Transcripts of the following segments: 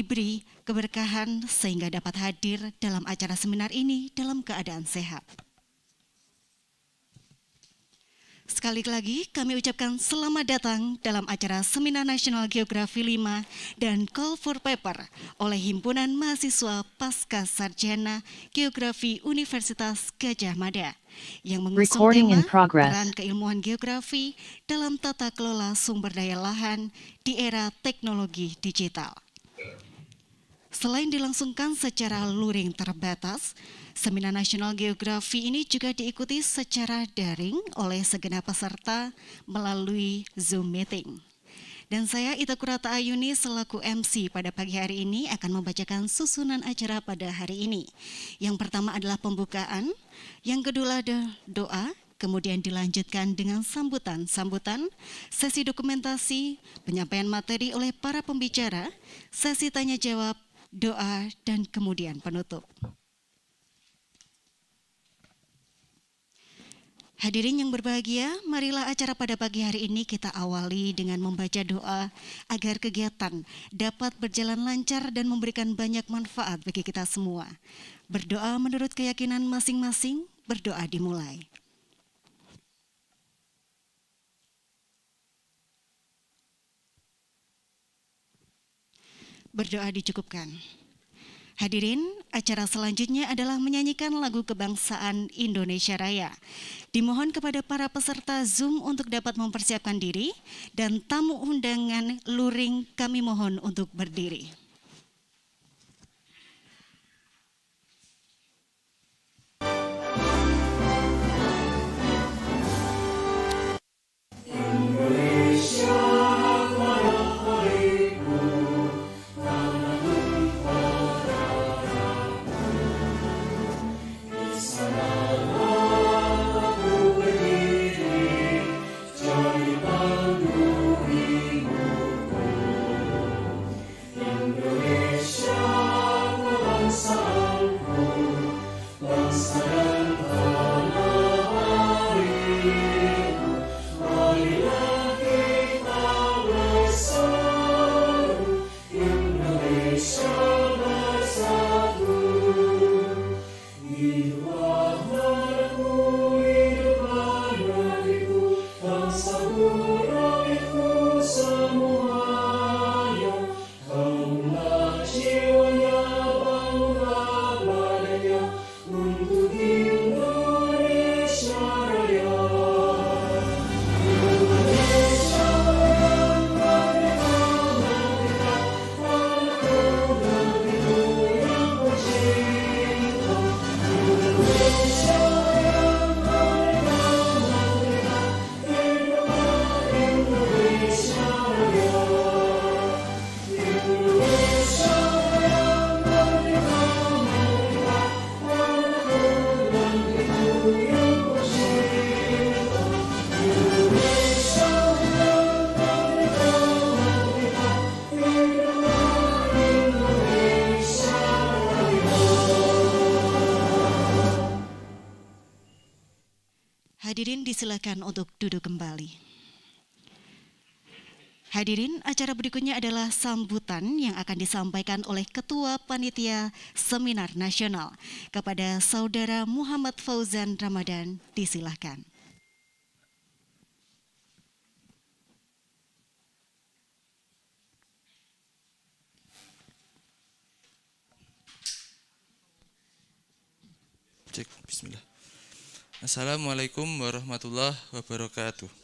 diberi keberkahan sehingga dapat hadir dalam acara seminar ini dalam keadaan sehat. Sekali lagi kami ucapkan selamat datang dalam acara Seminar Nasional Geografi 5 dan Call for Paper oleh Himpunan Mahasiswa Pasca Sarjana Geografi Universitas Gajah Mada yang mengusung tema peran keilmuan geografi dalam tata kelola sumber daya lahan di era teknologi digital. Selain dilangsungkan secara luring terbatas, Seminar Nasional Geografi ini juga diikuti secara daring oleh segenap peserta melalui Zoom meeting. Dan saya Ita Kurata Ayuni selaku MC pada pagi hari ini akan membacakan susunan acara pada hari ini. Yang pertama adalah pembukaan, yang kedua ada doa, kemudian dilanjutkan dengan sambutan-sambutan, sesi dokumentasi, penyampaian materi oleh para pembicara, sesi tanya jawab, doa, dan kemudian penutup. Hadirin yang berbahagia, marilah acara pada pagi hari ini kita awali dengan membaca doa agar kegiatan dapat berjalan lancar dan memberikan banyak manfaat bagi kita semua. Berdoa menurut keyakinan masing-masing, berdoa dimulai. berdoa dicukupkan. Hadirin, acara selanjutnya adalah menyanyikan lagu kebangsaan Indonesia Raya. Dimohon kepada para peserta Zoom untuk dapat mempersiapkan diri dan tamu undangan luring kami mohon untuk berdiri. Hadirin, acara berikutnya adalah sambutan yang akan disampaikan oleh Ketua Panitia Seminar Nasional kepada Saudara Muhammad Fauzan Ramadan. Disilahkan. Cek, bismillah. Assalamualaikum warahmatullahi wabarakatuh.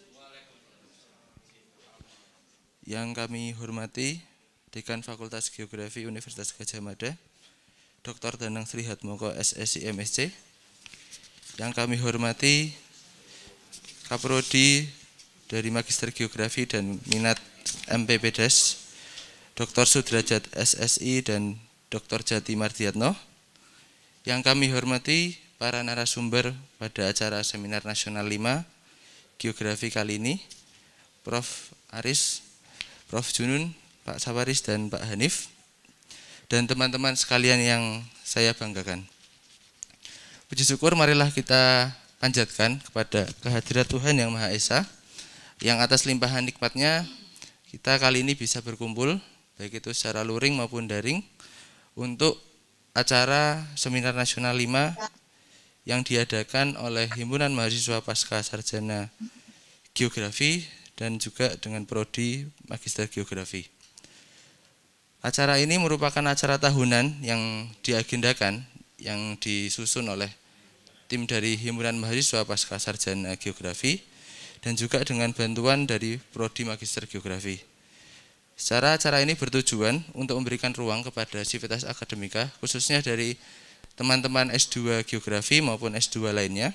Yang kami hormati Dekan Fakultas Geografi Universitas Gajah Mada, Dr. Danang Sri Hatmoko SSI MSC. Yang kami hormati Kaprodi dari Magister Geografi dan Minat MPPDES, Dr. Sudrajat SSI dan Dr. Jati Mardiatno. Yang kami hormati para narasumber pada acara Seminar Nasional 5 Geografi kali ini, Prof. Aris Prof. Junun, Pak Sawaris, dan Pak Hanif, dan teman-teman sekalian yang saya banggakan. Puji syukur marilah kita panjatkan kepada kehadiran Tuhan Yang Maha Esa, yang atas limpahan nikmatnya kita kali ini bisa berkumpul, baik itu secara luring maupun daring, untuk acara Seminar Nasional 5 yang diadakan oleh Himpunan Mahasiswa Pasca Sarjana Geografi dan juga dengan prodi Magister Geografi. Acara ini merupakan acara tahunan yang diagendakan, yang disusun oleh tim dari Himpunan Mahasiswa Pasca Sarjana Geografi dan juga dengan bantuan dari Prodi Magister Geografi. Secara acara ini bertujuan untuk memberikan ruang kepada civitas akademika, khususnya dari teman-teman S2 Geografi maupun S2 lainnya,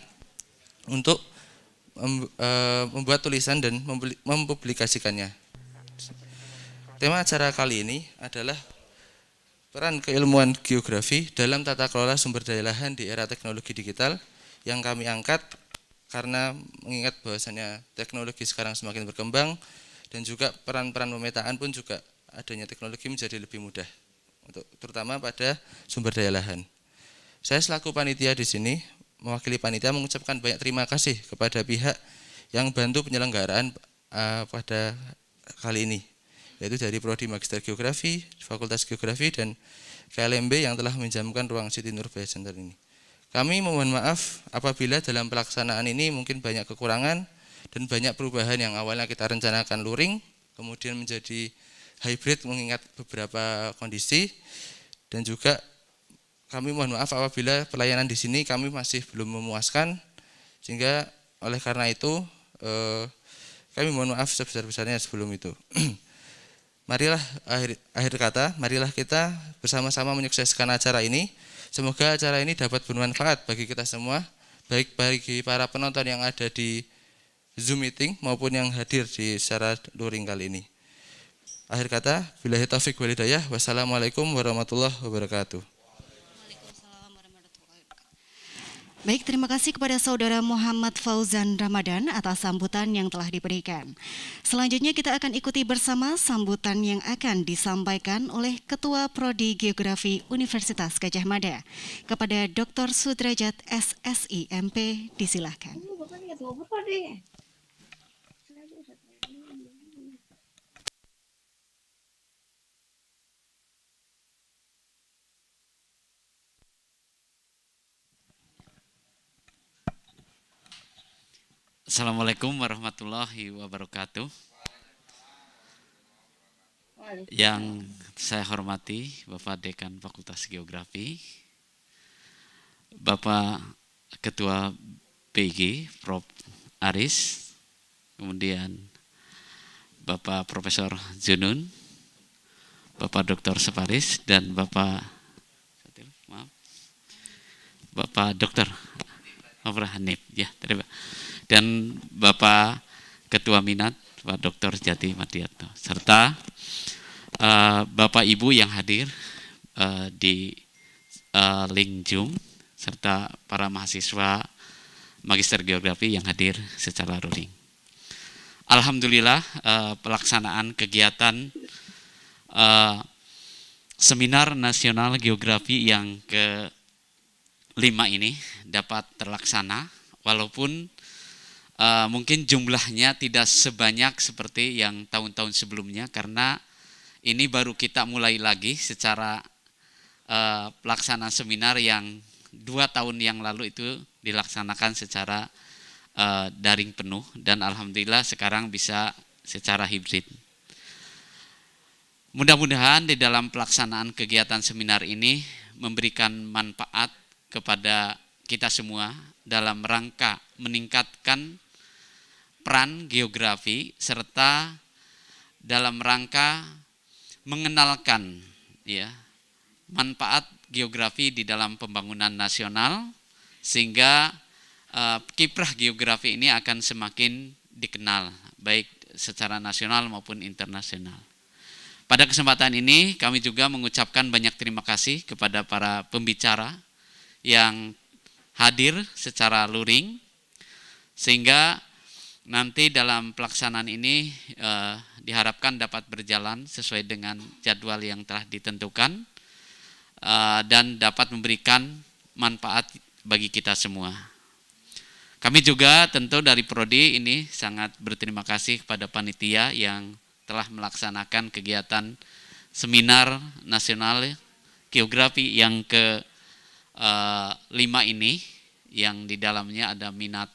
untuk Eh, membuat tulisan dan mempublikasikannya. Tema acara kali ini adalah peran keilmuan geografi dalam tata kelola sumber daya lahan di era teknologi digital yang kami angkat karena mengingat bahwasannya teknologi sekarang semakin berkembang dan juga peran-peran pemetaan pun juga adanya teknologi menjadi lebih mudah untuk terutama pada sumber daya lahan. Saya selaku panitia di sini mewakili panitia mengucapkan banyak terima kasih kepada pihak yang bantu penyelenggaraan uh, pada kali ini yaitu dari Prodi Magister Geografi, Fakultas Geografi dan KLMB yang telah menjamkan ruang Siti Nurbaya Center ini. Kami mohon maaf apabila dalam pelaksanaan ini mungkin banyak kekurangan dan banyak perubahan yang awalnya kita rencanakan luring kemudian menjadi hybrid mengingat beberapa kondisi dan juga kami mohon maaf apabila pelayanan di sini kami masih belum memuaskan sehingga oleh karena itu eh, kami mohon maaf sebesar-besarnya sebelum itu. marilah akhir, akhir kata, marilah kita bersama-sama menyukseskan acara ini. Semoga acara ini dapat bermanfaat bagi kita semua, baik bagi para penonton yang ada di Zoom meeting maupun yang hadir di secara luring kali ini. Akhir kata, bila taufik walidayah, wassalamualaikum warahmatullahi wabarakatuh. Baik, terima kasih kepada Saudara Muhammad Fauzan Ramadan atas sambutan yang telah diberikan. Selanjutnya kita akan ikuti bersama sambutan yang akan disampaikan oleh Ketua Prodi Geografi Universitas Gajah Mada kepada Dr. Sudrajat SSIMP. Disilahkan. Assalamualaikum warahmatullahi wabarakatuh. Yang saya hormati Bapak Dekan Fakultas Geografi, Bapak Ketua PG Prof. Aris, kemudian Bapak Profesor Junun, Bapak Dr. Separis, dan Bapak maaf, Bapak Dr. Hanif. Ya, terima kasih dan Bapak Ketua Minat Pak Dr. Jati matiato serta uh, Bapak Ibu yang hadir uh, di uh, eh, link Zoom serta para mahasiswa Magister Geografi yang hadir secara ruling. Alhamdulillah uh, pelaksanaan kegiatan uh, Seminar Nasional Geografi yang ke 5 ini dapat terlaksana walaupun uh, mungkin jumlahnya tidak sebanyak seperti yang tahun-tahun sebelumnya karena ini baru kita mulai lagi secara uh, eh, pelaksanaan seminar yang dua tahun yang lalu itu dilaksanakan secara uh, daring penuh dan alhamdulillah sekarang bisa secara hibrid. Mudah-mudahan di dalam pelaksanaan kegiatan seminar ini memberikan manfaat kepada kita semua dalam rangka meningkatkan peran geografi serta dalam rangka mengenalkan ya manfaat geografi di dalam pembangunan nasional sehingga uh, kiprah geografi ini akan semakin dikenal baik secara nasional maupun internasional. Pada kesempatan ini kami juga mengucapkan banyak terima kasih kepada para pembicara yang hadir secara luring sehingga Nanti dalam pelaksanaan ini eh, diharapkan dapat berjalan sesuai dengan jadwal yang telah ditentukan eh, dan dapat memberikan manfaat bagi kita semua. Kami juga tentu dari Prodi ini sangat berterima kasih kepada panitia yang telah melaksanakan kegiatan seminar nasional geografi yang ke eh, lima ini yang di dalamnya ada minat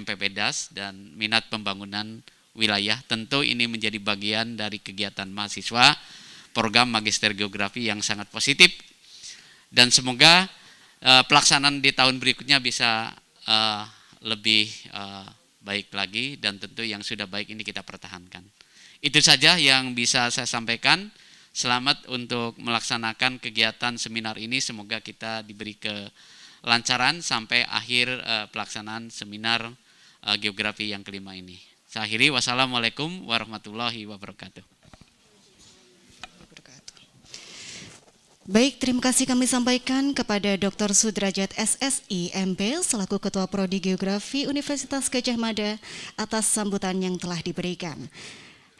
MPPDAS DAS dan minat pembangunan wilayah. Tentu ini menjadi bagian dari kegiatan mahasiswa program Magister Geografi yang sangat positif dan semoga uh, pelaksanaan di tahun berikutnya bisa uh, lebih uh, baik lagi dan tentu yang sudah baik ini kita pertahankan. Itu saja yang bisa saya sampaikan. Selamat untuk melaksanakan kegiatan seminar ini. Semoga kita diberi kelancaran sampai akhir uh, pelaksanaan seminar uh, geografi yang kelima ini. Saya akhiri wassalamualaikum warahmatullahi wabarakatuh. Baik, terima kasih kami sampaikan kepada Dr. Sudrajat SSI MB selaku Ketua Prodi Geografi Universitas Gajah Mada atas sambutan yang telah diberikan.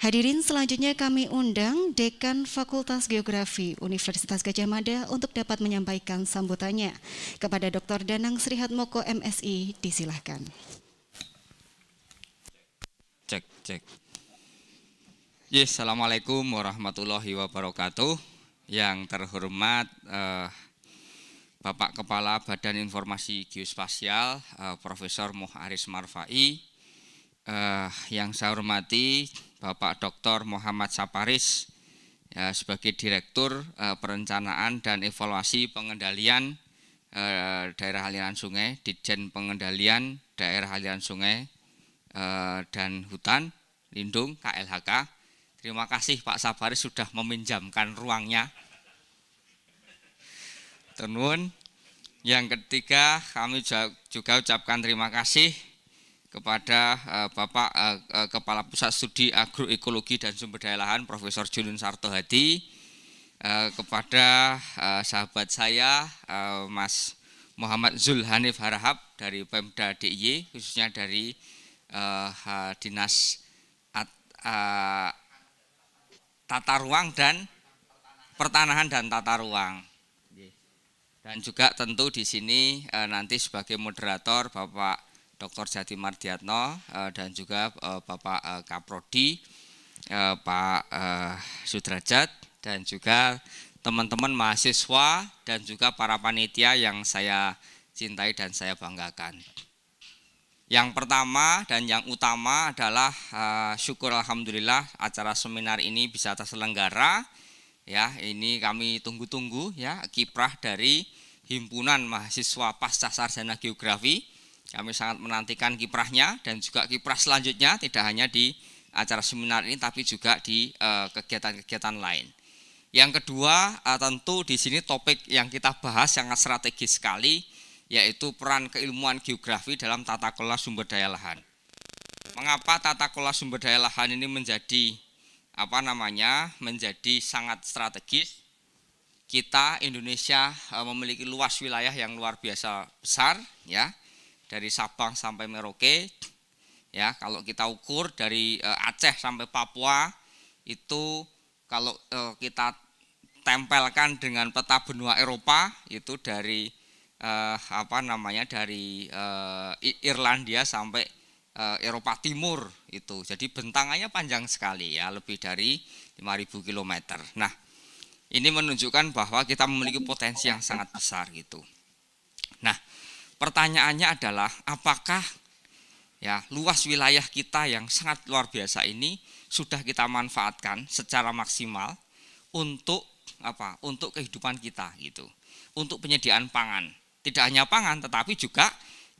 Hadirin selanjutnya kami undang Dekan Fakultas Geografi Universitas Gajah Mada untuk dapat menyampaikan sambutannya. Kepada Dr. Danang Srihatmoko MSI disilahkan. Cek, cek. Yes, Assalamualaikum warahmatullahi wabarakatuh. Yang terhormat eh, Bapak Kepala Badan Informasi Geospasial, eh, Profesor Muharis Marfai. Eh, yang saya hormati Bapak Dr. Muhammad Saparis ya, sebagai Direktur eh, Perencanaan dan Evaluasi Pengendalian eh, Daerah Aliran Sungai, Ditjen Pengendalian Daerah Aliran Sungai Eh, dan Hutan Lindung KLHK. Terima kasih Pak Sabari sudah meminjamkan ruangnya. Tenun. Yang ketiga kami juga ucapkan terima kasih kepada eh, Bapak eh, Kepala Pusat Studi Agroekologi dan Sumber Daya Lahan Profesor Julun Sartohadi kepada sahabat saya Mas Muhammad Zulhanif Harahap dari Pemda DIY khususnya dari uh, dinas at, uh, tata ruang dan pertanahan dan tata ruang. Dan juga tentu di sini uh, nanti sebagai moderator Bapak Dr. Jati Mardiatno uh, dan juga uh, Bapak uh, Kaprodi, uh, Pak uh, Sudrajat dan juga teman-teman mahasiswa dan juga para panitia yang saya cintai dan saya banggakan. Yang pertama dan yang utama adalah uh, syukur alhamdulillah acara seminar ini bisa terselenggara. Ya, ini kami tunggu-tunggu ya kiprah dari himpunan mahasiswa pasca sarjana geografi. Kami sangat menantikan kiprahnya dan juga kiprah selanjutnya tidak hanya di acara seminar ini tapi juga di eh, kegiatan-kegiatan uh, lain. Yang kedua, uh, tentu di sini topik yang kita bahas sangat strategis sekali yaitu peran keilmuan geografi dalam tata kelola sumber daya lahan. Mengapa tata kelola sumber daya lahan ini menjadi apa namanya? menjadi sangat strategis? Kita Indonesia eh, memiliki luas wilayah yang luar biasa besar ya. Dari Sabang sampai Merauke ya, kalau kita ukur dari eh, Aceh sampai Papua itu kalau eh, kita tempelkan dengan peta benua Eropa itu dari eh, apa namanya dari eh, Irlandia sampai eh, Eropa Timur itu. Jadi bentangannya panjang sekali ya, lebih dari 5000 km. Nah, ini menunjukkan bahwa kita memiliki potensi yang sangat besar gitu. Nah, pertanyaannya adalah apakah ya luas wilayah kita yang sangat luar biasa ini sudah kita manfaatkan secara maksimal untuk apa? Untuk kehidupan kita gitu. Untuk penyediaan pangan. Tidak hanya pangan tetapi juga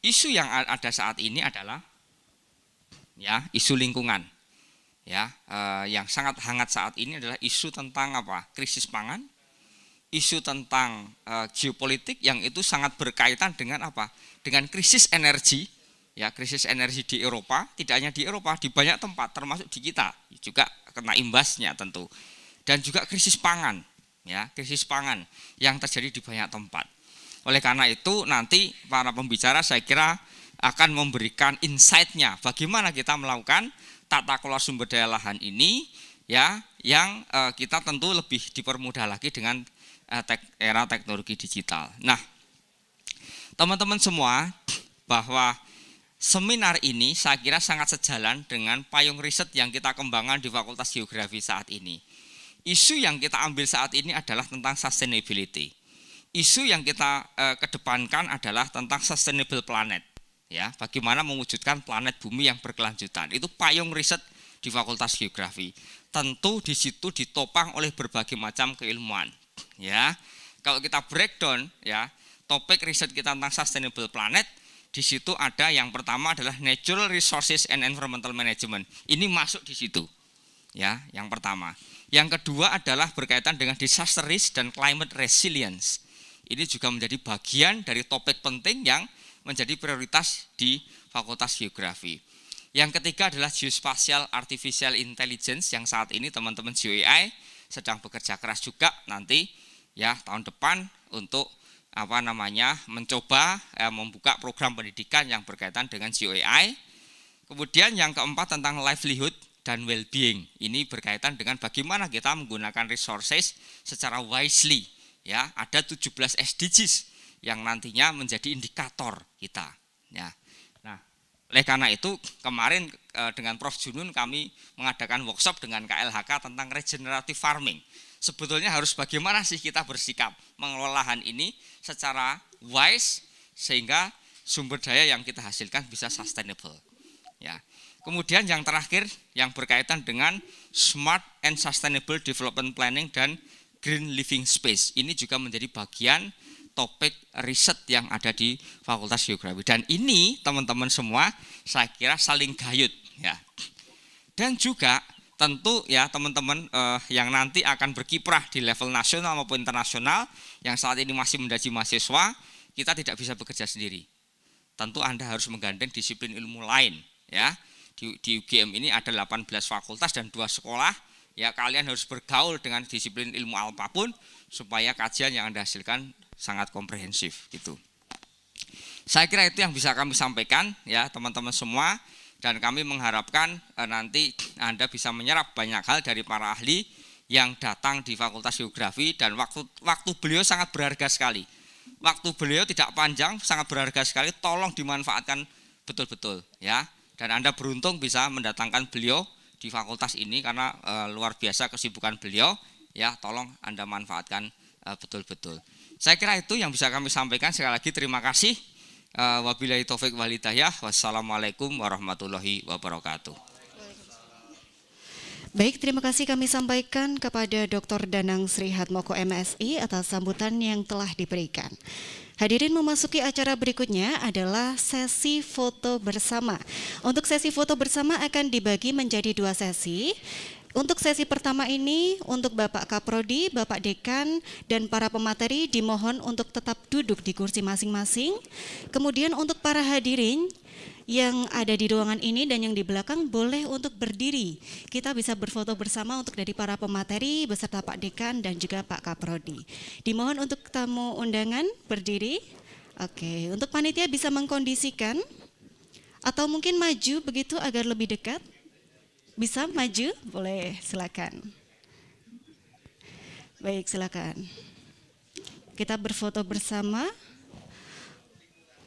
isu yang ada saat ini adalah ya, isu lingkungan. Ya, eh, yang sangat hangat saat ini adalah isu tentang apa? krisis pangan, isu tentang eh, geopolitik yang itu sangat berkaitan dengan apa? dengan krisis energi ya krisis energi di Eropa tidak hanya di Eropa di banyak tempat termasuk di kita juga kena imbasnya tentu dan juga krisis pangan ya krisis pangan yang terjadi di banyak tempat oleh karena itu nanti para pembicara saya kira akan memberikan insight-nya bagaimana kita melakukan tata kelola sumber daya lahan ini ya yang eh, kita tentu lebih dipermudah lagi dengan eh, tek, era teknologi digital. Nah, teman-teman semua bahwa seminar ini saya kira sangat sejalan dengan payung riset yang kita kembangkan di Fakultas Geografi saat ini. Isu yang kita ambil saat ini adalah tentang sustainability isu yang kita e, kedepankan adalah tentang sustainable planet ya bagaimana mewujudkan planet bumi yang berkelanjutan itu payung riset di Fakultas Geografi tentu di situ ditopang oleh berbagai macam keilmuan ya kalau kita breakdown ya topik riset kita tentang sustainable planet di situ ada yang pertama adalah natural resources and environmental management ini masuk di situ ya yang pertama yang kedua adalah berkaitan dengan disaster risk dan climate resilience ini juga menjadi bagian dari topik penting yang menjadi prioritas di Fakultas Geografi. Yang ketiga adalah Geospatial Artificial Intelligence yang saat ini teman-teman GUI sedang bekerja keras juga nanti ya tahun depan untuk apa namanya mencoba eh, membuka program pendidikan yang berkaitan dengan GUI. Kemudian yang keempat tentang livelihood dan well-being. Ini berkaitan dengan bagaimana kita menggunakan resources secara wisely ya ada 17 SDGs yang nantinya menjadi indikator kita ya nah oleh karena itu kemarin e, dengan Prof Junun kami mengadakan workshop dengan KLHK tentang regenerative farming sebetulnya harus bagaimana sih kita bersikap mengelola lahan ini secara wise sehingga sumber daya yang kita hasilkan bisa sustainable ya kemudian yang terakhir yang berkaitan dengan smart and sustainable development planning dan green living space. Ini juga menjadi bagian topik riset yang ada di Fakultas Geografi. Dan ini teman-teman semua saya kira saling gayut ya. Dan juga tentu ya teman-teman eh, yang nanti akan berkiprah di level nasional maupun internasional yang saat ini masih menjadi mahasiswa, kita tidak bisa bekerja sendiri. Tentu Anda harus menggandeng disiplin ilmu lain ya. Di, di UGM ini ada 18 fakultas dan dua sekolah ya kalian harus bergaul dengan disiplin ilmu apapun supaya kajian yang Anda hasilkan sangat komprehensif gitu. Saya kira itu yang bisa kami sampaikan ya teman-teman semua dan kami mengharapkan eh, nanti Anda bisa menyerap banyak hal dari para ahli yang datang di Fakultas Geografi dan waktu waktu beliau sangat berharga sekali. Waktu beliau tidak panjang, sangat berharga sekali, tolong dimanfaatkan betul-betul ya. Dan Anda beruntung bisa mendatangkan beliau di fakultas ini karena uh, luar biasa kesibukan beliau ya tolong Anda manfaatkan eh, betul-betul. Uh, Saya kira itu yang bisa kami sampaikan sekali lagi terima kasih. Uh, wabillahi taufik walidayah. Wassalamualaikum warahmatullahi wabarakatuh. Baik, terima kasih kami sampaikan kepada Dr. Danang Srihat Moko MSI atas sambutan yang telah diberikan. Hadirin memasuki acara berikutnya adalah sesi foto bersama. Untuk sesi foto bersama akan dibagi menjadi dua sesi. Untuk sesi pertama ini, untuk Bapak Kaprodi, Bapak Dekan, dan para pemateri dimohon untuk tetap duduk di kursi masing-masing. Kemudian untuk para hadirin, yang ada di ruangan ini dan yang di belakang boleh untuk berdiri. Kita bisa berfoto bersama untuk dari para pemateri beserta Pak Dekan dan juga Pak Kaprodi. Dimohon untuk tamu undangan berdiri. Oke, untuk panitia bisa mengkondisikan atau mungkin maju begitu agar lebih dekat. Bisa maju? Boleh, silakan. Baik, silakan. Kita berfoto bersama.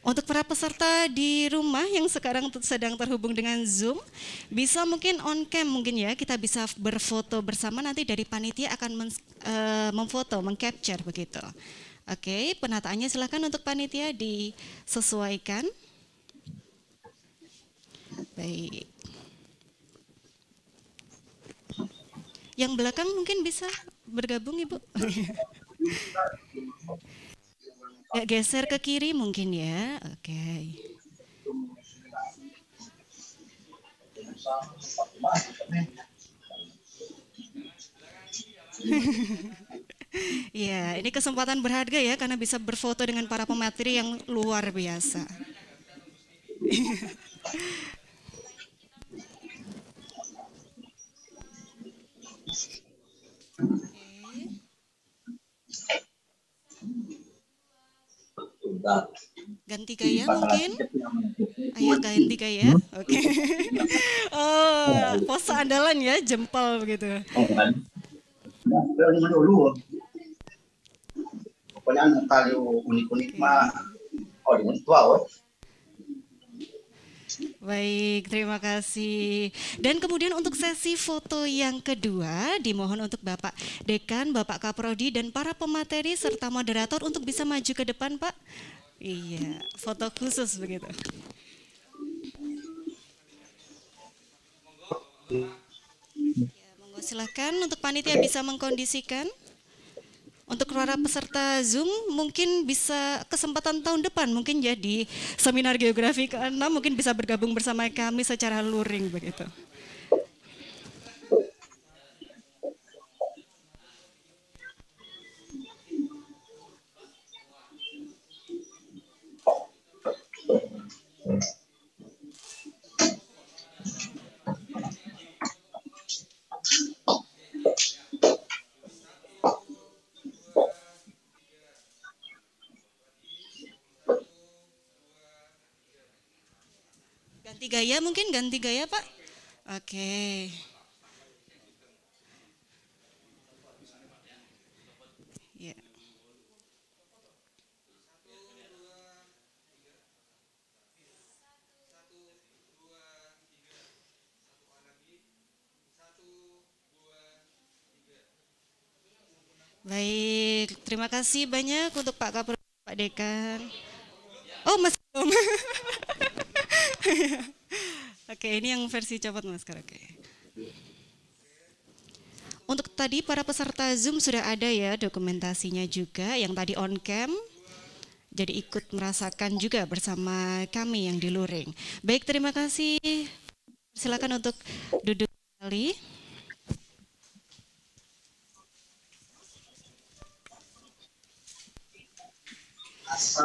Untuk para peserta di rumah yang sekarang sedang terhubung dengan Zoom, bisa mungkin on cam mungkin ya, kita bisa berfoto bersama nanti dari panitia akan men, e, eh, memfoto, mengcapture begitu. Oke, penataannya silahkan untuk panitia disesuaikan. Baik. Yang belakang mungkin bisa bergabung Ibu. Ya geser ke kiri mungkin ya. Oke. Okay. ya, ini kesempatan berharga ya karena bisa berfoto dengan para pemateri yang luar biasa. tunggal. Ah, iya, iya. Ganti gaya mungkin? Ayah ganti gaya, oke. Okay. oh, iya. pose andalan ya, jempol begitu. Oh, nah, dulu. Pokoknya kalau unik-unik mah, oh, tua, Baik, terima kasih. Dan kemudian untuk sesi foto yang kedua, dimohon untuk Bapak Dekan, Bapak Kaprodi, dan para pemateri serta moderator untuk bisa maju ke depan, Pak. Iya, foto khusus begitu. Ya, monggo silakan untuk panitia bisa mengkondisikan. Untuk para peserta Zoom mungkin bisa kesempatan tahun depan mungkin jadi ya seminar geografi ke mungkin bisa bergabung bersama kami secara luring begitu. you. Hmm. ganti gaya mungkin ganti gaya Pak? Oke. Okay. Ya. Yeah. Baik, terima kasih banyak untuk Pak Kapolres, Pak Dekan. Oh, masih belum. Oke, ini yang versi copot masker. Oke. Untuk tadi para peserta Zoom sudah ada ya dokumentasinya juga yang tadi on cam. Jadi ikut merasakan juga bersama kami yang di luring. Baik, terima kasih. Silakan untuk duduk kembali.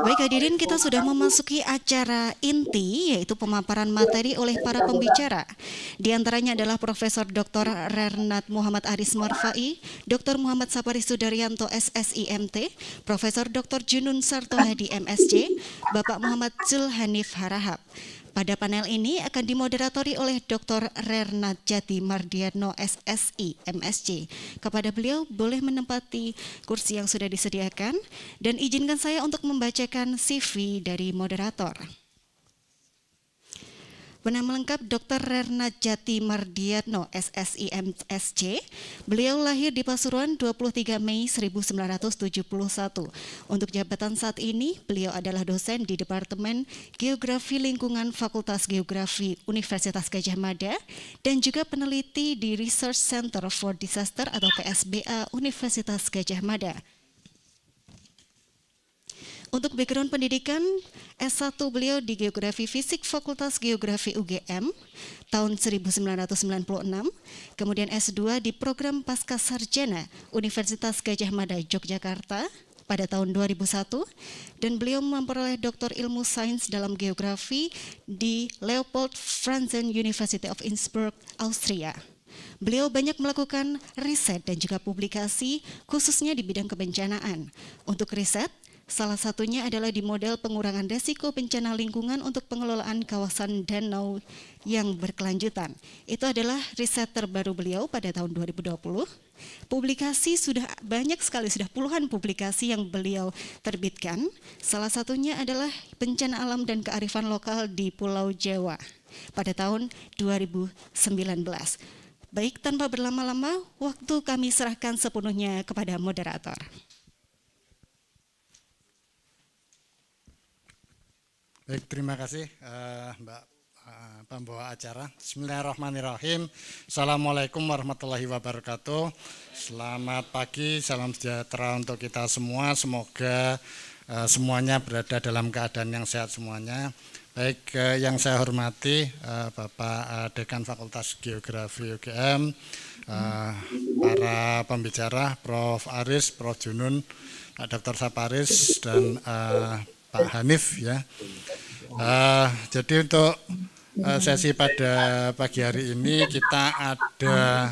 Baik hadirin, kita sudah memasuki acara inti yaitu pemaparan materi oleh para pembicara. Di antaranya adalah Profesor Dr. Renat Muhammad Aris Marfai, Dr. Muhammad Sapari Sudaryanto SSIMT, Profesor Dr. Junun Sarto Hadi MSC, Bapak Muhammad Zul Hanif Harahap. Pada panel ini akan dimoderatori oleh Dr. Renat Jati Mardiano SSI MSC. Kepada beliau boleh menempati kursi yang sudah disediakan dan izinkan saya untuk membacakan CV dari moderator. Benar lengkap Dr. Rerna Jati Mardiatno, SSIMSC. Beliau lahir di Pasuruan 23 Mei 1971. Untuk jabatan saat ini, beliau adalah dosen di Departemen Geografi Lingkungan Fakultas Geografi Universitas Gajah Mada dan juga peneliti di Research Center for Disaster atau PSBA Universitas Gajah Mada. Untuk background pendidikan, S1 beliau di Geografi Fisik Fakultas Geografi UGM tahun 1996, kemudian S2 di Program Pasca Sarjana Universitas Gajah Mada Yogyakarta pada tahun 2001 dan beliau memperoleh Doktor Ilmu Sains dalam Geografi di Leopold Franzen University of Innsbruck, Austria. Beliau banyak melakukan riset dan juga publikasi khususnya di bidang kebencanaan. Untuk riset, Salah satunya adalah di model pengurangan resiko bencana lingkungan untuk pengelolaan kawasan danau yang berkelanjutan. Itu adalah riset terbaru beliau pada tahun 2020. Publikasi sudah banyak sekali, sudah puluhan publikasi yang beliau terbitkan. Salah satunya adalah bencana alam dan kearifan lokal di Pulau Jawa pada tahun 2019. Baik, tanpa berlama-lama, waktu kami serahkan sepenuhnya kepada moderator. Baik, terima kasih uh, Mbak uh, pembawa acara. Bismillahirrahmanirrahim. Assalamualaikum warahmatullahi wabarakatuh. Selamat pagi, salam sejahtera untuk kita semua. Semoga uh, semuanya berada dalam keadaan yang sehat semuanya. Baik, uh, yang saya hormati uh, Bapak uh, Dekan Fakultas Geografi UGM, uh, para pembicara Prof. Aris, Prof. Junun, Dr. Saparis, dan uh, Pak Hanif ya. Uh, jadi untuk eh, sesi pada pagi hari ini kita ada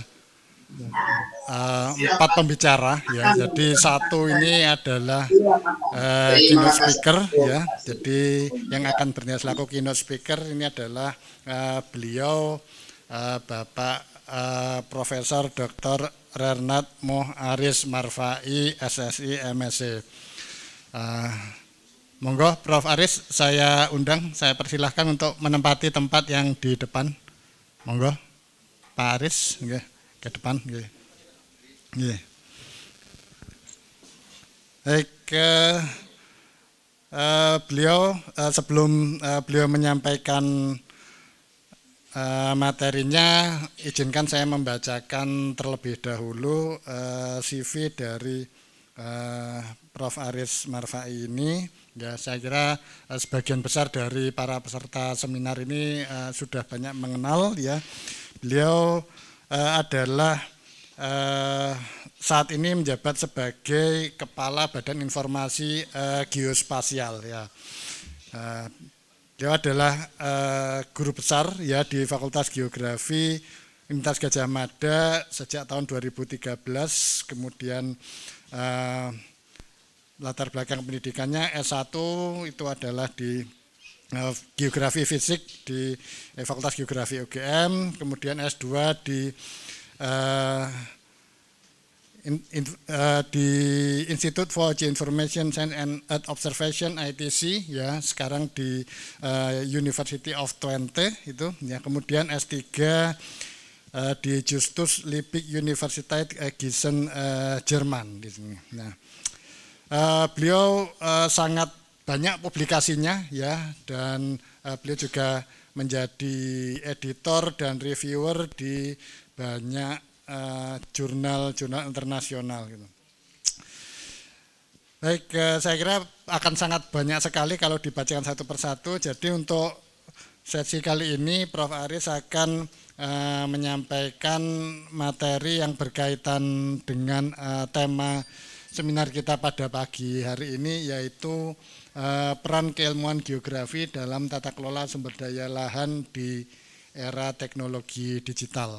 uh, empat pembicara ya. Jadi satu ini adalah uh, keynote speaker ya. Jadi yang akan bernyanyi selaku keynote speaker ini adalah uh, beliau uh, Bapak uh, Profesor Dr. Renat Moh Aris Marfai SSI MSc. Uh, e. Monggo Prof. Aris saya undang, saya persilahkan untuk menempati tempat yang di depan. Monggo Pak Aris Oke. ke depan Oke. Oke. Baik, eh, beliau eh, sebelum eh, beliau menyampaikan eh, materinya, izinkan saya membacakan terlebih dahulu eh, CV dari eh, Prof. Aris Marfai ini Ya, saya kira eh, sebagian besar dari para peserta seminar ini eh, sudah banyak mengenal ya. Beliau eh, adalah saat ini menjabat sebagai Kepala Badan Informasi Geospasial ya. Uh, beliau adalah guru besar ya di Fakultas Geografi Universitas Gajah Mada sejak tahun 2013 kemudian uh, latar belakang pendidikannya S1 itu adalah di eh, geografi fisik di eh, Fakultas Geografi UGM, kemudian S2 di uh, in, in, uh, di Institute for Geoinformation Science and Earth Observation ITC ya sekarang di uh, University of Twente itu ya kemudian S3 uh, di Justus Liebig University uh, Gießen uh, Jerman di sini. Nah, Uh, beliau uh, sangat banyak publikasinya ya dan uh, beliau juga menjadi editor dan reviewer di banyak jurnal-jurnal internasional gitu. Baik, saya kira akan sangat banyak sekali kalau dibacakan satu persatu. Jadi untuk sesi kali ini Prof Aris akan uh, menyampaikan materi yang berkaitan dengan uh, tema seminar kita pada pagi hari ini yaitu eh, peran keilmuan geografi dalam tata kelola sumber daya lahan di era teknologi digital.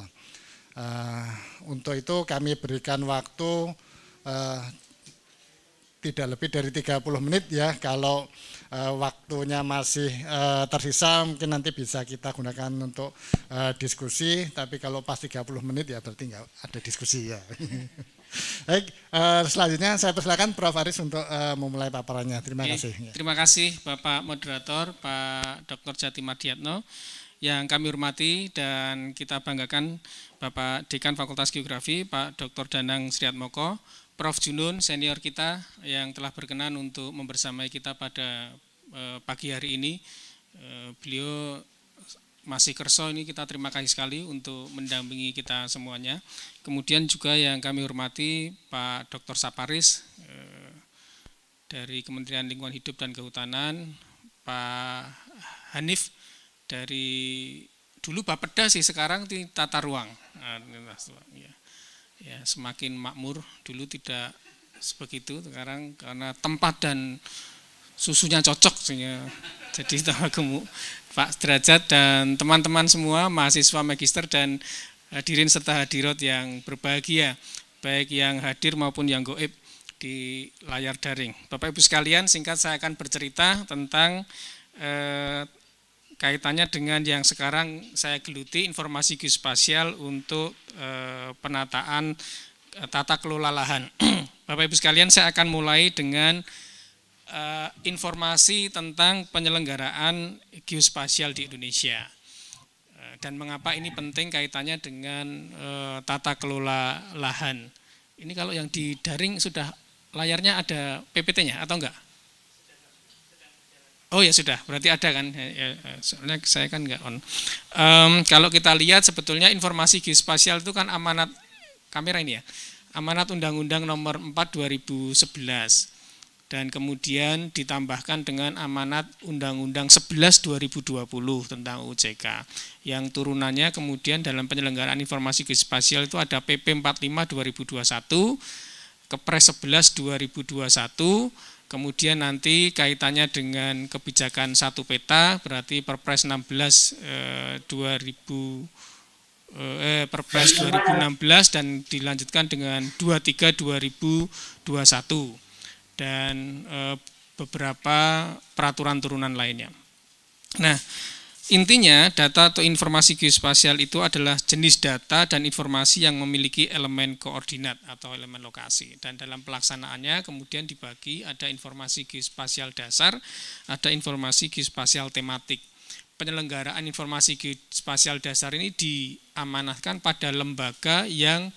Eh, untuk itu kami berikan waktu eh, tidak lebih dari 30 menit ya kalau waktunya masih tersisa mungkin nanti bisa kita gunakan untuk diskusi tapi kalau pas 30 menit ya berarti nggak ada diskusi ya Baik, eh, selanjutnya saya persilakan Prof. Aris untuk eh, memulai paparannya. Terima Oke, kasih. Ya. Terima kasih Bapak Moderator, Pak Dr. Jati Madiatno yang kami hormati dan kita banggakan Bapak Dekan Fakultas Geografi, Pak Dr. Danang Sriatmoko, Prof. Junun, senior kita yang telah berkenan untuk membersamai kita pada eh, pagi hari ini. beliau masih kerso ini kita terima kasih sekali untuk mendampingi kita semuanya. Kemudian juga yang kami hormati Pak Dr. Saparis eh, dari Kementerian Lingkungan Hidup dan Kehutanan, Pak Hanif dari dulu Bapeda sih sekarang di tata ruang. Nah, ya, ya, semakin makmur dulu tidak sebegitu sekarang karena tempat dan susunya cocok ya. jadi tambah gemuk Pak Derajat dan teman-teman semua mahasiswa magister dan hadirin serta hadirat yang berbahagia, baik yang hadir maupun yang goib di layar daring. Bapak Ibu sekalian, singkat saya akan bercerita tentang eh, kaitannya dengan yang sekarang saya geluti informasi geospasial untuk eh, penataan eh, tata kelola lahan. Bapak Ibu sekalian, saya akan mulai dengan uh, informasi tentang penyelenggaraan geospasial di Indonesia eh, dan mengapa ini penting kaitannya dengan uh, tata kelola lahan. Ini kalau yang di daring sudah layarnya ada PPT-nya atau enggak? Oh ya sudah, berarti ada kan? Ya, ya, ya. soalnya saya kan enggak on. Um, kalau kita lihat sebetulnya informasi geospasial itu kan amanat kamera ini ya, amanat Undang-Undang Nomor 4 2011 dan kemudian ditambahkan dengan amanat Undang-Undang 11 2020 tentang UCK yang turunannya kemudian dalam penyelenggaraan informasi geospasial itu ada PP 45 2021 Kepres 11 2021 kemudian nanti kaitannya dengan kebijakan satu peta berarti Perpres 16 eh, 2000 eh, Perpres 2016 dan dilanjutkan dengan 23 2021 dan eh, beberapa peraturan turunan lainnya. Nah, intinya data atau informasi geospasial itu adalah jenis data dan informasi yang memiliki elemen koordinat atau elemen lokasi. Dan dalam pelaksanaannya kemudian dibagi ada informasi geospasial dasar, ada informasi geospasial tematik penyelenggaraan informasi geospasial dasar ini diamanahkan pada lembaga yang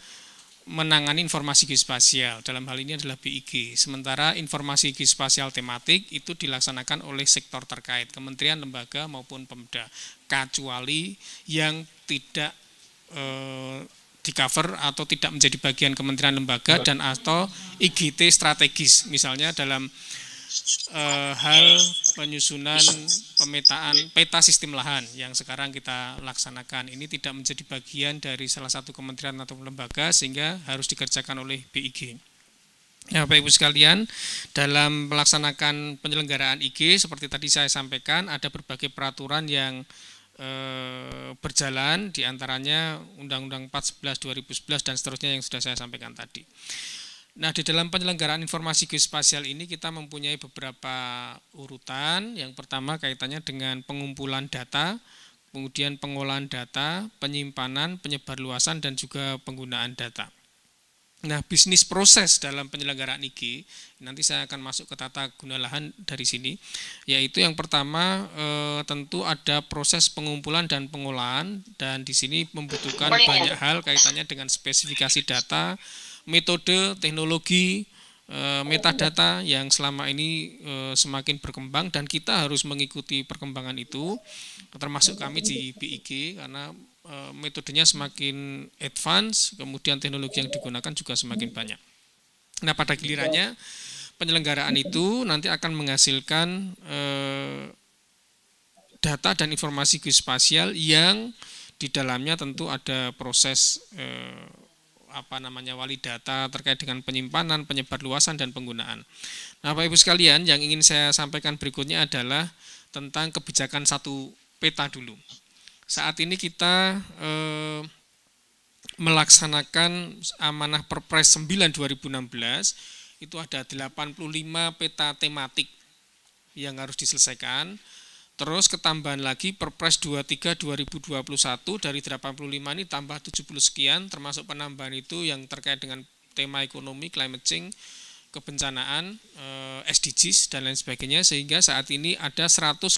menangani informasi geospasial dalam hal ini adalah BIG. Sementara informasi geospasial tematik itu dilaksanakan oleh sektor terkait, kementerian, lembaga maupun Pemda, kecuali yang tidak eh, di cover atau tidak menjadi bagian kementerian lembaga dan atau IGT strategis misalnya dalam uh, hal penyusunan pemetaan peta sistem lahan yang sekarang kita laksanakan ini tidak menjadi bagian dari salah satu kementerian atau lembaga sehingga harus dikerjakan oleh BIG. Ya, Bapak Ibu sekalian, dalam melaksanakan penyelenggaraan IG seperti tadi saya sampaikan ada berbagai peraturan yang e, berjalan diantaranya Undang-Undang 411 2011 dan seterusnya yang sudah saya sampaikan tadi. Nah, di dalam penyelenggaraan informasi geospasial ini kita mempunyai beberapa urutan. Yang pertama kaitannya dengan pengumpulan data, kemudian pengolahan data, penyimpanan, penyebarluasan dan juga penggunaan data. Nah, bisnis proses dalam penyelenggaraan IG nanti saya akan masuk ke tata guna lahan dari sini, yaitu yang pertama e, tentu ada proses pengumpulan dan pengolahan dan di sini membutuhkan banyak hal kaitannya dengan spesifikasi data, metode, teknologi, eh, metadata yang selama ini eh, semakin berkembang dan kita harus mengikuti perkembangan itu termasuk kami di BIG karena eh, metodenya semakin advance kemudian teknologi yang digunakan juga semakin banyak nah pada gilirannya penyelenggaraan itu nanti akan menghasilkan data dan informasi geospasial yang di dalamnya tentu ada proses apa namanya wali data terkait dengan penyimpanan, penyebar luasan dan penggunaan. Nah, Bapak Ibu sekalian, yang ingin saya sampaikan berikutnya adalah tentang kebijakan satu peta dulu. Saat ini kita eh, melaksanakan amanah Perpres 9 2016 itu ada 85 peta tematik yang harus diselesaikan Terus ketambahan lagi Perpres 23 2021 dari 85 ini tambah 70 sekian termasuk penambahan itu yang terkait dengan tema ekonomi climate change, kebencanaan, eh, SDGs dan lain sebagainya sehingga saat ini ada 158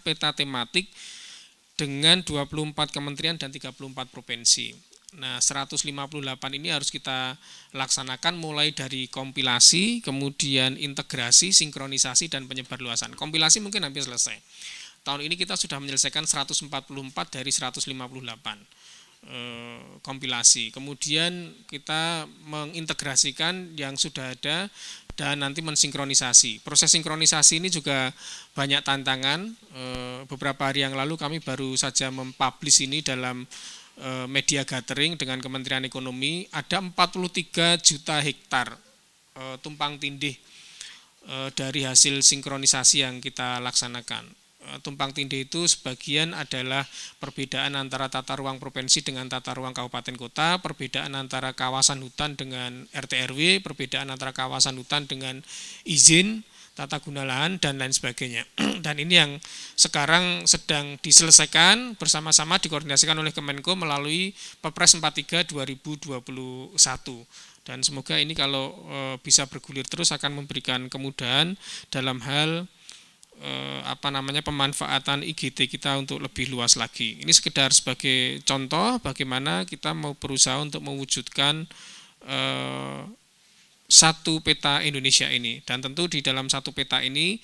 peta tematik dengan 24 kementerian dan 34 provinsi. Nah, 158 ini harus kita laksanakan mulai dari kompilasi, kemudian integrasi, sinkronisasi, dan penyebarluasan. Kompilasi mungkin hampir selesai. Tahun ini kita sudah menyelesaikan 144 dari 158 eh, kompilasi. Kemudian kita mengintegrasikan yang sudah ada dan nanti mensinkronisasi. Proses sinkronisasi ini juga banyak tantangan. Eh, beberapa hari yang lalu kami baru saja mempublish ini dalam Eh, media gathering dengan Kementerian Ekonomi ada 43 juta hektar eh, tumpang tindih eh, dari hasil sinkronisasi yang kita laksanakan. Tumpang tindih itu sebagian adalah perbedaan antara tata ruang provinsi dengan tata ruang kabupaten kota, perbedaan antara kawasan hutan dengan RT perbedaan antara kawasan hutan dengan izin, tata guna lahan dan lain sebagainya. dan ini yang sekarang sedang diselesaikan bersama-sama dikoordinasikan oleh Kemenko melalui Perpres 43 2021. Dan semoga ini kalau eh, bisa bergulir terus akan memberikan kemudahan dalam hal eh, apa namanya pemanfaatan IGT kita untuk lebih luas lagi. Ini sekedar sebagai contoh bagaimana kita mau berusaha untuk mewujudkan eh, satu peta Indonesia ini. Dan tentu di dalam satu peta ini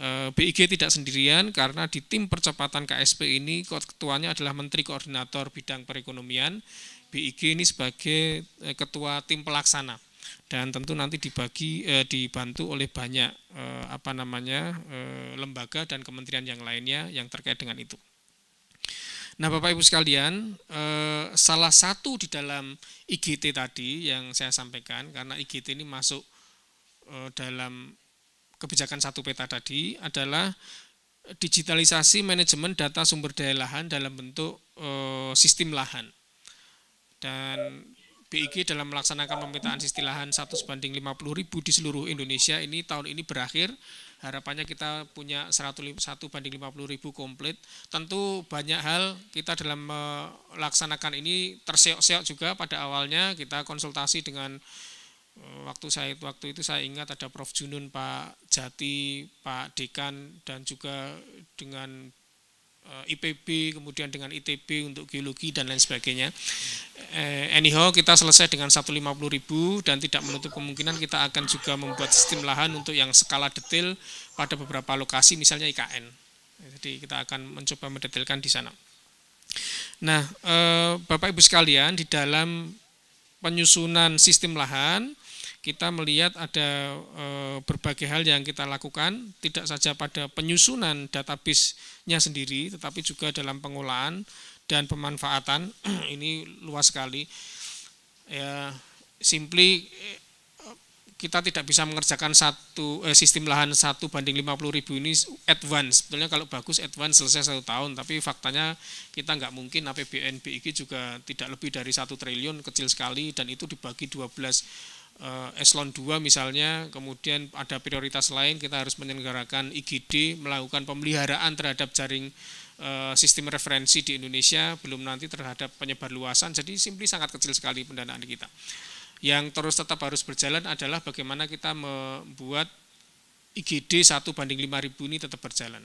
eh, BIG tidak sendirian karena di tim percepatan KSP ini ketuanya adalah Menteri Koordinator Bidang Perekonomian. BIG ini sebagai eh, ketua tim pelaksana dan tentu nanti dibagi eh, dibantu oleh banyak eh, apa namanya eh, lembaga dan kementerian yang lainnya yang terkait dengan itu. Nah, Bapak Ibu sekalian, eh, salah satu di dalam IGT tadi yang saya sampaikan karena IGT ini masuk eh, dalam kebijakan satu peta tadi adalah digitalisasi manajemen data sumber daya lahan dalam bentuk eh, sistem lahan. Dan BIG dalam melaksanakan pemetaan sistem lahan 1 sebanding 50 ribu di seluruh Indonesia ini tahun ini berakhir harapannya kita punya 101 banding 50 ribu komplit. Tentu banyak hal kita dalam melaksanakan ini terseok-seok juga pada awalnya kita konsultasi dengan eh, waktu saya waktu itu saya ingat ada Prof Junun, Pak Jati, Pak Dekan dan juga dengan Eh, IPB, kemudian dengan ITB untuk geologi dan lain sebagainya. Eh, anyhow, kita selesai dengan 150.000 dan tidak menutup kemungkinan kita akan juga membuat sistem lahan untuk yang skala detail pada beberapa lokasi, misalnya IKN. Jadi kita akan mencoba mendetailkan di sana. Nah, eh, Bapak Ibu sekalian, di dalam penyusunan sistem lahan, kita melihat ada e, berbagai hal yang kita lakukan, tidak saja pada penyusunan database-nya sendiri, tetapi juga dalam pengolahan dan pemanfaatan. Ini luas sekali. Ya, simply eh, kita tidak bisa mengerjakan satu eh, sistem lahan satu banding 50 ribu ini advance. Sebetulnya kalau bagus advance selesai satu tahun, tapi faktanya kita nggak mungkin APBN BIG juga tidak lebih dari satu triliun kecil sekali dan itu dibagi 12 Eh, eselon 2 misalnya, kemudian ada prioritas lain kita harus menyelenggarakan IGD, melakukan pemeliharaan terhadap jaring eh, sistem referensi di Indonesia, belum nanti terhadap penyebar luasan, jadi simply sangat kecil sekali pendanaan kita. Yang terus tetap harus berjalan adalah bagaimana kita membuat IGD 1 banding 5000 ini tetap berjalan.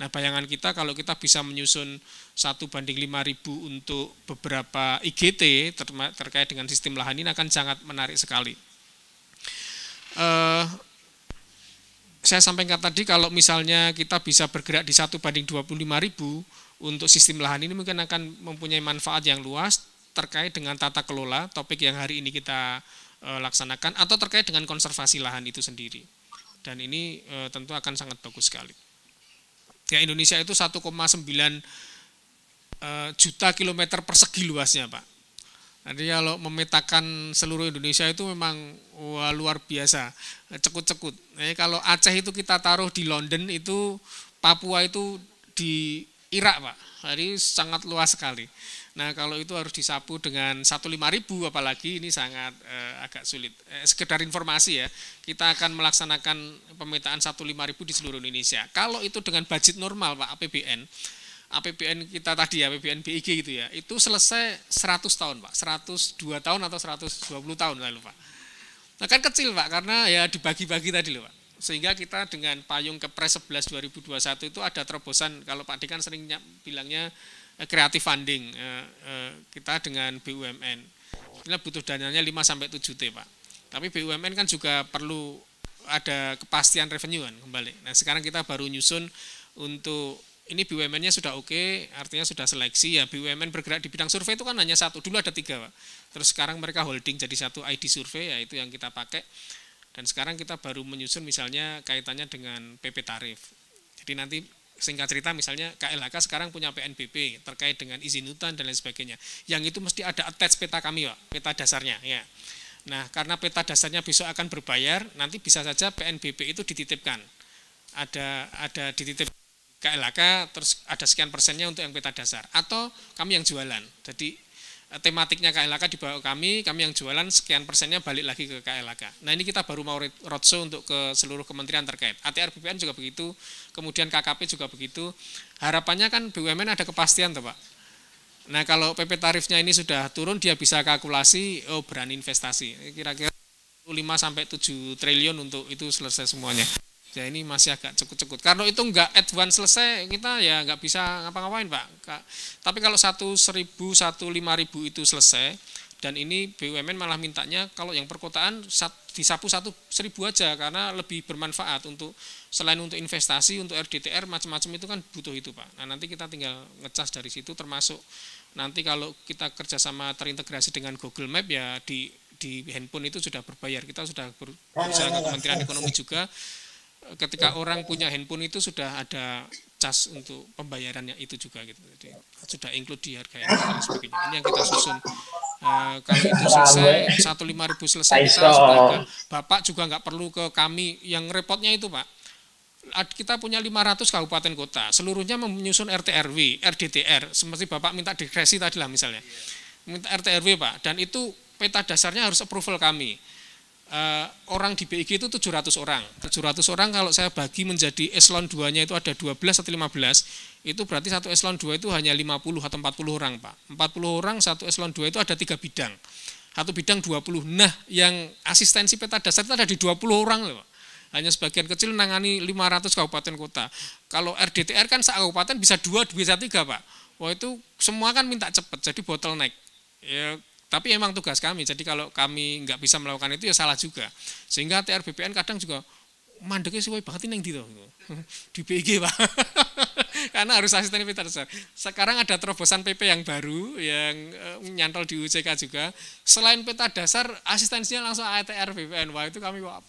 Nah bayangan kita kalau kita bisa menyusun 1 banding 5000 untuk beberapa IGT terkait dengan sistem lahan ini akan sangat menarik sekali eh, saya sampaikan tadi kalau misalnya kita bisa bergerak di satu banding 25 ribu untuk sistem lahan ini mungkin akan mempunyai manfaat yang luas terkait dengan tata kelola topik yang hari ini kita eh, laksanakan atau terkait dengan konservasi lahan itu sendiri dan ini eh, tentu akan sangat bagus sekali ya Indonesia itu 1,9 sembilan eh, juta kilometer persegi luasnya pak jadi kalau memetakan seluruh Indonesia itu memang wah, luar biasa, cekut-cekut. Eh, kalau Aceh itu kita taruh di London itu Papua itu di Irak pak, jadi sangat luas sekali. Nah kalau itu harus disapu dengan satu lima ribu apalagi ini sangat eh, agak sulit. Eh, sekedar informasi ya, kita akan melaksanakan pemetaan satu lima ribu di seluruh Indonesia. Kalau itu dengan budget normal pak APBN, APBN kita tadi ya, APBN BIG gitu ya, itu selesai 100 tahun Pak, 102 tahun atau 120 tahun lalu pak. Nah kan kecil Pak, karena ya dibagi-bagi tadi loh Pak. Sehingga kita dengan payung Kepres 11 2021 itu ada terobosan, kalau Pak Dekan sering bilangnya kreatif eh, funding, eh, eh, kita dengan BUMN. Kita butuh dananya 5-7 T Pak. Tapi BUMN kan juga perlu ada kepastian revenue kan kembali. Nah sekarang kita baru nyusun untuk ini BUMN-nya sudah oke, okay, artinya sudah seleksi ya. BUMN bergerak di bidang survei itu kan hanya satu, dulu ada tiga, Pak. Terus sekarang mereka holding jadi satu ID survei, ya itu yang kita pakai. Dan sekarang kita baru menyusun misalnya kaitannya dengan PP tarif. Jadi nanti singkat cerita misalnya KLHK sekarang punya PNBP terkait dengan izin hutan dan lain sebagainya. Yang itu mesti ada attach peta kami, Pak, peta dasarnya, ya. Nah, karena peta dasarnya besok akan berbayar, nanti bisa saja PNBP itu dititipkan. Ada ada dititip KLHK terus ada sekian persennya untuk yang peta dasar atau kami yang jualan. Jadi eh, tematiknya KLHK dibawa kami, kami yang jualan sekian persennya balik lagi ke KLHK. Nah ini kita baru mau roadshow untuk ke seluruh kementerian terkait. ATR BPN juga begitu, kemudian KKP juga begitu. Harapannya kan BUMN ada kepastian tuh Pak. Nah kalau PP tarifnya ini sudah turun dia bisa kalkulasi, oh berani investasi. Kira-kira 5 sampai 7 triliun untuk itu selesai semuanya ya ini masih agak cekut-cekut. Karena itu enggak advance selesai, kita ya enggak bisa ngapa-ngapain Pak. Tapi kalau satu seribu, satu lima ribu itu selesai, dan ini BUMN malah mintanya kalau yang perkotaan disapu satu seribu aja karena lebih bermanfaat untuk selain untuk investasi untuk RDTR macam-macam itu kan butuh itu pak. Nah nanti kita tinggal ngecas dari situ termasuk nanti kalau kita kerjasama terintegrasi dengan Google Map ya di di handphone itu sudah berbayar kita sudah oh, berusaha ke iya, iya. Kementerian Ekonomi juga ketika orang punya handphone itu sudah ada cas untuk pembayarannya itu juga gitu jadi sudah include di harga yang dan sebagainya ini yang kita susun Uh, kalau itu nah, selesai satu lima ribu selesai nah, kita sudah Bapak juga nggak perlu ke kami. Yang repotnya itu Pak, kita punya 500 kabupaten kota, seluruhnya menyusun RTRW, RDTR, seperti Bapak minta dikresi tadi lah misalnya. Minta RTRW Pak, dan itu peta dasarnya harus approval kami uh, orang di BIG itu 700 orang. 700 orang kalau saya bagi menjadi eselon 2-nya itu ada 12 atau 15, itu berarti satu eselon 2 itu hanya 50 atau 40 orang, Pak. 40 orang satu eselon 2 itu ada tiga bidang. Satu bidang 20. Nah, yang asistensi peta dasar itu ada di 20 orang loh, Pak. Hanya sebagian kecil menangani 500 kabupaten kota. Kalau RDTR kan se kabupaten bisa 2, bisa 3, Pak. Wah itu semua kan minta cepat, jadi bottleneck. Ya, tapi emang tugas kami. Jadi kalau kami nggak bisa melakukan itu ya salah juga. Sehingga TR BPN kadang juga mandeknya suwe banget ini yang di di PG pak karena harus asisten PPT sekarang ada terobosan PP yang baru yang eh, nyantol di UCK juga selain peta dasar asistensinya langsung ATR BPN wah itu kami wah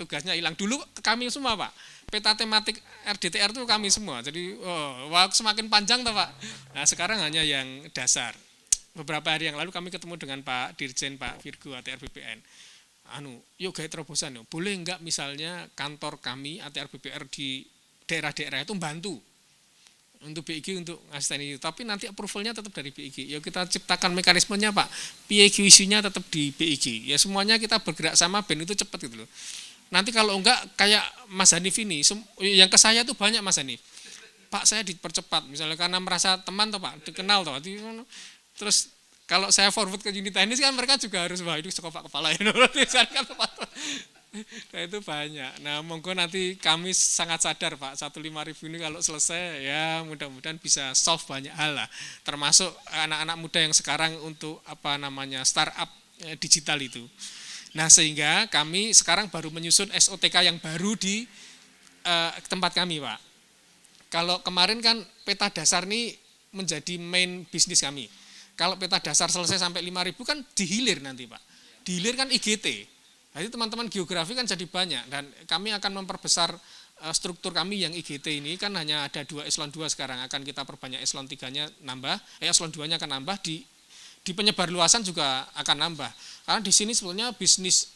tugasnya hilang dulu kami semua pak peta tematik RDTR itu kami semua jadi oh, wah semakin panjang tuh pak nah sekarang hanya yang dasar beberapa hari yang lalu kami ketemu dengan Pak Dirjen Pak Virgo ATR BPN. Anu, yuk gaya terobosan yuk. Boleh enggak misalnya kantor kami ATR BPR di daerah-daerah itu bantu untuk BIG untuk asisten itu. Tapi nanti approvalnya tetap dari BIG. yuk ya kita ciptakan mekanismenya Pak. piq isunya tetap di BIG. Ya semuanya kita bergerak sama band itu cepat gitu loh. Nanti kalau enggak kayak Mas Hanif ini, yang ke saya tuh banyak Mas Hanif. Pak saya dipercepat misalnya karena merasa teman toh Pak, dikenal toh. Terus kalau saya forward ke unit teknis kan mereka juga harus wah cukup pak kepala ya kan Nah itu banyak. Nah monggo nanti kami sangat sadar Pak, satu lima ribu ini kalau selesai ya mudah-mudahan bisa solve banyak hal lah. Termasuk anak-anak muda yang sekarang untuk apa namanya startup eh, digital itu. Nah sehingga kami sekarang baru menyusun SOTK yang baru di eh, tempat kami Pak. Kalau kemarin kan peta dasar ini menjadi main bisnis kami kalau peta dasar selesai sampai 5000 kan dihilir nanti Pak. Dihilir kan IGT. Jadi teman-teman geografi kan jadi banyak dan kami akan memperbesar eh, struktur kami yang IGT ini kan hanya ada dua eselon 2 sekarang akan kita perbanyak eselon 3-nya nambah, eh, eselon 2-nya akan nambah di di penyebar luasan juga akan nambah. Karena di sini sebetulnya bisnis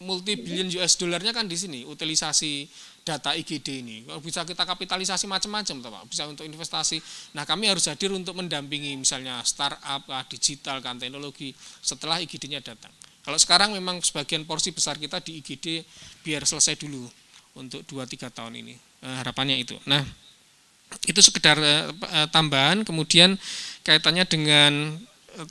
multi billion US nya kan di sini, utilisasi data IGD ini. Bisa kita kapitalisasi macam-macam, Pak. Bisa untuk investasi. Nah, kami harus hadir untuk mendampingi misalnya startup, ah, digital, kan teknologi setelah IGD-nya datang. Kalau sekarang memang sebagian porsi besar kita di IGD biar selesai dulu untuk 2-3 tahun ini. Nah, harapannya itu. Nah, itu sekedar eh, eh, tambahan. Kemudian kaitannya dengan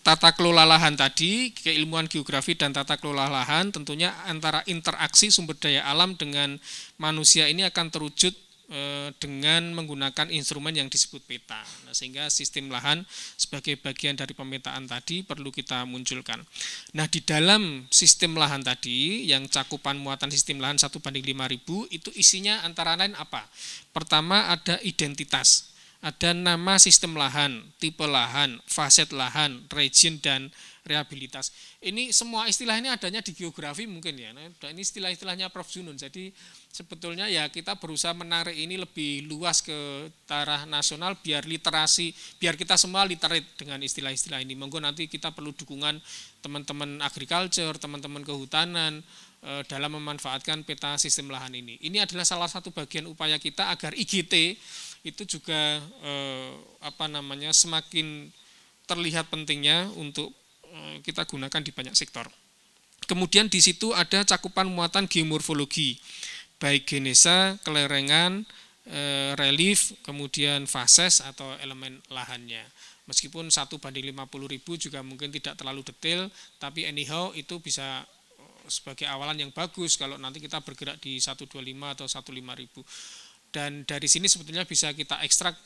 tata kelola lahan tadi, keilmuan geografi dan tata kelola lahan tentunya antara interaksi sumber daya alam dengan manusia ini akan terwujud eh, dengan menggunakan instrumen yang disebut peta. Nah, sehingga sistem lahan sebagai bagian dari pemetaan tadi perlu kita munculkan. Nah, di dalam sistem lahan tadi yang cakupan muatan sistem lahan 1 banding 5000 itu isinya antara lain apa? Pertama ada identitas ada nama sistem lahan, tipe lahan, faset lahan, region dan rehabilitas. Ini semua istilah ini adanya di geografi mungkin ya. Nah, ini istilah-istilahnya Prof Junun. Jadi sebetulnya ya kita berusaha menarik ini lebih luas ke taraf nasional biar literasi, biar kita semua literate dengan istilah-istilah ini. Monggo nanti kita perlu dukungan teman-teman agriculture, teman-teman kehutanan, eh, dalam memanfaatkan peta sistem lahan ini. Ini adalah salah satu bagian upaya kita agar IGT itu juga eh, apa namanya semakin terlihat pentingnya untuk eh, kita gunakan di banyak sektor. Kemudian di situ ada cakupan muatan geomorfologi, baik genesa, kelerengan, eh, relief, kemudian fases atau elemen lahannya. Meskipun satu banding 50 ribu juga mungkin tidak terlalu detail, tapi anyhow itu bisa eh, sebagai awalan yang bagus kalau nanti kita bergerak di 125 atau ribu dan dari sini sebetulnya bisa kita ekstrak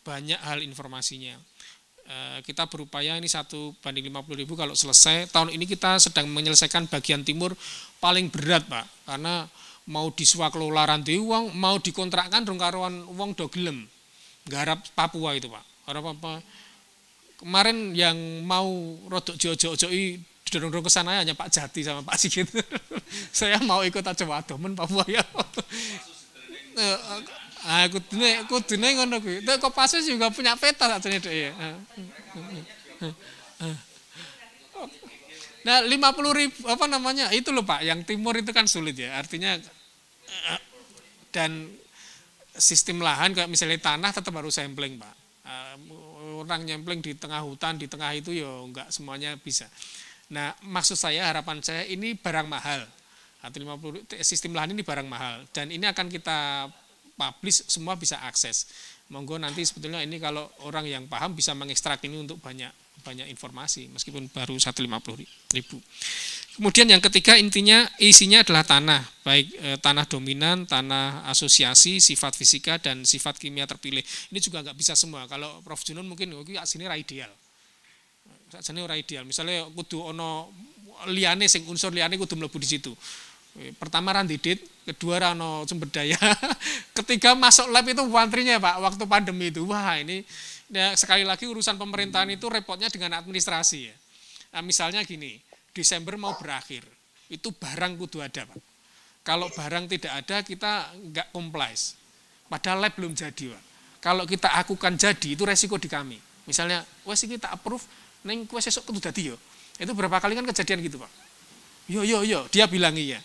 banyak hal informasinya eh, kita berupaya ini satu banding 50 ribu kalau selesai tahun ini kita sedang menyelesaikan bagian timur paling berat pak karena mau disuak kelola rantai uang mau dikontrakkan dong uang do gelem garap Papua itu pak karena apa kemarin yang mau rodok jojo i dorong-dorong kesana sana hanya Pak Jati sama Pak Sigit saya mau ikut aja wadomen Papua ya Eh, aku dene aku dene ngono kuwi. Nek Kopassus juga punya peta jane dhek ya. Nah, 50 ribu apa namanya? Itu loh Pak, yang timur itu kan sulit ya. Artinya eh, dan sistem lahan kayak misalnya tanah tetap harus sampling, Pak. Eh, orang nyempling di tengah hutan, di tengah itu ya enggak semuanya bisa. Nah, maksud saya harapan saya ini barang mahal atau 50 eh, sistem lahan ini barang mahal dan ini akan kita publish semua bisa akses monggo nanti sebetulnya ini kalau orang yang paham bisa mengekstrak ini untuk banyak banyak informasi meskipun baru 150 ribu kemudian yang ketiga intinya isinya adalah tanah baik e, tanah dominan tanah asosiasi sifat fisika dan sifat kimia terpilih ini juga nggak bisa semua kalau Prof Junun mungkin sini oh, ra ideal sini ra ideal misalnya kudu ono liane sing unsur liane kudu mlebu di situ Eh, pertama randidit, kedua rano sumber daya, ketiga masuk lab itu wantrinya Pak waktu pandemi itu. Wah ini ya, sekali lagi urusan pemerintahan itu repotnya dengan administrasi ya. Nah, misalnya gini, Desember mau berakhir, itu barang kudu ada Pak. Kalau barang tidak ada kita nggak complies. Padahal lab belum jadi Pak. Kalau kita akukan jadi itu resiko di kami. Misalnya, wes ini tak approve, neng kue sesok kudu jadi yo. Itu berapa kali kan kejadian gitu Pak. Yo yo yo, dia bilang iya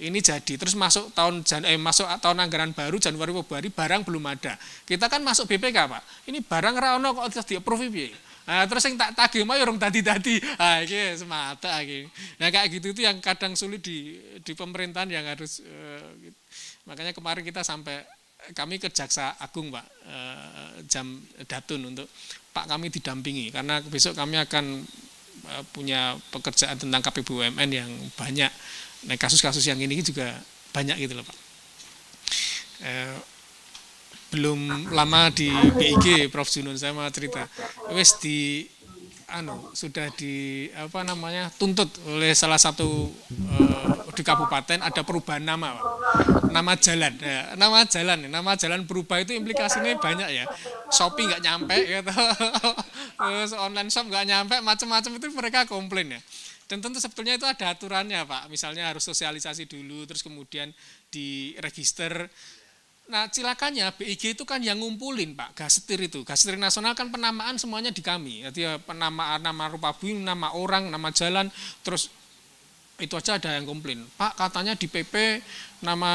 ini jadi terus masuk tahun eh, masuk tahun anggaran baru Januari Februari barang belum ada kita kan masuk BPK pak ini barang rano kok terus di approve ya nah, terus yang tak tagi mah orang ya tadi tadi ah ini semata ini nah kayak gitu itu yang kadang sulit di di pemerintahan yang harus eh, gitu. makanya kemarin kita sampai kami ke Jaksa Agung pak eh, jam datun untuk pak kami didampingi karena besok kami akan eh, punya pekerjaan tentang KPBUMN yang banyak Nah kasus-kasus yang ini juga banyak gitu loh Pak. Eh, belum lama di BIG Prof Junun saya mau cerita wes di anu sudah di apa namanya tuntut oleh salah satu eh, di kabupaten ada perubahan nama Pak. nama jalan ya, nama jalan nama jalan berubah itu implikasinya banyak ya Shopee nggak nyampe gitu online shop nggak nyampe macam-macam itu mereka komplain ya dan tentu sebetulnya itu ada aturannya Pak, misalnya harus sosialisasi dulu, terus kemudian di register. Nah silakannya, BIG itu kan yang ngumpulin Pak, gasetir itu. Gasetir nasional kan penamaan semuanya di kami. Jadi ya, penamaan nama rupa bumi, nama orang, nama jalan, terus itu aja ada yang komplain. Pak katanya di PP nama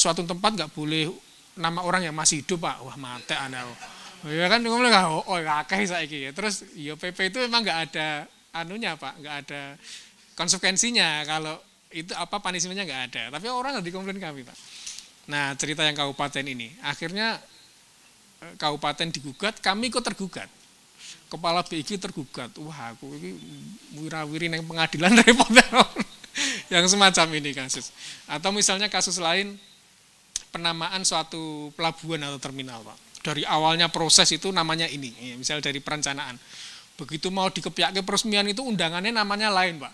suatu tempat nggak boleh nama orang yang masih hidup Pak. Wah mate anda. Ya kan ngomongnya nggak oh, oh akeh saya Terus ya PP itu memang nggak ada anunya Pak, nggak ada konsekuensinya kalau itu apa panismenya nggak ada. Tapi orang nggak dikomplain kami Pak. Nah cerita yang kabupaten ini, akhirnya eh, kabupaten digugat, kami kok tergugat. Kepala BIG tergugat, wah aku ini wirawiri neng pengadilan repot yang semacam ini kasus. Atau misalnya kasus lain penamaan suatu pelabuhan atau terminal Pak. Dari awalnya proses itu namanya ini, misalnya dari perencanaan Begitu mau dikepiak ke peresmian itu undangannya namanya lain, Pak.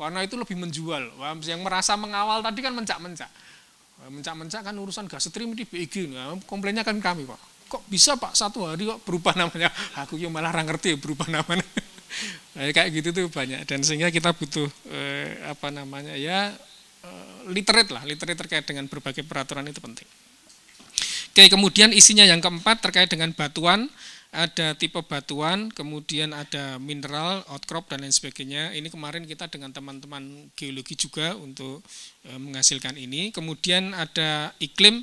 Karena itu lebih menjual. Yang merasa mengawal tadi kan mencak-mencak. Eh, mencak-mencak kan urusan gas stream di BIG. Nah, komplainnya kan kami, Pak. Kok bisa, Pak, satu hari kok berubah namanya? Aku yang malah orang ngerti berubah namanya. Nah, kayak gitu tuh banyak dan sehingga kita butuh eh, apa namanya ya eh, literate lah literate terkait dengan berbagai peraturan itu penting. Oke kemudian isinya yang keempat terkait dengan batuan ada tipe batuan, kemudian ada mineral, outcrop dan lain sebagainya. Ini kemarin kita dengan teman-teman geologi juga untuk e, menghasilkan ini. Kemudian ada iklim,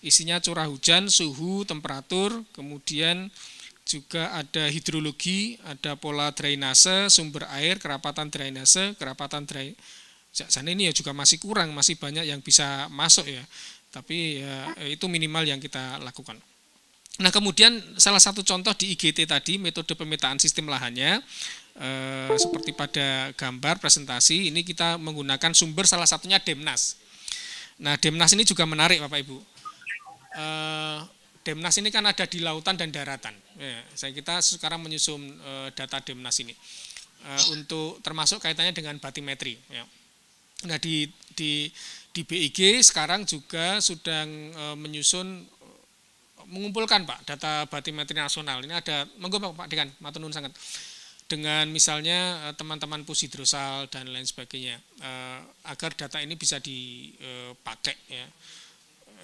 isinya curah hujan, suhu, temperatur, kemudian juga ada hidrologi, ada pola drainase, sumber air, kerapatan drainase, kerapatan drain. Sana ini ya juga masih kurang, masih banyak yang bisa masuk ya. Tapi ya, itu minimal yang kita lakukan. Nah kemudian salah satu contoh di IGT tadi metode pemetaan sistem lahannya eh, seperti pada gambar presentasi ini kita menggunakan sumber salah satunya Demnas. Nah Demnas ini juga menarik Bapak Ibu. Eh, Demnas ini kan ada di lautan dan daratan. Ya, saya kita sekarang menyusun eh, data Demnas ini eh, untuk termasuk kaitannya dengan batimetri. Ya. Nah di di di BIG sekarang juga sudah eh, menyusun mengumpulkan Pak data batimetri nasional. Ini ada monggo Pak Dekan, matunun sangat. Dengan misalnya eh, teman-teman pusidrosal dan lain sebagainya eh, agar data ini bisa dipakai ya.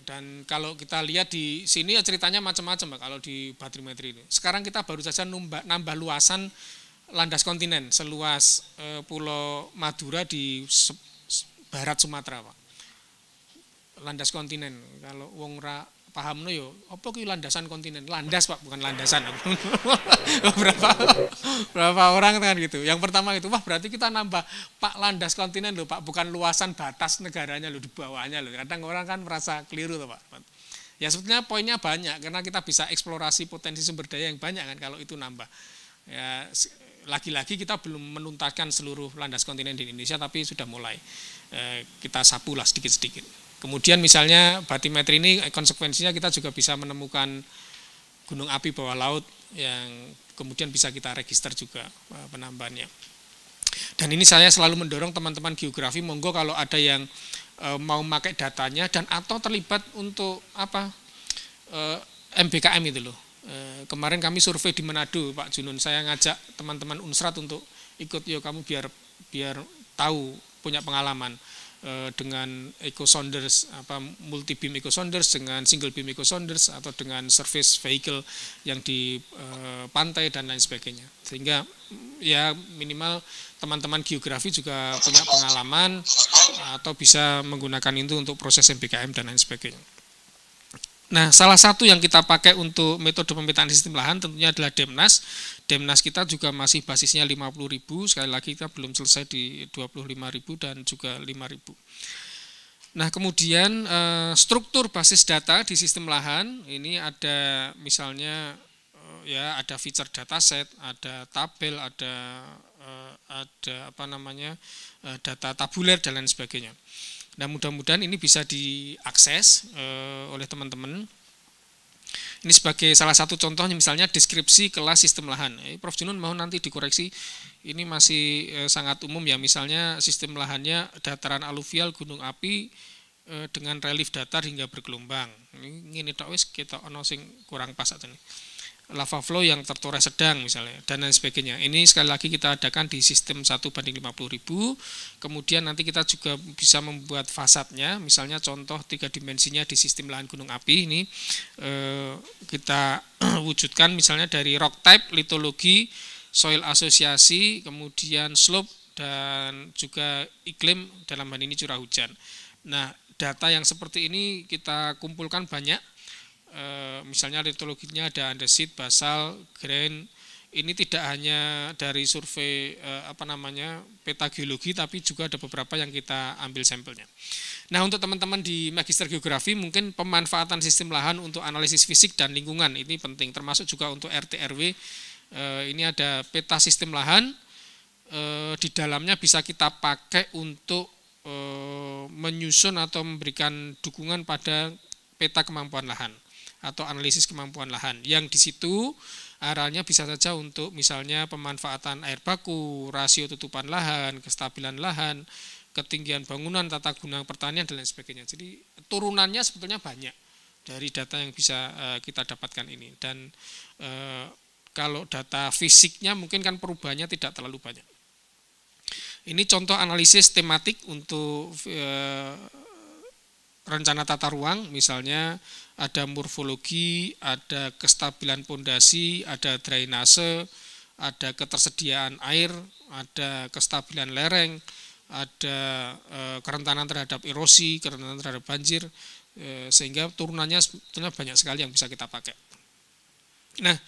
Dan kalau kita lihat di sini ya ceritanya macam-macam Pak kalau di batimetri ini. Sekarang kita baru saja nambah, nambah luasan landas kontinen seluas eh, Pulau Madura di barat Sumatera, Pak. Landas kontinen. Kalau wong ra paham no yo apa ki landasan kontinen landas pak bukan landasan berapa berapa orang kan gitu yang pertama itu wah berarti kita nambah pak landas kontinen loh pak bukan luasan batas negaranya lo di bawahnya lo, kadang orang kan merasa keliru tuh pak ya sebetulnya poinnya banyak karena kita bisa eksplorasi potensi sumber daya yang banyak kan kalau itu nambah ya lagi-lagi kita belum menuntaskan seluruh landas kontinen di Indonesia tapi sudah mulai eh, kita sapulah sedikit-sedikit. Kemudian misalnya batimetri ini eh, konsekuensinya kita juga bisa menemukan gunung api bawah laut yang kemudian bisa kita register juga eh, penambahannya. Dan ini saya selalu mendorong teman-teman geografi monggo kalau ada yang eh, mau pakai datanya dan atau terlibat untuk apa e, MBKM itu loh. kemarin kami survei di Manado, Pak Junun. Saya ngajak teman-teman Unsrat untuk ikut yuk kamu biar biar tahu punya pengalaman Eh, dengan eco sounders apa multi beam eco sounders dengan single beam eco sounders atau dengan surface vehicle yang di e, pantai dan lain sebagainya sehingga ya minimal teman-teman geografi juga punya pengalaman atau bisa menggunakan itu untuk proses MBKM dan lain sebagainya. Nah, salah satu yang kita pakai untuk metode pemetaan sistem lahan tentunya adalah Demnas. Demnas kita juga masih basisnya 50.000, sekali lagi kita belum selesai di 25.000 dan juga 5.000. Nah, kemudian eh, struktur basis data di sistem lahan ini ada misalnya eh, ya ada feature dataset, ada tabel, ada eh, ada apa namanya data tabuler dan lain sebagainya. Nah, mudah-mudahan ini bisa diakses e, oleh teman-teman. Ini sebagai salah satu contohnya misalnya deskripsi kelas sistem lahan. Eh, Prof Junun mohon nanti dikoreksi. Ini masih e, sangat umum ya. Misalnya sistem lahannya dataran aluvial gunung api e, dengan relief datar hingga bergelombang. Ini ini tawis wis ketok sing kurang pas atau ini lava flow yang tertoreh sedang misalnya dan lain sebagainya. Ini sekali lagi kita adakan di sistem 1 banding 50.000. Kemudian nanti kita juga bisa membuat fasadnya, misalnya contoh tiga dimensinya di sistem lahan gunung api ini eh, kita wujudkan misalnya dari rock type, litologi, soil asosiasi, kemudian slope dan juga iklim dalam hal ini curah hujan. Nah, data yang seperti ini kita kumpulkan banyak Eh, misalnya litologinya ada andesit, basal, grain. Ini tidak hanya dari survei eh, apa namanya peta geologi, tapi juga ada beberapa yang kita ambil sampelnya. Nah untuk teman-teman di magister geografi mungkin pemanfaatan sistem lahan untuk analisis fisik dan lingkungan ini penting, termasuk juga untuk RT RW. Eh, ini ada peta sistem lahan di dalamnya bisa kita pakai untuk menyusun atau memberikan dukungan pada peta kemampuan lahan atau analisis kemampuan lahan yang di situ arahnya bisa saja untuk misalnya pemanfaatan air baku, rasio tutupan lahan, kestabilan lahan, ketinggian bangunan, tata guna pertanian dan lain sebagainya. Jadi turunannya sebetulnya banyak dari data yang bisa eh, kita dapatkan ini dan eh, kalau data fisiknya mungkin kan perubahannya tidak terlalu banyak. Ini contoh analisis tematik untuk e, rencana tata ruang, misalnya ada morfologi, ada kestabilan pondasi, ada drainase, ada ketersediaan air, ada kestabilan lereng, ada e, kerentanan terhadap erosi, kerentanan terhadap banjir, e, sehingga turunannya sebetulnya banyak sekali yang bisa kita pakai. Nah,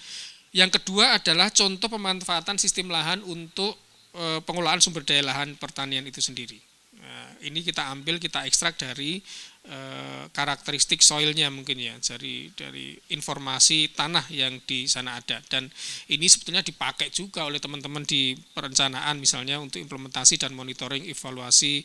yang kedua adalah contoh pemanfaatan sistem lahan untuk e, pengolahan sumber daya lahan pertanian itu sendiri. Nah, ini kita ambil, kita ekstrak dari Eh, karakteristik soilnya mungkin ya dari dari informasi tanah yang di sana ada dan ini sebetulnya dipakai juga oleh teman-teman di perencanaan misalnya untuk implementasi dan monitoring evaluasi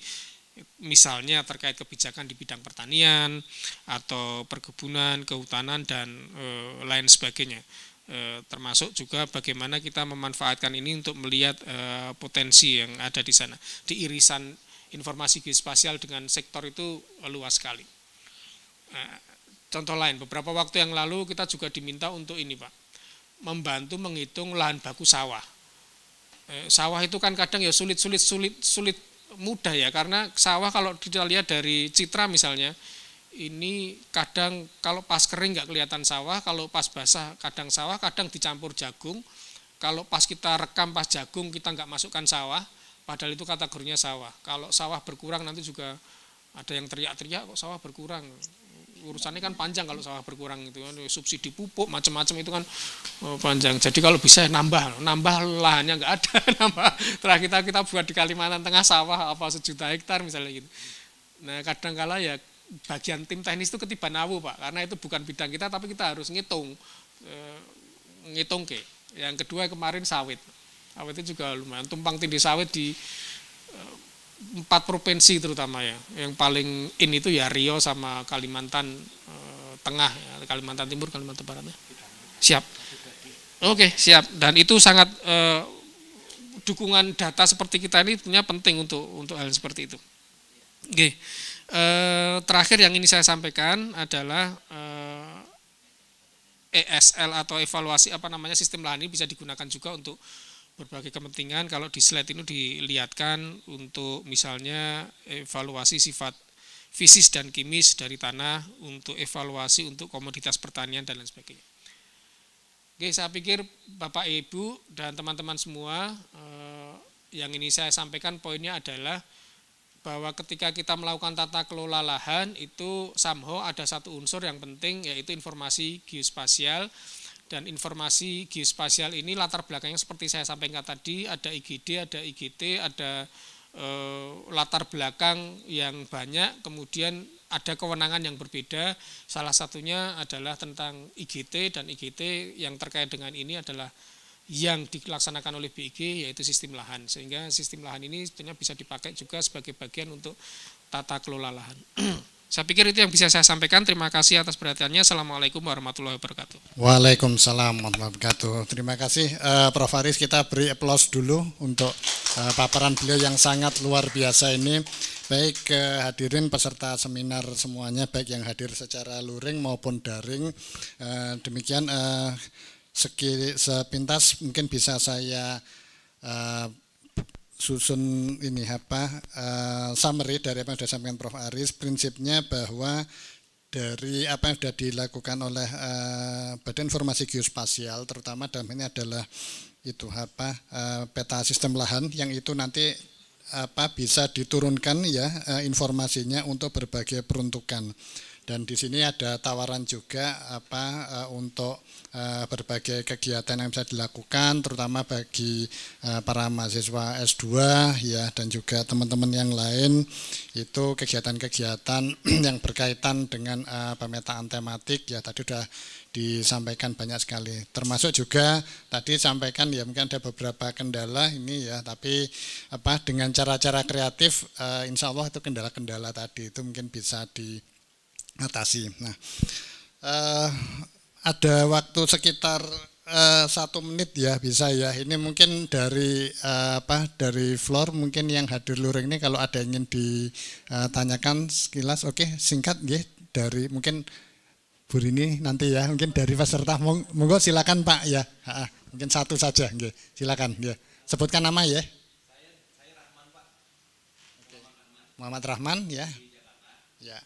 misalnya terkait kebijakan di bidang pertanian atau perkebunan, kehutanan dan e, lain sebagainya. E, termasuk juga bagaimana kita memanfaatkan ini untuk melihat e, potensi yang ada di sana di irisan informasi geospasial dengan sektor itu luas sekali. Nah, contoh lain, beberapa waktu yang lalu kita juga diminta untuk ini Pak, membantu menghitung lahan baku sawah. Eh, sawah itu kan kadang ya sulit-sulit sulit sulit mudah ya karena sawah kalau kita lihat dari citra misalnya ini kadang kalau pas kering nggak kelihatan sawah, kalau pas basah kadang sawah, kadang dicampur jagung. Kalau pas kita rekam pas jagung kita nggak masukkan sawah, Padahal itu kategorinya sawah. Kalau sawah berkurang nanti juga ada yang teriak-teriak kok sawah berkurang. Urusannya kan panjang kalau sawah berkurang itu kan subsidi pupuk macam-macam itu kan oh, panjang. Jadi kalau bisa nambah, nambah lahannya nggak ada, nambah. Terakhir kita kita buat di Kalimantan Tengah sawah apa sejuta hektar misalnya gitu. Nah kadangkala ya bagian tim teknis itu ketiban awu pak, karena itu bukan bidang kita tapi kita harus ngitung, e, ngitung ke. Yang kedua kemarin sawit awetnya juga lumayan tumpang tindih sawit di eh, empat provinsi terutama ya yang paling in itu ya Rio sama Kalimantan eh, Tengah ya, Kalimantan Timur Kalimantan Barat ya. siap oke siap dan itu sangat eh, dukungan data seperti kita ini punya penting untuk untuk hal seperti itu oke okay. Eh, terakhir yang ini saya sampaikan adalah eh, ESL atau evaluasi apa namanya sistem lahan ini bisa digunakan juga untuk berbagai kepentingan kalau di slide ini dilihatkan untuk misalnya evaluasi sifat fisis dan kimis dari tanah untuk evaluasi untuk komoditas pertanian dan lain sebagainya. Oke, saya pikir Bapak Ibu dan teman-teman semua eh, yang ini saya sampaikan poinnya adalah bahwa ketika kita melakukan tata kelola lahan itu somehow ada satu unsur yang penting yaitu informasi geospasial dan informasi geospasial ini latar belakangnya seperti saya sampaikan tadi ada IGD, ada IGT, ada e, latar belakang yang banyak, kemudian ada kewenangan yang berbeda. Salah satunya adalah tentang IGT dan IGT yang terkait dengan ini adalah yang dilaksanakan oleh BIG yaitu sistem lahan sehingga sistem lahan ini sebenarnya bisa dipakai juga sebagai bagian untuk tata kelola lahan. Saya pikir itu yang bisa saya sampaikan. Terima kasih atas perhatiannya. Assalamualaikum warahmatullahi wabarakatuh. Waalaikumsalam warahmatullahi wabarakatuh. Terima kasih uh, Prof. Faris. Kita beri aplaus dulu untuk uh, paparan beliau yang sangat luar biasa ini. Baik uh, hadirin peserta seminar semuanya, baik yang hadir secara luring maupun daring. Uh, demikian uh, sekir, sepintas mungkin bisa saya uh, susun ini apa uh, summary dari apa yang sudah sampaikan Prof Aris prinsipnya bahwa dari apa yang sudah dilakukan oleh uh, Badan Informasi Geospasial terutama dalam ini adalah itu apa uh, peta sistem lahan yang itu nanti apa bisa diturunkan ya uh, informasinya untuk berbagai peruntukan dan di sini ada tawaran juga apa uh, untuk Eh, berbagai kegiatan yang bisa dilakukan terutama bagi eh, para mahasiswa S2 ya dan juga teman-teman yang lain itu kegiatan-kegiatan yang berkaitan dengan eh, pemetaan tematik ya tadi sudah disampaikan banyak sekali termasuk juga tadi sampaikan ya mungkin ada beberapa kendala ini ya tapi apa dengan cara-cara kreatif insya Allah itu kendala-kendala tadi itu mungkin bisa diatasi nah ada waktu sekitar uh, satu menit ya bisa ya. Ini mungkin dari uh, apa dari floor mungkin yang hadir luring ini kalau ada yang ingin ditanyakan sekilas, oke okay, singkat ya dari mungkin Bu ini nanti ya mungkin dari peserta monggo silakan Pak ya ha, ha, mungkin satu saja ya silakan ya sebutkan nama ya saya, saya Rahman Pak Muhammad Rahman ya ya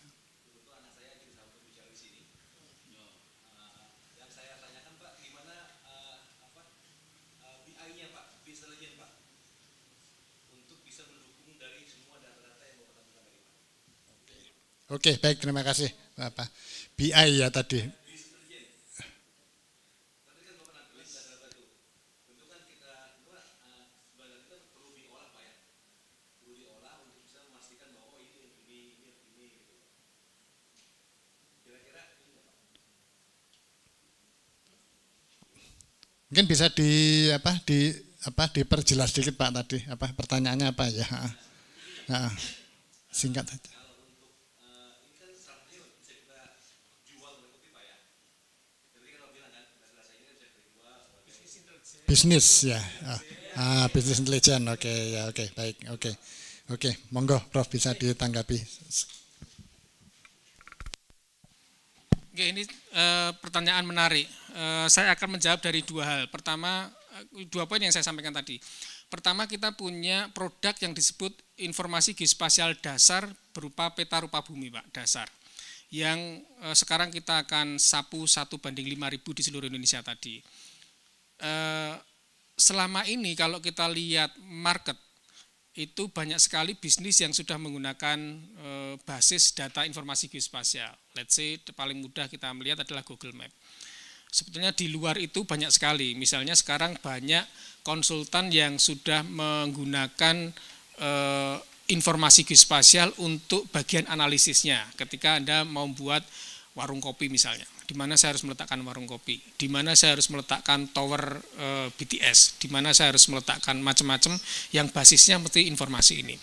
Oke, baik terima kasih Bapak. BI ya tadi. Mungkin bisa di apa di apa diperjelas sedikit Pak tadi apa pertanyaannya apa ya? Nah, singkat saja. bisnis ya. Ah, ah, bisnis intelijen. Oke, okay, ya oke, okay, baik. Oke. Okay. Oke, okay, monggo Prof bisa ditanggapi. Oke, ini uh, pertanyaan menarik. Uh, saya akan menjawab dari dua hal. Pertama, eh, dua poin yang saya sampaikan tadi. Pertama, kita punya produk yang disebut informasi geospasial dasar berupa peta rupa bumi, Pak, dasar. Yang sekarang kita akan sapu satu banding 5000 di seluruh Indonesia tadi. Eh, selama ini kalau kita lihat market itu banyak sekali bisnis yang sudah menggunakan eh, basis data informasi geospasial. Let's say paling mudah kita melihat adalah Google Map. Sebetulnya di luar itu banyak sekali. Misalnya sekarang banyak konsultan yang sudah menggunakan eh, informasi geospasial untuk bagian analisisnya ketika Anda mau buat warung kopi misalnya di mana saya harus meletakkan warung kopi, di mana saya harus meletakkan tower e, eh, BTS, di mana saya harus meletakkan macam-macam yang basisnya seperti informasi ini.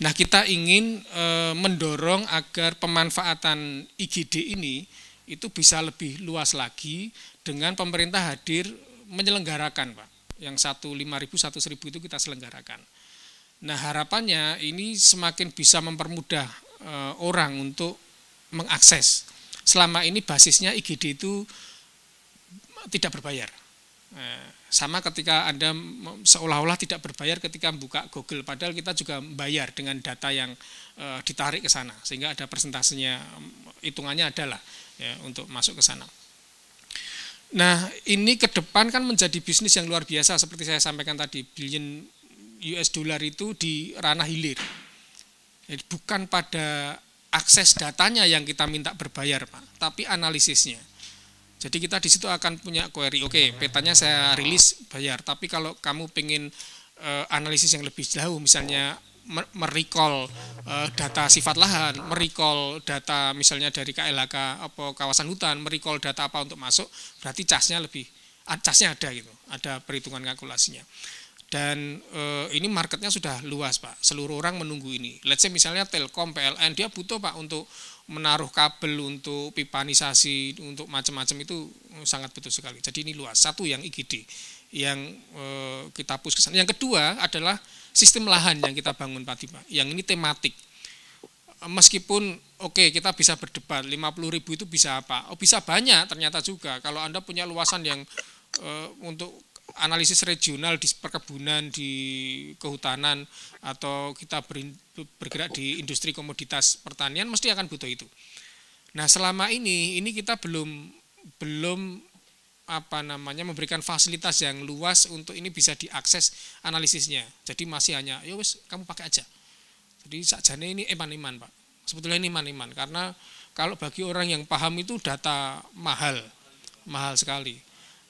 Nah, kita ingin e, mendorong agar pemanfaatan IGD ini itu bisa lebih luas lagi dengan pemerintah hadir menyelenggarakan, Pak. Yang satu lima ribu, satu seribu itu kita selenggarakan. Nah, harapannya ini semakin bisa mempermudah e, orang untuk mengakses selama ini basisnya IGD itu tidak berbayar. Eh, sama ketika Anda seolah-olah tidak berbayar ketika buka Google, padahal kita juga bayar dengan data yang eh, ditarik ke sana, sehingga ada persentasenya, mm, hitungannya adalah ya, untuk masuk ke sana. Nah, ini ke depan kan menjadi bisnis yang luar biasa seperti saya sampaikan tadi, billion US dollar itu di ranah hilir. Jadi bukan pada akses datanya yang kita minta berbayar Pak, tapi analisisnya. Jadi kita di situ akan punya query, oke okay, petanya saya rilis bayar, tapi kalau kamu pengen uh, eh, analisis yang lebih jauh misalnya merecall uh, data sifat lahan, merecall data misalnya dari KLHK apa kawasan hutan, merecall data apa untuk masuk, berarti casnya lebih ah, casnya ada gitu, ada perhitungan kalkulasinya dan e, ini marketnya sudah luas pak seluruh orang menunggu ini let's say misalnya Telkom PLN dia butuh pak untuk menaruh kabel untuk pipanisasi untuk macam-macam itu mm, sangat betul sekali jadi ini luas satu yang IGD yang e, kita push ke yang kedua adalah sistem lahan yang kita bangun Pak Dima yang ini tematik meskipun oke okay, kita bisa berdebat 50 ribu itu bisa apa oh bisa banyak ternyata juga kalau anda punya luasan yang eh, untuk analisis regional di perkebunan, di kehutanan, atau kita bergerak di industri komoditas pertanian, mesti akan butuh itu. Nah, selama ini ini kita belum belum apa namanya memberikan fasilitas yang luas untuk ini bisa diakses analisisnya. Jadi masih hanya, ya wes kamu pakai aja. Jadi sajane ini eman-eman pak. Sebetulnya ini eman-eman karena kalau bagi orang yang paham itu data mahal, mahal sekali.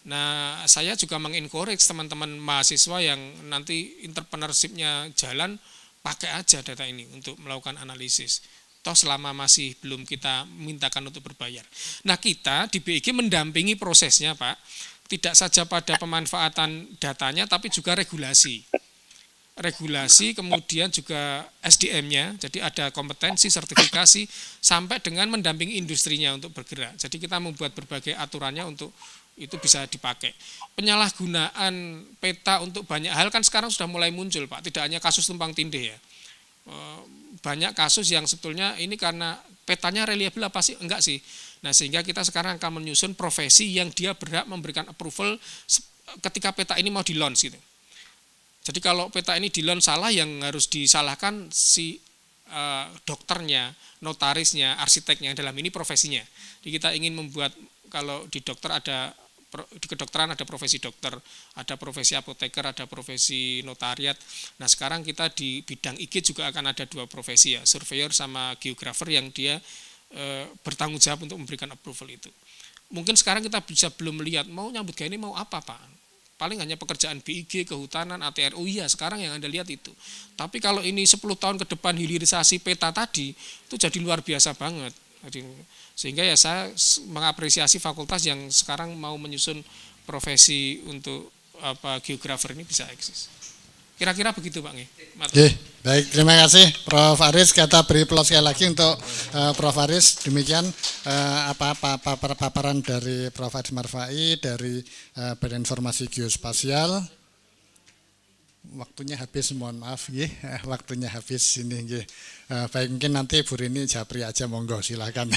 Nah, saya juga mengencourage teman-teman mahasiswa yang nanti entrepreneurship-nya jalan, pakai aja data ini untuk melakukan analisis. Toh selama masih belum kita mintakan untuk berbayar. Nah, kita di BIG mendampingi prosesnya, Pak. Tidak saja pada pemanfaatan datanya, tapi juga regulasi. Regulasi, kemudian juga SDM-nya, jadi ada kompetensi, sertifikasi, sampai dengan mendampingi industrinya untuk bergerak. Jadi kita membuat berbagai aturannya untuk itu bisa dipakai. Penyalahgunaan peta untuk banyak hal kan sekarang sudah mulai muncul Pak, tidak hanya kasus tumpang tindih ya. Eh, banyak kasus yang sebetulnya ini karena petanya reliable apa sih? Enggak sih. Nah sehingga kita sekarang akan menyusun profesi yang dia berhak memberikan approval ketika peta ini mau di launch gitu. Jadi kalau peta ini di launch salah yang harus disalahkan si uh, dokternya, notarisnya, arsiteknya dalam ini profesinya. Jadi kita ingin membuat kalau di dokter ada di kedokteran ada profesi dokter, ada profesi apoteker, ada profesi notariat. Nah, sekarang kita di bidang IG juga akan ada dua profesi ya, surveyor sama geografer yang dia e, bertanggung jawab untuk memberikan approval itu. Mungkin sekarang kita bisa belum melihat mau nyambut gaya ini mau apa, Pak paling hanya pekerjaan BIG, kehutanan, ATR. Oh iya, sekarang yang Anda lihat itu. Tapi kalau ini 10 tahun ke depan hilirisasi peta tadi, itu jadi luar biasa banget. Jadi, sehingga ya saya mengapresiasi fakultas yang sekarang mau menyusun profesi untuk apa geografer ini bisa eksis. Kira-kira begitu Pak Nge. baik, terima kasih Prof. Aris. kata beri plus sekali lagi untuk uh, Prof. Aris. Demikian uh, apa, apa, apa paparan dari Prof. Aris Marfai dari uh, Badan Informasi Geospasial waktunya habis mohon maaf ya waktunya habis ini ya. baik mungkin nanti Bu ini Japri aja monggo silakan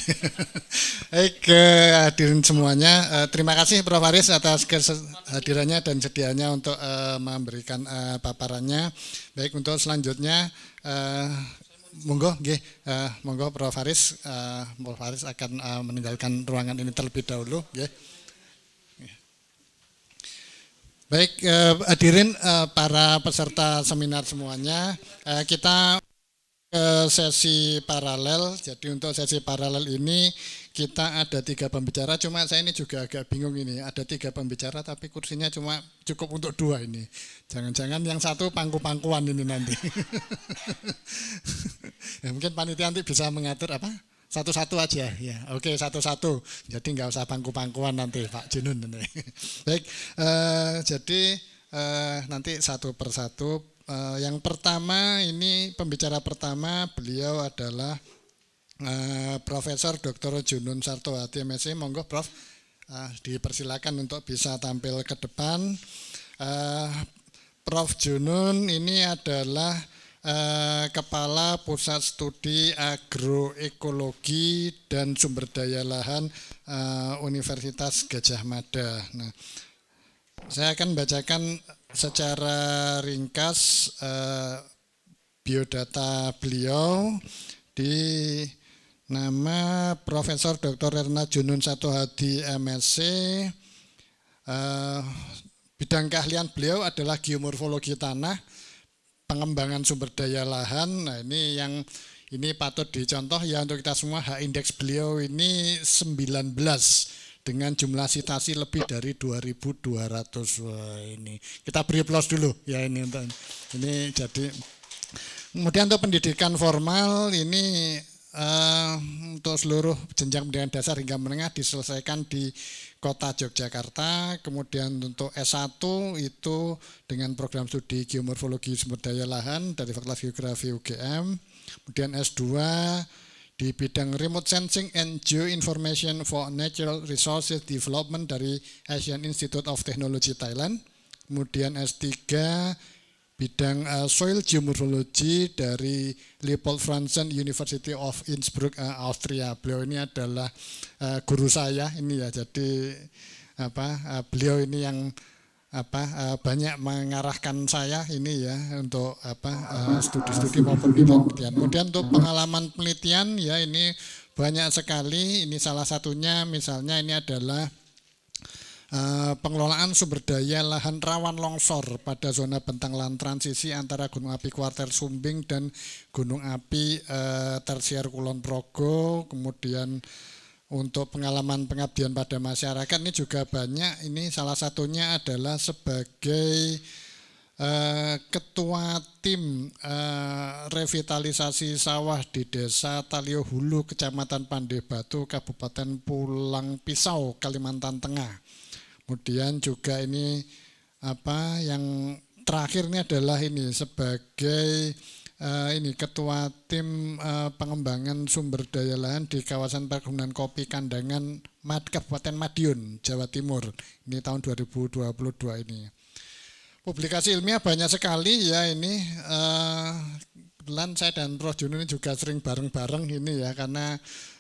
baik ke hadirin semuanya eh, terima kasih Prof Haris atas kehadirannya dan sedianya untuk memberikan paparannya baik untuk selanjutnya monggo nggih monggo Prof Haris Prof Haris akan meninggalkan ruangan ini terlebih dahulu ya. Baik, eh, hadirin eh, para peserta seminar semuanya, eh, kita ke sesi paralel. Jadi untuk sesi paralel ini kita ada tiga pembicara. Cuma saya ini juga agak bingung ini. Ada tiga pembicara tapi kursinya cuma cukup untuk dua ini. Jangan-jangan yang satu pangku-pangkuan ini nanti. ya, mungkin panitia nanti bisa mengatur apa? Satu-satu aja ya. Oke, satu-satu. Jadi nggak usah pangku-pangkuan nanti Pak Junun. Baik, eh, jadi eh, nanti satu persatu. Eh, yang pertama ini pembicara pertama beliau adalah eh, Profesor Dr. Junun Sartowati MSc. Monggo Prof eh, dipersilakan untuk bisa tampil ke depan. Eh, Prof Junun ini adalah Eh, Kepala Pusat Studi Agroekologi dan Sumber Daya Lahan eh, Universitas Gajah Mada. Nah, saya akan bacakan secara ringkas eh, biodata beliau di nama Profesor Dr. Erna Junun Satu Satohadi MSc. bidang keahlian beliau adalah geomorfologi tanah pengembangan sumber daya lahan. Nah, ini yang ini patut dicontoh ya untuk kita semua hak indeks beliau ini 19 dengan jumlah sitasi lebih dari 2200 Wah, ini. Kita beri plus dulu ya ini untuk ini jadi kemudian untuk pendidikan formal ini uh, untuk seluruh jenjang pendidikan dasar hingga menengah diselesaikan di kota Yogyakarta, kemudian untuk S1 itu dengan program studi geomorfologi sumber daya lahan dari Fakultas Geografi UGM, kemudian S2 di bidang remote sensing and geoinformation for natural resources development dari Asian Institute of Technology Thailand, kemudian S3 bidang uh, soil geomorphology dari Leopold Franzen University of Innsbruck uh, Austria. Beliau ini adalah uh, guru saya ini ya. Jadi apa uh, beliau ini yang apa uh, banyak mengarahkan saya ini ya untuk apa studi-studi uh, maupun penelitian. Kemudian untuk pengalaman penelitian ya ini banyak sekali. Ini salah satunya misalnya ini adalah Eh, pengelolaan sumber daya lahan rawan longsor pada zona bentang lahan transisi antara Gunung Api Kuartel Sumbing dan Gunung Api uh, Tersier Kulon Progo, kemudian untuk pengalaman pengabdian pada masyarakat ini juga banyak. Ini salah satunya adalah sebagai eh, ketua tim revitalisasi sawah di Desa Talio Hulu, Kecamatan Pandebatu Kabupaten Pulang Pisau, Kalimantan Tengah. Kemudian juga ini apa yang terakhir ini adalah ini sebagai uh, ini ketua tim uh, pengembangan sumber daya lahan di kawasan perkebunan kopi Kandangan Mad Kabupaten Madiun, Jawa Timur. Ini tahun 2022 ini. Publikasi ilmiah banyak sekali ya ini uh, saya dan Prof Jun ini juga sering bareng-bareng ini ya karena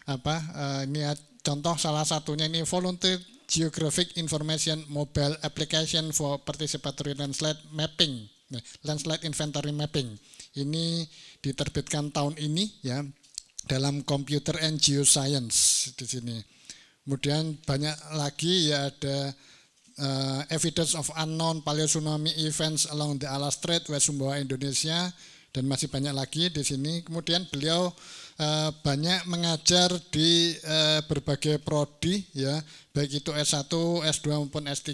apa uh, ini ya, contoh salah satunya ini volunteer Geographic Information Mobile Application for Participatory Landslide Mapping, nah, Landslide Inventory Mapping. Ini diterbitkan tahun ini ya dalam Computer and Geoscience di sini. Kemudian banyak lagi ya ada uh, evidence of unknown paleo tsunami events along the Alas Strait West Sumbawa Indonesia dan masih banyak lagi di sini. Kemudian beliau uh, banyak mengajar di uh, berbagai prodi ya baik itu S1, S2 maupun S3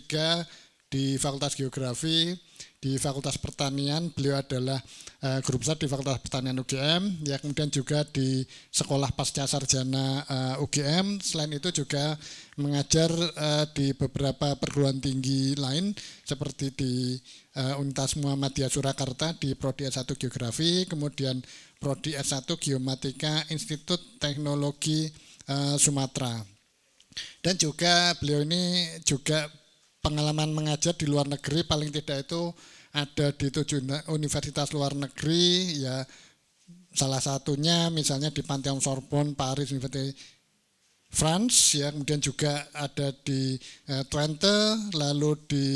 di Fakultas Geografi, di Fakultas Pertanian, beliau adalah uh, guru besar di Fakultas Pertanian UGM, ya kemudian juga di Sekolah Pasca Sarjana uh, eh, UGM. Selain itu juga mengajar uh, di beberapa perguruan tinggi lain seperti di uh, Unitas Muhammadiyah Surakarta di Prodi S1 Geografi, kemudian Prodi S1 Geomatika Institut Teknologi uh, Sumatera. Dan juga beliau ini juga pengalaman mengajar di luar negeri paling tidak itu ada di tujuh universitas luar negeri ya salah satunya misalnya di Pantheon Sorbonne Paris University France ya kemudian juga ada di eh, Twente lalu di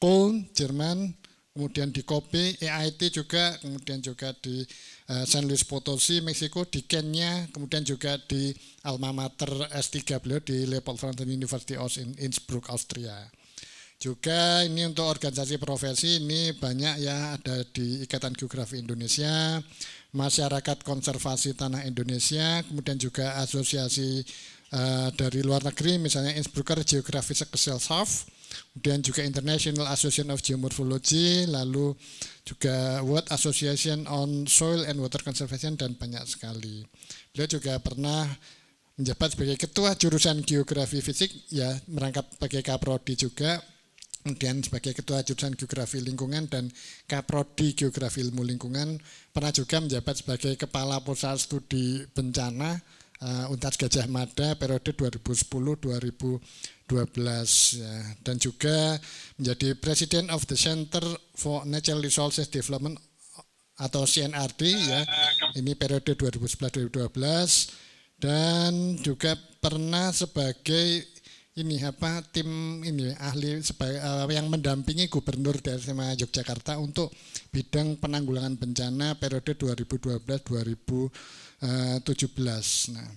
Köln Jerman kemudian di Kobe EIT juga kemudian juga di Eh, San Luis Potosi, Meksiko, di Kenya, kemudian juga di alma mater S3 beliau di Leopold Franzen University of Innsbruck, Austria. Juga ini untuk organisasi profesi ini banyak ya ada di Ikatan Geografi Indonesia, Masyarakat Konservasi Tanah Indonesia, kemudian juga asosiasi uh, dari luar negeri misalnya Innsbrucker Geographische Gesellschaft, kemudian juga International Association of Geomorphology, lalu juga World Association on Soil and Water Conservation dan banyak sekali. Beliau juga pernah menjabat sebagai ketua jurusan geografi fisik ya merangkap sebagai kaprodi juga kemudian sebagai ketua jurusan geografi lingkungan dan kaprodi geografi ilmu lingkungan pernah juga menjabat sebagai kepala pusat studi bencana uh, Untas Gajah Mada periode 2010 2020 Ya. dan juga menjadi President of the Center for Natural Resources Development atau CNRD ya ini periode 2011-2012 dan juga pernah sebagai ini apa tim ini ahli sebagai uh, yang mendampingi gubernur dari SMA Yogyakarta untuk bidang penanggulangan bencana periode 2012-2017. Eh, nah,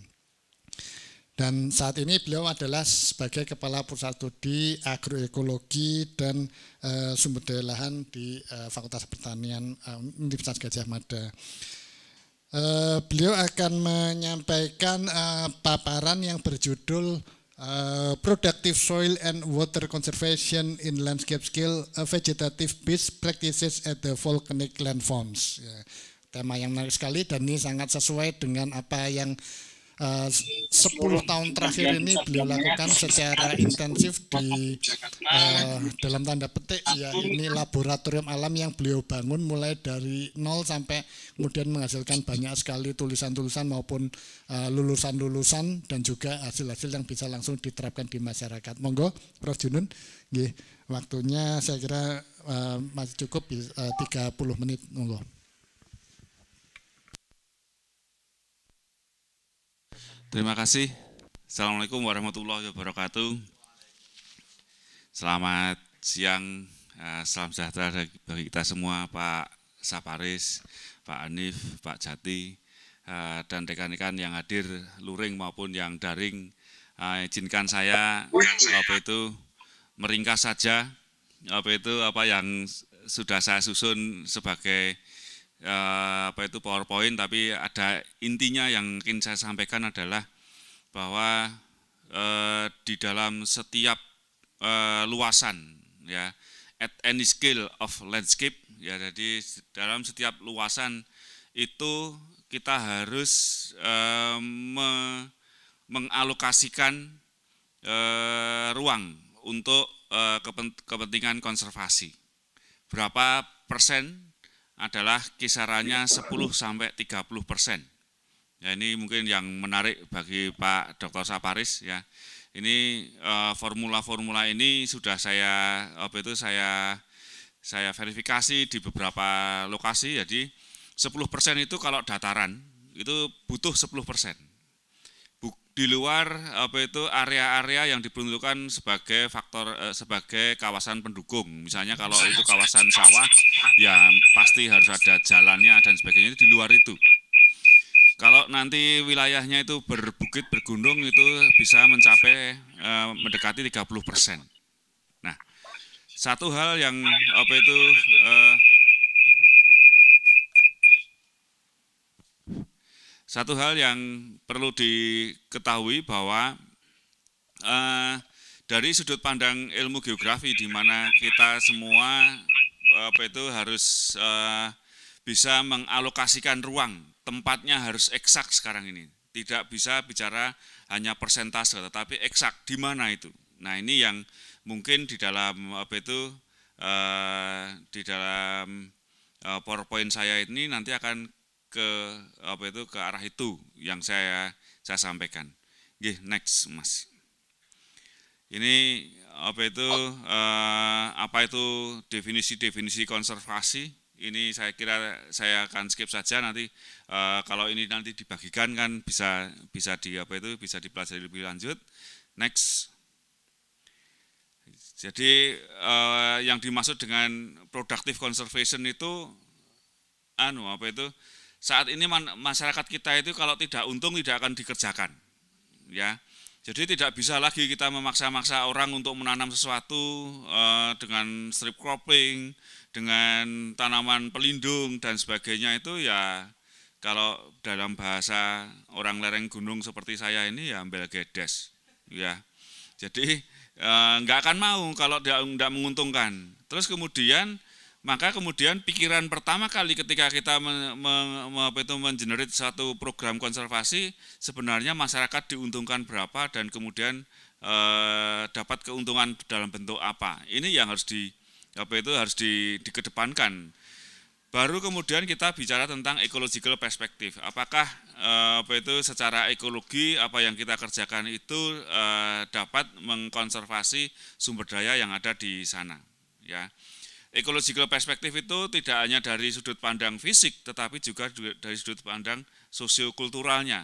dan saat ini beliau adalah sebagai Kepala Pusat Studi Agroekologi dan e, Sumber Daya Lahan di e, Fakultas Pertanian e, Universitas Gajah Mada. E, beliau akan menyampaikan e, paparan yang berjudul e, Productive Soil and Water Conservation in Landscape Scale Vegetative Based Practices at the Volcanic Landforms. Ya, tema yang menarik sekali dan ini sangat sesuai dengan apa yang Eh, uh, 10 tahun terakhir ini beliau lakukan secara intensif di uh, dalam tanda petik ya ini laboratorium alam yang beliau bangun mulai dari nol sampai kemudian menghasilkan banyak sekali tulisan-tulisan maupun eh, lulusan-lulusan uh, dan juga hasil-hasil yang bisa langsung diterapkan di masyarakat. Monggo Prof Junun nggih waktunya saya kira uh, masih cukup uh, 30 menit monggo. Terima kasih. Assalamualaikum warahmatullahi wabarakatuh. Selamat siang, eh, salam sejahtera bagi kita semua, Pak Saparis, Pak Anif, Pak Jati, eh, dan rekan-rekan yang hadir luring maupun yang daring. Eh, izinkan saya apa itu meringkas saja apa itu apa yang sudah saya susun sebagai eh, apa itu PowerPoint tapi ada intinya yang ingin saya sampaikan adalah bahwa eh, di dalam setiap eh, luasan ya at any scale of landscape ya jadi dalam setiap luasan itu kita harus eh, me, mengalokasikan eh, ruang untuk eh, kepentingan konservasi berapa persen adalah kisarannya 10 sampai 30 persen. Ya, ini mungkin yang menarik bagi Pak Dr. Saparis ya. Ini eh, formula-formula e, ini sudah saya apa itu saya saya verifikasi di beberapa lokasi jadi 10% itu kalau dataran itu butuh 10% di luar apa itu area-area yang diperuntukkan sebagai faktor eh, sebagai kawasan pendukung. Misalnya kalau itu kawasan sawah ya pasti harus ada jalannya dan sebagainya itu di luar itu. Kalau nanti wilayahnya itu berbukit bergunung itu bisa mencapai eh, mendekati 30%. Nah, satu hal yang apa itu eh, Satu hal yang perlu diketahui bahwa eh, dari sudut pandang ilmu geografi di mana kita semua apa itu harus eh, bisa mengalokasikan ruang, tempatnya harus eksak sekarang ini. Tidak bisa bicara hanya persentase, tetapi eksak di mana itu. Nah ini yang mungkin di dalam apa itu eh, di dalam eh, PowerPoint saya ini nanti akan ke apa itu ke arah itu yang saya saya sampaikan. Oke, next Mas. Ini apa itu eh, apa itu definisi-definisi konservasi? Ini saya kira saya akan skip saja nanti eh, kalau ini nanti dibagikan kan bisa bisa di apa itu bisa dipelajari lebih lanjut. Next. Jadi eh, yang dimaksud dengan productive conservation itu anu apa itu saat ini masyarakat kita itu kalau tidak untung tidak akan dikerjakan. Ya. Jadi tidak bisa lagi kita memaksa-maksa orang untuk menanam sesuatu eh, dengan strip cropping, dengan tanaman pelindung dan sebagainya itu ya kalau dalam bahasa orang lereng gunung seperti saya ini ya ambil gedes ya. Jadi eh, nggak akan mau kalau tidak menguntungkan. Terus kemudian maka kemudian pikiran pertama kali ketika kita men, men, mengenerate satu program konservasi sebenarnya masyarakat diuntungkan berapa dan kemudian eh, dapat keuntungan dalam bentuk apa ini yang harus di apa itu harus di, dikedepankan baru kemudian kita bicara tentang ecological perspektif apakah eh, apa itu secara ekologi apa yang kita kerjakan itu eh, dapat mengkonservasi sumber daya yang ada di sana ya Ecological perspektif itu tidak hanya dari sudut pandang fisik, tetapi juga dari sudut pandang sosiokulturalnya.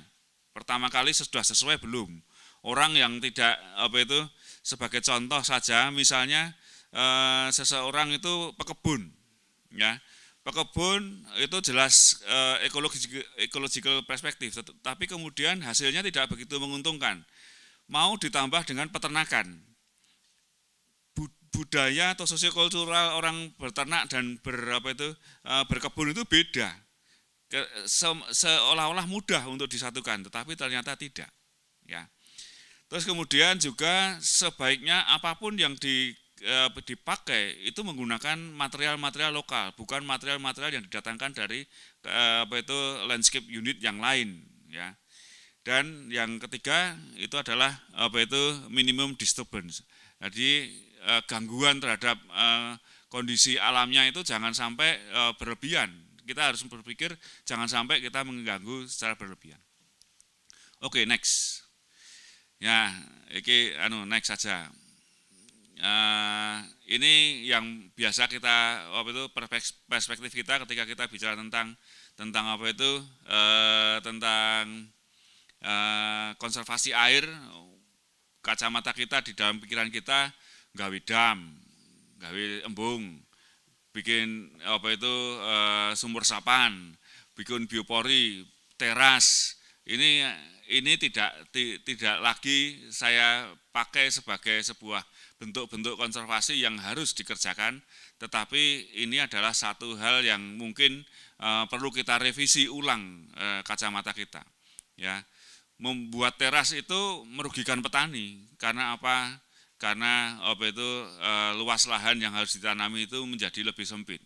Pertama kali sudah sesuai belum. Orang yang tidak apa itu sebagai contoh saja, misalnya e, seseorang itu pekebun, ya pekebun itu jelas e, ekologi, ecological perspektif, tetapi kemudian hasilnya tidak begitu menguntungkan. Mau ditambah dengan peternakan, budaya atau sosiokultural orang berternak dan berapa itu e, berkebun itu beda. Se, seolah-olah mudah untuk disatukan, tetapi ternyata tidak. Ya. Terus kemudian juga sebaiknya apapun yang di, e, dipakai itu menggunakan material-material lokal, bukan material-material yang didatangkan dari e, apa itu landscape unit yang lain, ya. Dan yang ketiga itu adalah apa itu minimum disturbance. Jadi eh, gangguan terhadap eh, kondisi alamnya itu jangan sampai eh, berlebihan. Kita harus berpikir jangan sampai kita mengganggu secara berlebihan. Oke, okay, next. Ya, oke, anu next saja. Uh, ini yang biasa kita apa itu perspektif kita ketika kita bicara tentang tentang apa itu uh, tentang uh, konservasi air kacamata kita di dalam pikiran kita gawe dam, gawe embung, bikin apa itu e, sumur sapan, bikin biopori, teras. Ini ini tidak ti, tidak lagi saya pakai sebagai sebuah bentuk-bentuk konservasi yang harus dikerjakan, tetapi ini adalah satu hal yang mungkin e, perlu kita revisi ulang e, kacamata kita. Ya, membuat teras itu merugikan petani karena apa? karena apa itu eh, luas lahan yang harus ditanami itu menjadi lebih sempit.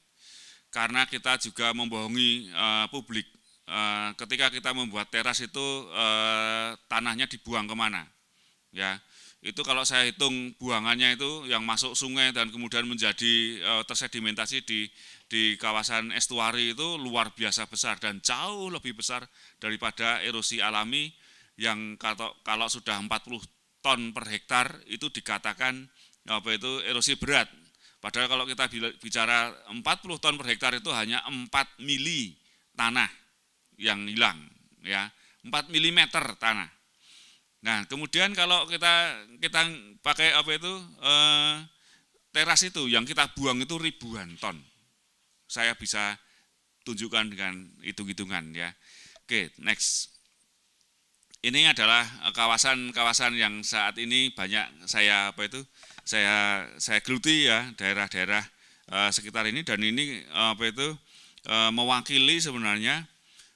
Karena kita juga membohongi eh, publik. Eh, ketika kita membuat teras itu tanahnya dibuang kemana, ya itu kalau saya hitung buangannya itu yang masuk sungai dan kemudian menjadi e, tersedimentasi di di kawasan estuari itu luar biasa besar dan jauh lebih besar daripada erosi alami yang kalau sudah 40 ton per hektar itu dikatakan apa itu erosi berat. Padahal kalau kita bicara 40 ton per hektar itu hanya 4 mili tanah yang hilang ya. 4 mm tanah. Nah, kemudian kalau kita kita pakai apa itu eh, teras itu yang kita buang itu ribuan ton. Saya bisa tunjukkan dengan hitung-hitungan ya. Oke, next ini adalah eh, kawasan-kawasan yang saat ini banyak saya apa itu saya saya geluti ya daerah-daerah eh, sekitar ini dan ini eh, apa itu eh, mewakili sebenarnya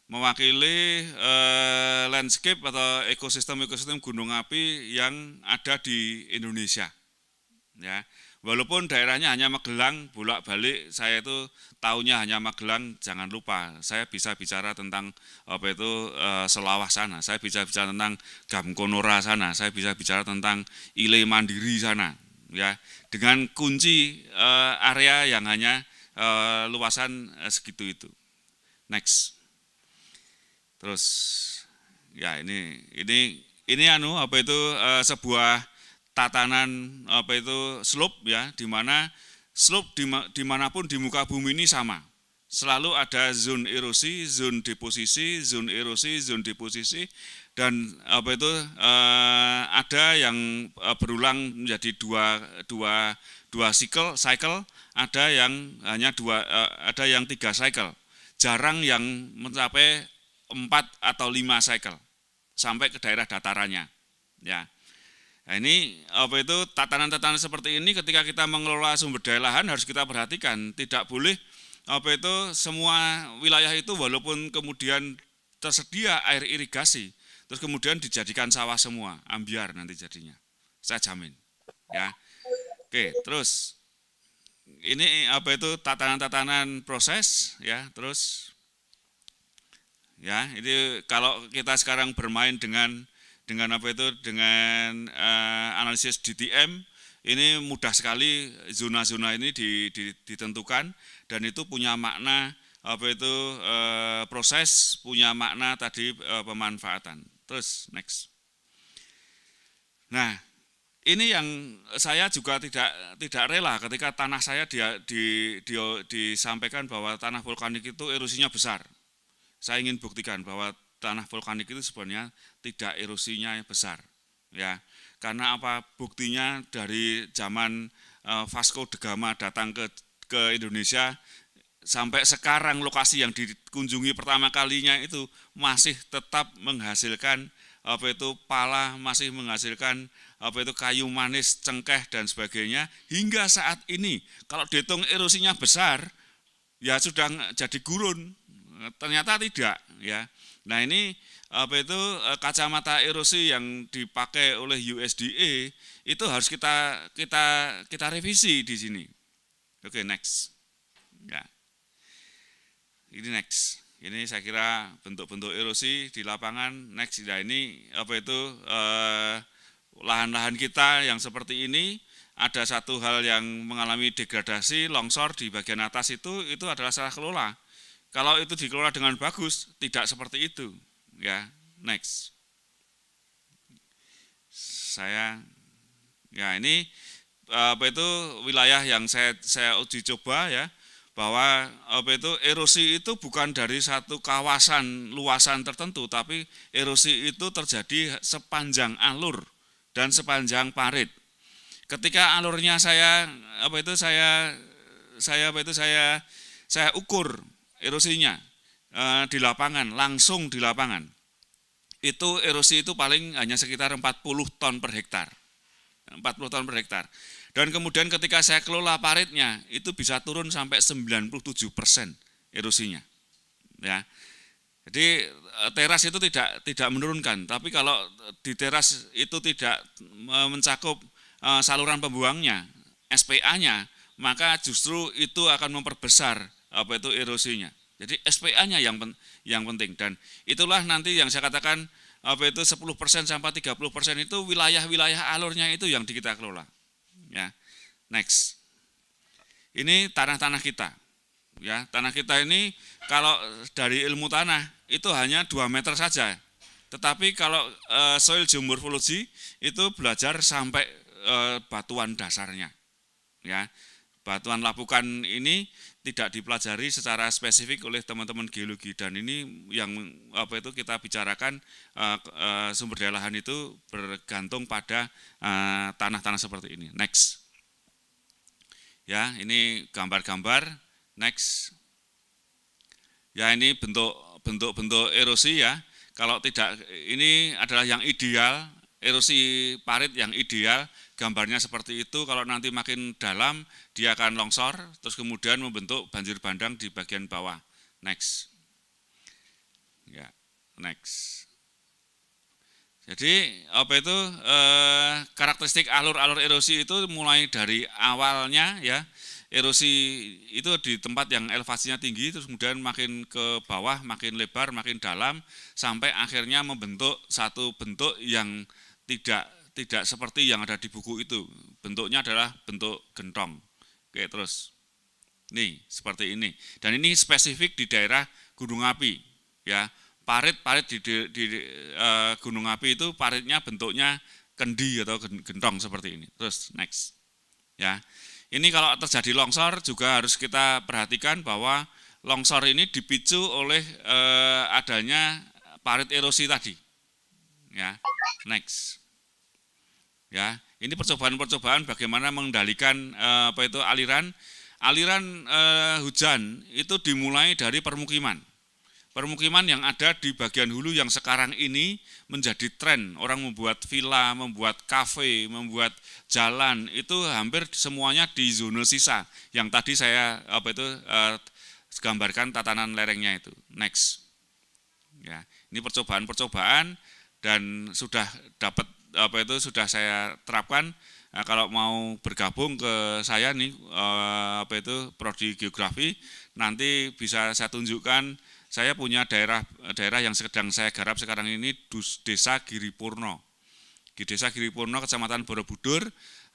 mewakili eh, landscape atau ekosistem-ekosistem gunung api yang ada di Indonesia. Ya. Walaupun daerahnya hanya Magelang, bolak-balik saya itu tahunya hanya Magelang, jangan lupa saya bisa bicara tentang apa itu eh, Selawas sana, saya bisa bicara tentang Gamkonora sana, saya bisa bicara tentang Ile Mandiri sana, ya dengan kunci uh, area yang hanya uh, luasan segitu itu. Next, terus ya ini ini ini anu apa itu sebuah tatanan apa itu slope ya di mana slope dimanapun di muka bumi ini sama. Selalu ada zon erosi, zon deposisi, zon erosi, zon deposisi, dan apa itu eh, ada yang eh, berulang menjadi dua dua dua cycle, cycle ada yang hanya dua, eh, ada yang tiga cycle. Jarang yang mencapai empat atau lima cycle sampai ke daerah datarannya. Ya, Nah ini apa itu tatanan-tatanan seperti ini ketika kita mengelola sumber daya lahan harus kita perhatikan. Tidak boleh apa itu semua wilayah itu walaupun kemudian tersedia air irigasi terus kemudian dijadikan sawah semua, ambiar nanti jadinya. Saya jamin. Ya. Oke, terus ini apa itu tatanan-tatanan proses ya, terus ya, ini kalau kita sekarang bermain dengan dengan apa itu dengan uh, analisis DTM ini mudah sekali zona-zona ini di, di, ditentukan dan itu punya makna apa itu uh, proses punya makna tadi uh, pemanfaatan. Terus next. Nah, ini yang saya juga tidak tidak rela ketika tanah saya dia di, di, disampaikan bahwa tanah vulkanik itu erosinya besar. Saya ingin buktikan bahwa tanah vulkanik itu sebenarnya tidak erosinya besar ya karena apa buktinya dari zaman eh, Vasco de Gama datang ke ke Indonesia sampai sekarang lokasi yang dikunjungi pertama kalinya itu masih tetap menghasilkan apa itu pala masih menghasilkan apa itu kayu manis, cengkeh dan sebagainya hingga saat ini. Kalau dihitung erosinya besar, ya sudah jadi gurun. Ternyata tidak, ya. Nah ini apa itu eh, kacamata erosi yang dipakai oleh USDA itu harus kita kita kita revisi di sini. Oke okay, next, ya ini next. Ini saya kira bentuk-bentuk erosi di lapangan next. ya ini apa itu eh, lahan-lahan eh, kita yang seperti ini ada satu hal yang mengalami degradasi longsor di bagian atas itu itu adalah salah kelola kalau itu dikelola dengan bagus, tidak seperti itu. Ya, next. Saya, ya ini apa itu wilayah yang saya saya uji coba ya bahwa apa itu erosi itu bukan dari satu kawasan luasan tertentu tapi erosi itu terjadi sepanjang alur dan sepanjang parit. Ketika alurnya saya apa itu saya saya apa itu saya saya ukur erosinya e, di lapangan, langsung di lapangan. Itu erosi itu paling hanya sekitar 40 ton per hektar. 40 ton per hektar. Dan kemudian ketika saya kelola paritnya, itu bisa turun sampai 97 persen erosinya. Ya. Jadi eh, teras itu tidak tidak menurunkan, tapi kalau eh, di teras itu tidak mencakup saluran pembuangnya, SPA-nya, maka justru itu akan memperbesar apa itu erosinya. Jadi SPA-nya yang pen, yang penting dan itulah nanti yang saya katakan apa itu 10% sampai 30% itu wilayah-wilayah alurnya itu yang kita kelola. Ya. Next. Ini tanah-tanah kita. Ya, tanah kita ini kalau dari ilmu tanah itu hanya 2 meter saja. Tetapi kalau e, soil geomorphology itu belajar sampai e, batuan dasarnya. Ya. Batuan lapukan ini tidak dipelajari secara spesifik oleh teman-teman geologi dan ini yang apa itu kita bicarakan uh, uh, sumber daya lahan itu bergantung pada eh, tanah-tanah uh, seperti ini. Next. Ya, ini gambar-gambar. Next. Ya, ini bentuk bentuk-bentuk erosi ya. Kalau tidak ini adalah yang ideal, erosi parit yang ideal gambarnya seperti itu, kalau nanti makin dalam dia akan longsor, terus kemudian membentuk banjir bandang di bagian bawah. Next. Ya, next. Jadi apa itu eh, karakteristik alur-alur erosi itu mulai dari awalnya ya erosi itu di tempat yang elevasinya tinggi terus kemudian makin ke bawah makin lebar makin dalam sampai akhirnya membentuk satu bentuk yang tidak tidak seperti yang ada di buku itu. Bentuknya adalah bentuk gentong. Oke, terus. Nih, seperti ini. Dan ini spesifik di daerah Gunung Api, ya. Parit-parit di, di, di uh, eh, Gunung Api itu paritnya bentuknya kendi atau gentong seperti ini. Terus next. Ya. Ini kalau terjadi longsor juga harus kita perhatikan bahwa longsor ini dipicu oleh eh, adanya parit erosi tadi. Ya. Next. Ya, ini percobaan-percobaan bagaimana mengendalikan eh, apa itu aliran aliran eh, hujan itu dimulai dari permukiman. Permukiman yang ada di bagian hulu yang sekarang ini menjadi tren. Orang membuat villa, membuat kafe, membuat jalan itu hampir semuanya di zona sisa. Yang tadi saya apa itu eh, gambarkan tatanan lerengnya itu. Next. Ya, ini percobaan-percobaan dan sudah dapat apa itu sudah saya terapkan Nah, kalau mau bergabung ke saya nih eh, apa itu prodi geografi nanti bisa saya tunjukkan saya punya daerah daerah yang sedang saya garap sekarang ini desa Giripurno di desa Giripurno kecamatan Borobudur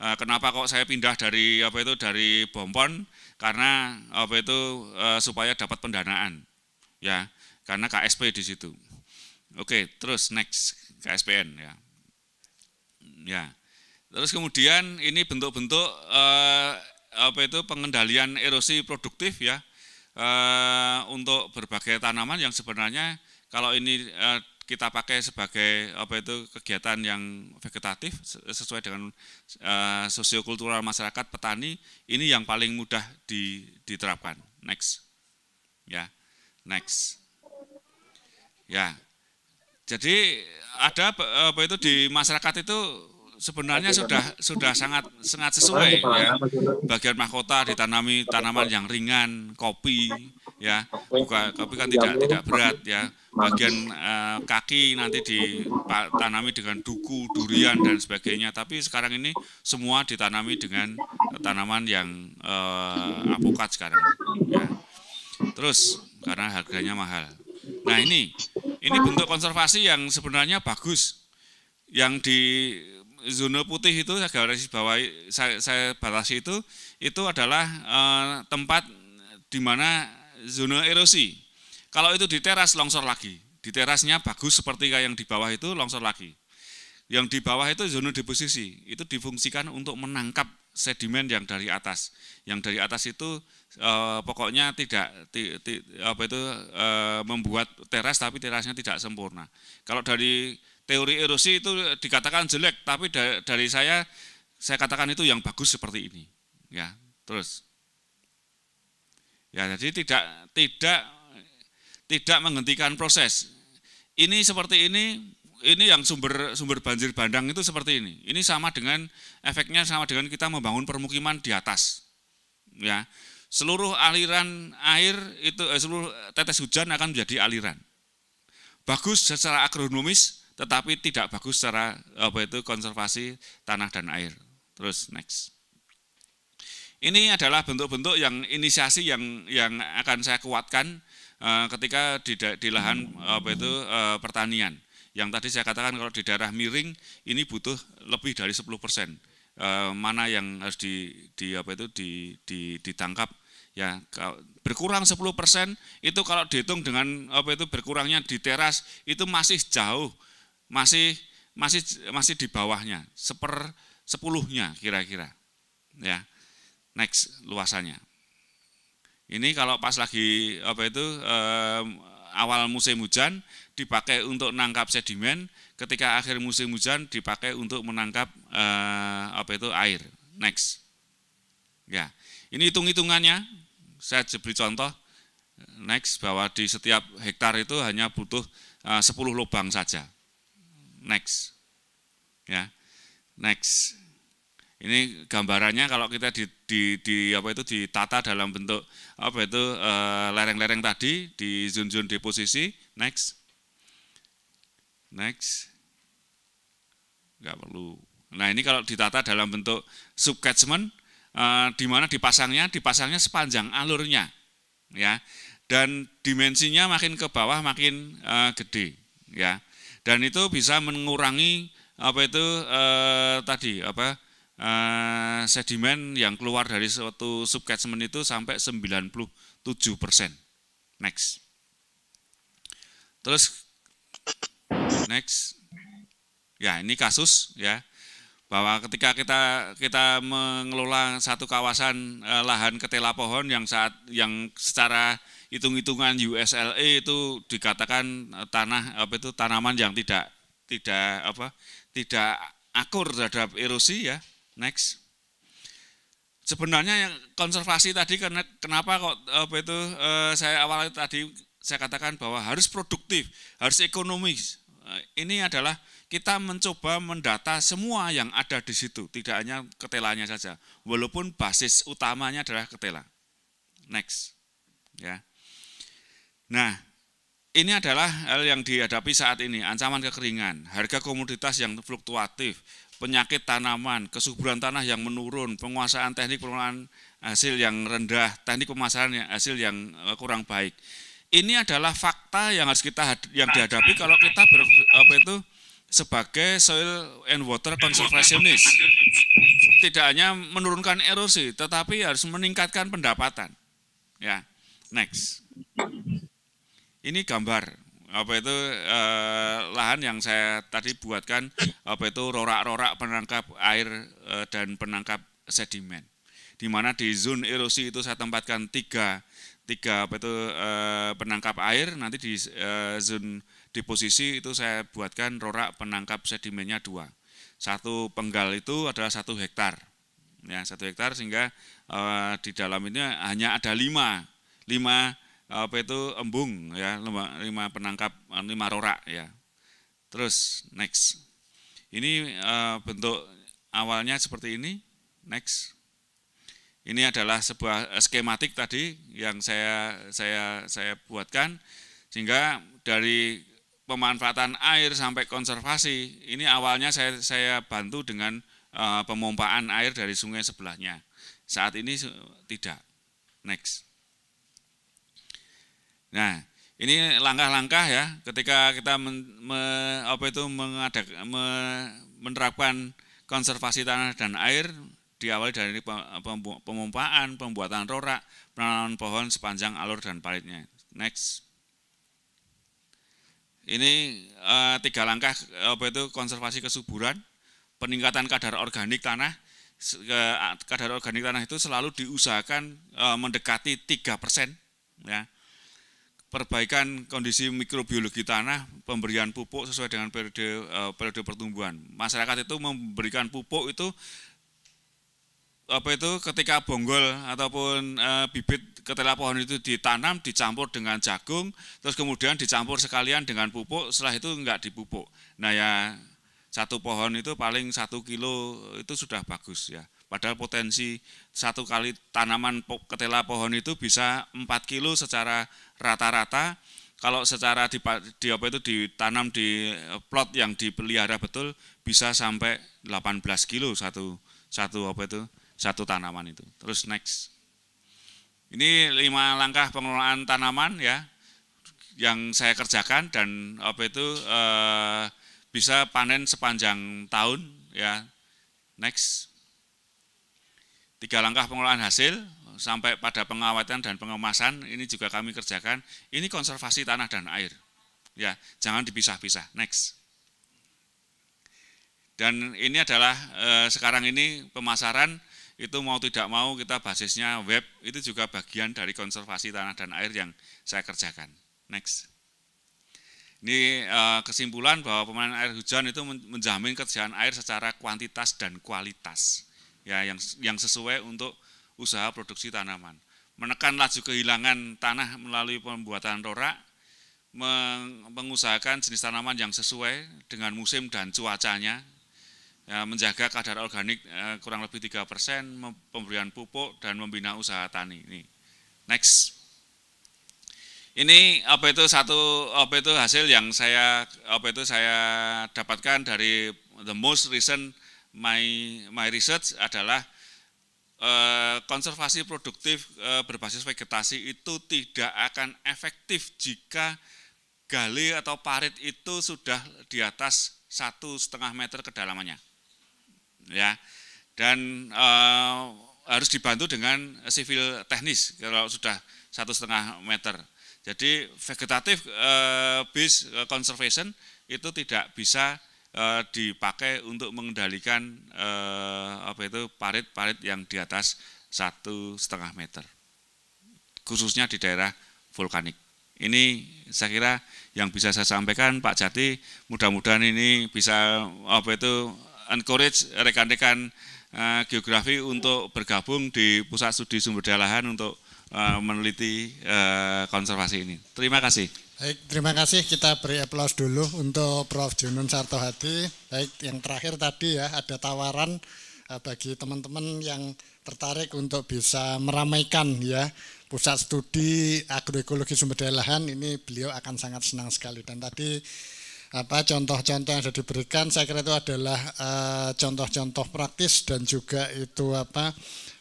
eh, kenapa kok saya pindah dari apa itu dari Bompon karena apa itu eh, supaya dapat pendanaan ya karena KSP di situ oke terus next KSPN ya Ya. Terus kemudian ini bentuk-bentuk eh, apa itu pengendalian erosi produktif ya eh, untuk berbagai tanaman yang sebenarnya kalau ini eh, kita pakai sebagai apa itu kegiatan yang vegetatif sesuai dengan eh, sosiokultural masyarakat petani ini yang paling mudah di, diterapkan. Next, ya, next, ya. Jadi ada apa itu di masyarakat itu sebenarnya sudah sudah sangat sangat sesuai ya. Bagian mahkota ditanami tanaman yang ringan, kopi ya. Buka, kopi kan tidak tidak berat ya. Bagian eh, kaki nanti ditanami dengan duku, durian dan sebagainya. Tapi sekarang ini semua ditanami dengan tanaman yang eh, apokat sekarang ya. Terus karena harganya mahal. Nah, ini ini bentuk konservasi yang sebenarnya bagus yang di zona putih itu saya garis bawah saya, saya batasi itu itu adalah e, tempat di mana zona erosi. Kalau itu di teras longsor lagi. Di terasnya bagus seperti yang di bawah itu longsor lagi. Yang di bawah itu zona deposisi. Itu difungsikan untuk menangkap sedimen yang dari atas. Yang dari atas itu e, pokoknya tidak ti, ti, apa itu e, membuat teras tapi terasnya tidak sempurna. Kalau dari teori erosi itu dikatakan jelek, tapi dari saya saya katakan itu yang bagus seperti ini. Ya, terus. Ya, jadi tidak tidak tidak menghentikan proses. Ini seperti ini, ini yang sumber sumber banjir bandang itu seperti ini. Ini sama dengan efeknya sama dengan kita membangun permukiman di atas. Ya. Seluruh aliran air itu eh, seluruh tetes hujan akan menjadi aliran. Bagus secara agronomis, tetapi tidak bagus secara apa itu konservasi tanah dan air. Terus next. Ini adalah bentuk-bentuk yang inisiasi yang yang akan saya kuatkan uh, ketika di, di lahan apa itu uh, pertanian. Yang tadi saya katakan kalau di daerah miring ini butuh lebih dari 10 uh, eh, mana yang harus di, di apa itu di, di, ditangkap ya berkurang 10% itu kalau dihitung dengan apa itu berkurangnya di teras itu masih jauh masih masih masih di bawahnya seper sepuluhnya kira-kira ya next luasannya ini kalau pas lagi apa itu eh, awal musim hujan dipakai untuk nangkap sedimen ketika akhir musim hujan dipakai untuk menangkap eh, apa itu air next ya ini hitung hitungannya saya beri contoh next bahwa di setiap hektar itu hanya butuh eh, 10 lubang saja Next. Ya. Next. Ini gambarannya kalau kita di, di, di apa itu ditata dalam bentuk apa itu eh, lereng-lereng uh, tadi di zoom-zoom di deposisi. Next. Next. Enggak perlu. Nah, ini kalau ditata dalam bentuk subcatchment uh, eh, di mana dipasangnya dipasangnya sepanjang alurnya. Ya. Dan dimensinya makin ke bawah makin uh, gede, ya dan itu bisa mengurangi apa itu eh, tadi apa eh, sedimen yang keluar dari suatu subcatchment itu sampai 97 persen. Next. Terus next. Ya, ini kasus ya bahwa ketika kita kita mengelola satu kawasan eh, lahan ketela pohon yang saat yang secara hitung-hitungan USLA e itu dikatakan eh, tanah apa itu tanaman yang tidak tidak apa tidak akur terhadap erosi ya. Next. Sebenarnya yang konservasi tadi karena kenapa kok apa itu eh, saya awalnya tadi saya katakan bahwa harus produktif, harus ekonomis. Eh, ini adalah kita mencoba mendata semua yang ada di situ, tidak hanya ketelanya saja, walaupun basis utamanya adalah ketela. Next, ya. Nah, ini adalah hal yang dihadapi saat ini, ancaman kekeringan, harga komoditas yang fluktuatif, penyakit tanaman, kesuburan tanah yang menurun, penguasaan teknik pengelolaan hasil yang rendah, teknik pemasaran yang hasil yang eh, kurang baik. Ini adalah fakta yang harus kita yang dihadapi kalau kita ber, apa itu sebagai soil and water conservationist. Tidak hanya menurunkan erosi, tetapi harus meningkatkan pendapatan. Ya, next ini gambar apa itu eh, lahan yang saya tadi buatkan apa itu rorak-rorak penangkap air eh, dan penangkap sedimen di mana di zone erosi itu saya tempatkan tiga tiga apa itu eh, penangkap air nanti di eh, zone deposisi itu saya buatkan rorak penangkap sedimennya dua satu penggal itu adalah satu hektar ya satu hektar sehingga eh, di dalam ini hanya ada lima lima apa itu embung ya lima penangkap lima rora ya terus next ini uh, bentuk awalnya seperti ini next ini adalah sebuah eh, skematik tadi yang saya saya saya buatkan sehingga dari pemanfaatan air sampai konservasi ini awalnya saya saya bantu dengan uh, pemompaan air dari sungai sebelahnya saat ini tidak next Nah, ini langkah-langkah ya ketika kita men, me, apa itu mengadak, me, menerapkan konservasi tanah dan air diawali dari pemompaan, pembuatan rorak, penanaman pohon sepanjang alur dan paritnya. Next. Ini e, tiga langkah apa itu konservasi kesuburan, peningkatan kadar organik tanah. kadar organik tanah itu selalu diusahakan eh, mendekati mendekati 3%. Ya perbaikan kondisi mikrobiologi tanah, pemberian pupuk sesuai dengan periode eh, periode pertumbuhan. Masyarakat itu memberikan pupuk itu apa itu ketika bonggol ataupun e, bibit ketela pohon itu ditanam dicampur dengan jagung terus kemudian dicampur sekalian dengan pupuk setelah itu enggak dipupuk nah ya satu pohon itu paling satu kilo itu sudah bagus ya Padahal potensi satu kali tanaman ketela pohon itu bisa 4 kilo secara rata-rata. Kalau secara di, di apa itu ditanam di eh, plot yang dipelihara betul bisa sampai 18 kilo satu satu apa itu satu tanaman itu. Terus next. Ini lima langkah pengelolaan tanaman ya yang saya kerjakan dan apa itu eh, bisa panen sepanjang tahun ya. Next tiga langkah pengolahan hasil sampai pada pengawatan dan pengemasan ini juga kami kerjakan. Ini konservasi tanah dan air. Ya, jangan dipisah-pisah. Next. Dan ini adalah eh, sekarang ini pemasaran itu mau tidak mau kita basisnya web itu juga bagian dari konservasi tanah dan air yang saya kerjakan. Next. Ini eh, kesimpulan bahwa pemanen air hujan itu menjamin kerjaan air secara kuantitas dan kualitas ya yang yang sesuai untuk usaha produksi tanaman. Menekan laju kehilangan tanah melalui pembuatan torak, mengusahakan jenis tanaman yang sesuai dengan musim dan cuacanya, ya, menjaga kadar organik eh, kurang lebih 3%, pemberian pupuk, dan membina usaha tani. Ini. Next. Ini apa itu satu apa itu hasil yang saya apa itu saya dapatkan dari the most recent my my research adalah eh, konservasi produktif eh, berbasis vegetasi itu tidak akan efektif jika gali atau parit itu sudah di atas satu setengah meter kedalamannya, ya. Dan uh, harus dibantu dengan sivil teknis kalau sudah satu setengah meter. Jadi vegetatif uh, base conservation itu tidak bisa Eh, dipakai untuk mengendalikan eh, apa itu parit-parit yang di atas satu setengah meter, khususnya di daerah vulkanik. Ini saya kira yang bisa saya sampaikan Pak Jati. Mudah-mudahan ini bisa apa itu encourage rekan-rekan eh, geografi untuk bergabung di pusat studi sumber daya lahan untuk meneliti konservasi ini. Terima kasih. Baik, terima kasih kita beri aplaus dulu untuk Prof. Junun Sartohadi. Baik, yang terakhir tadi ya, ada tawaran eh, bagi teman-teman yang tertarik untuk bisa meramaikan ya pusat studi agroekologi sumber daya lahan ini beliau akan sangat senang sekali dan tadi apa contoh-contoh yang sudah diberikan saya kira itu adalah eh, contoh-contoh uh, contoh -contoh praktis dan juga itu apa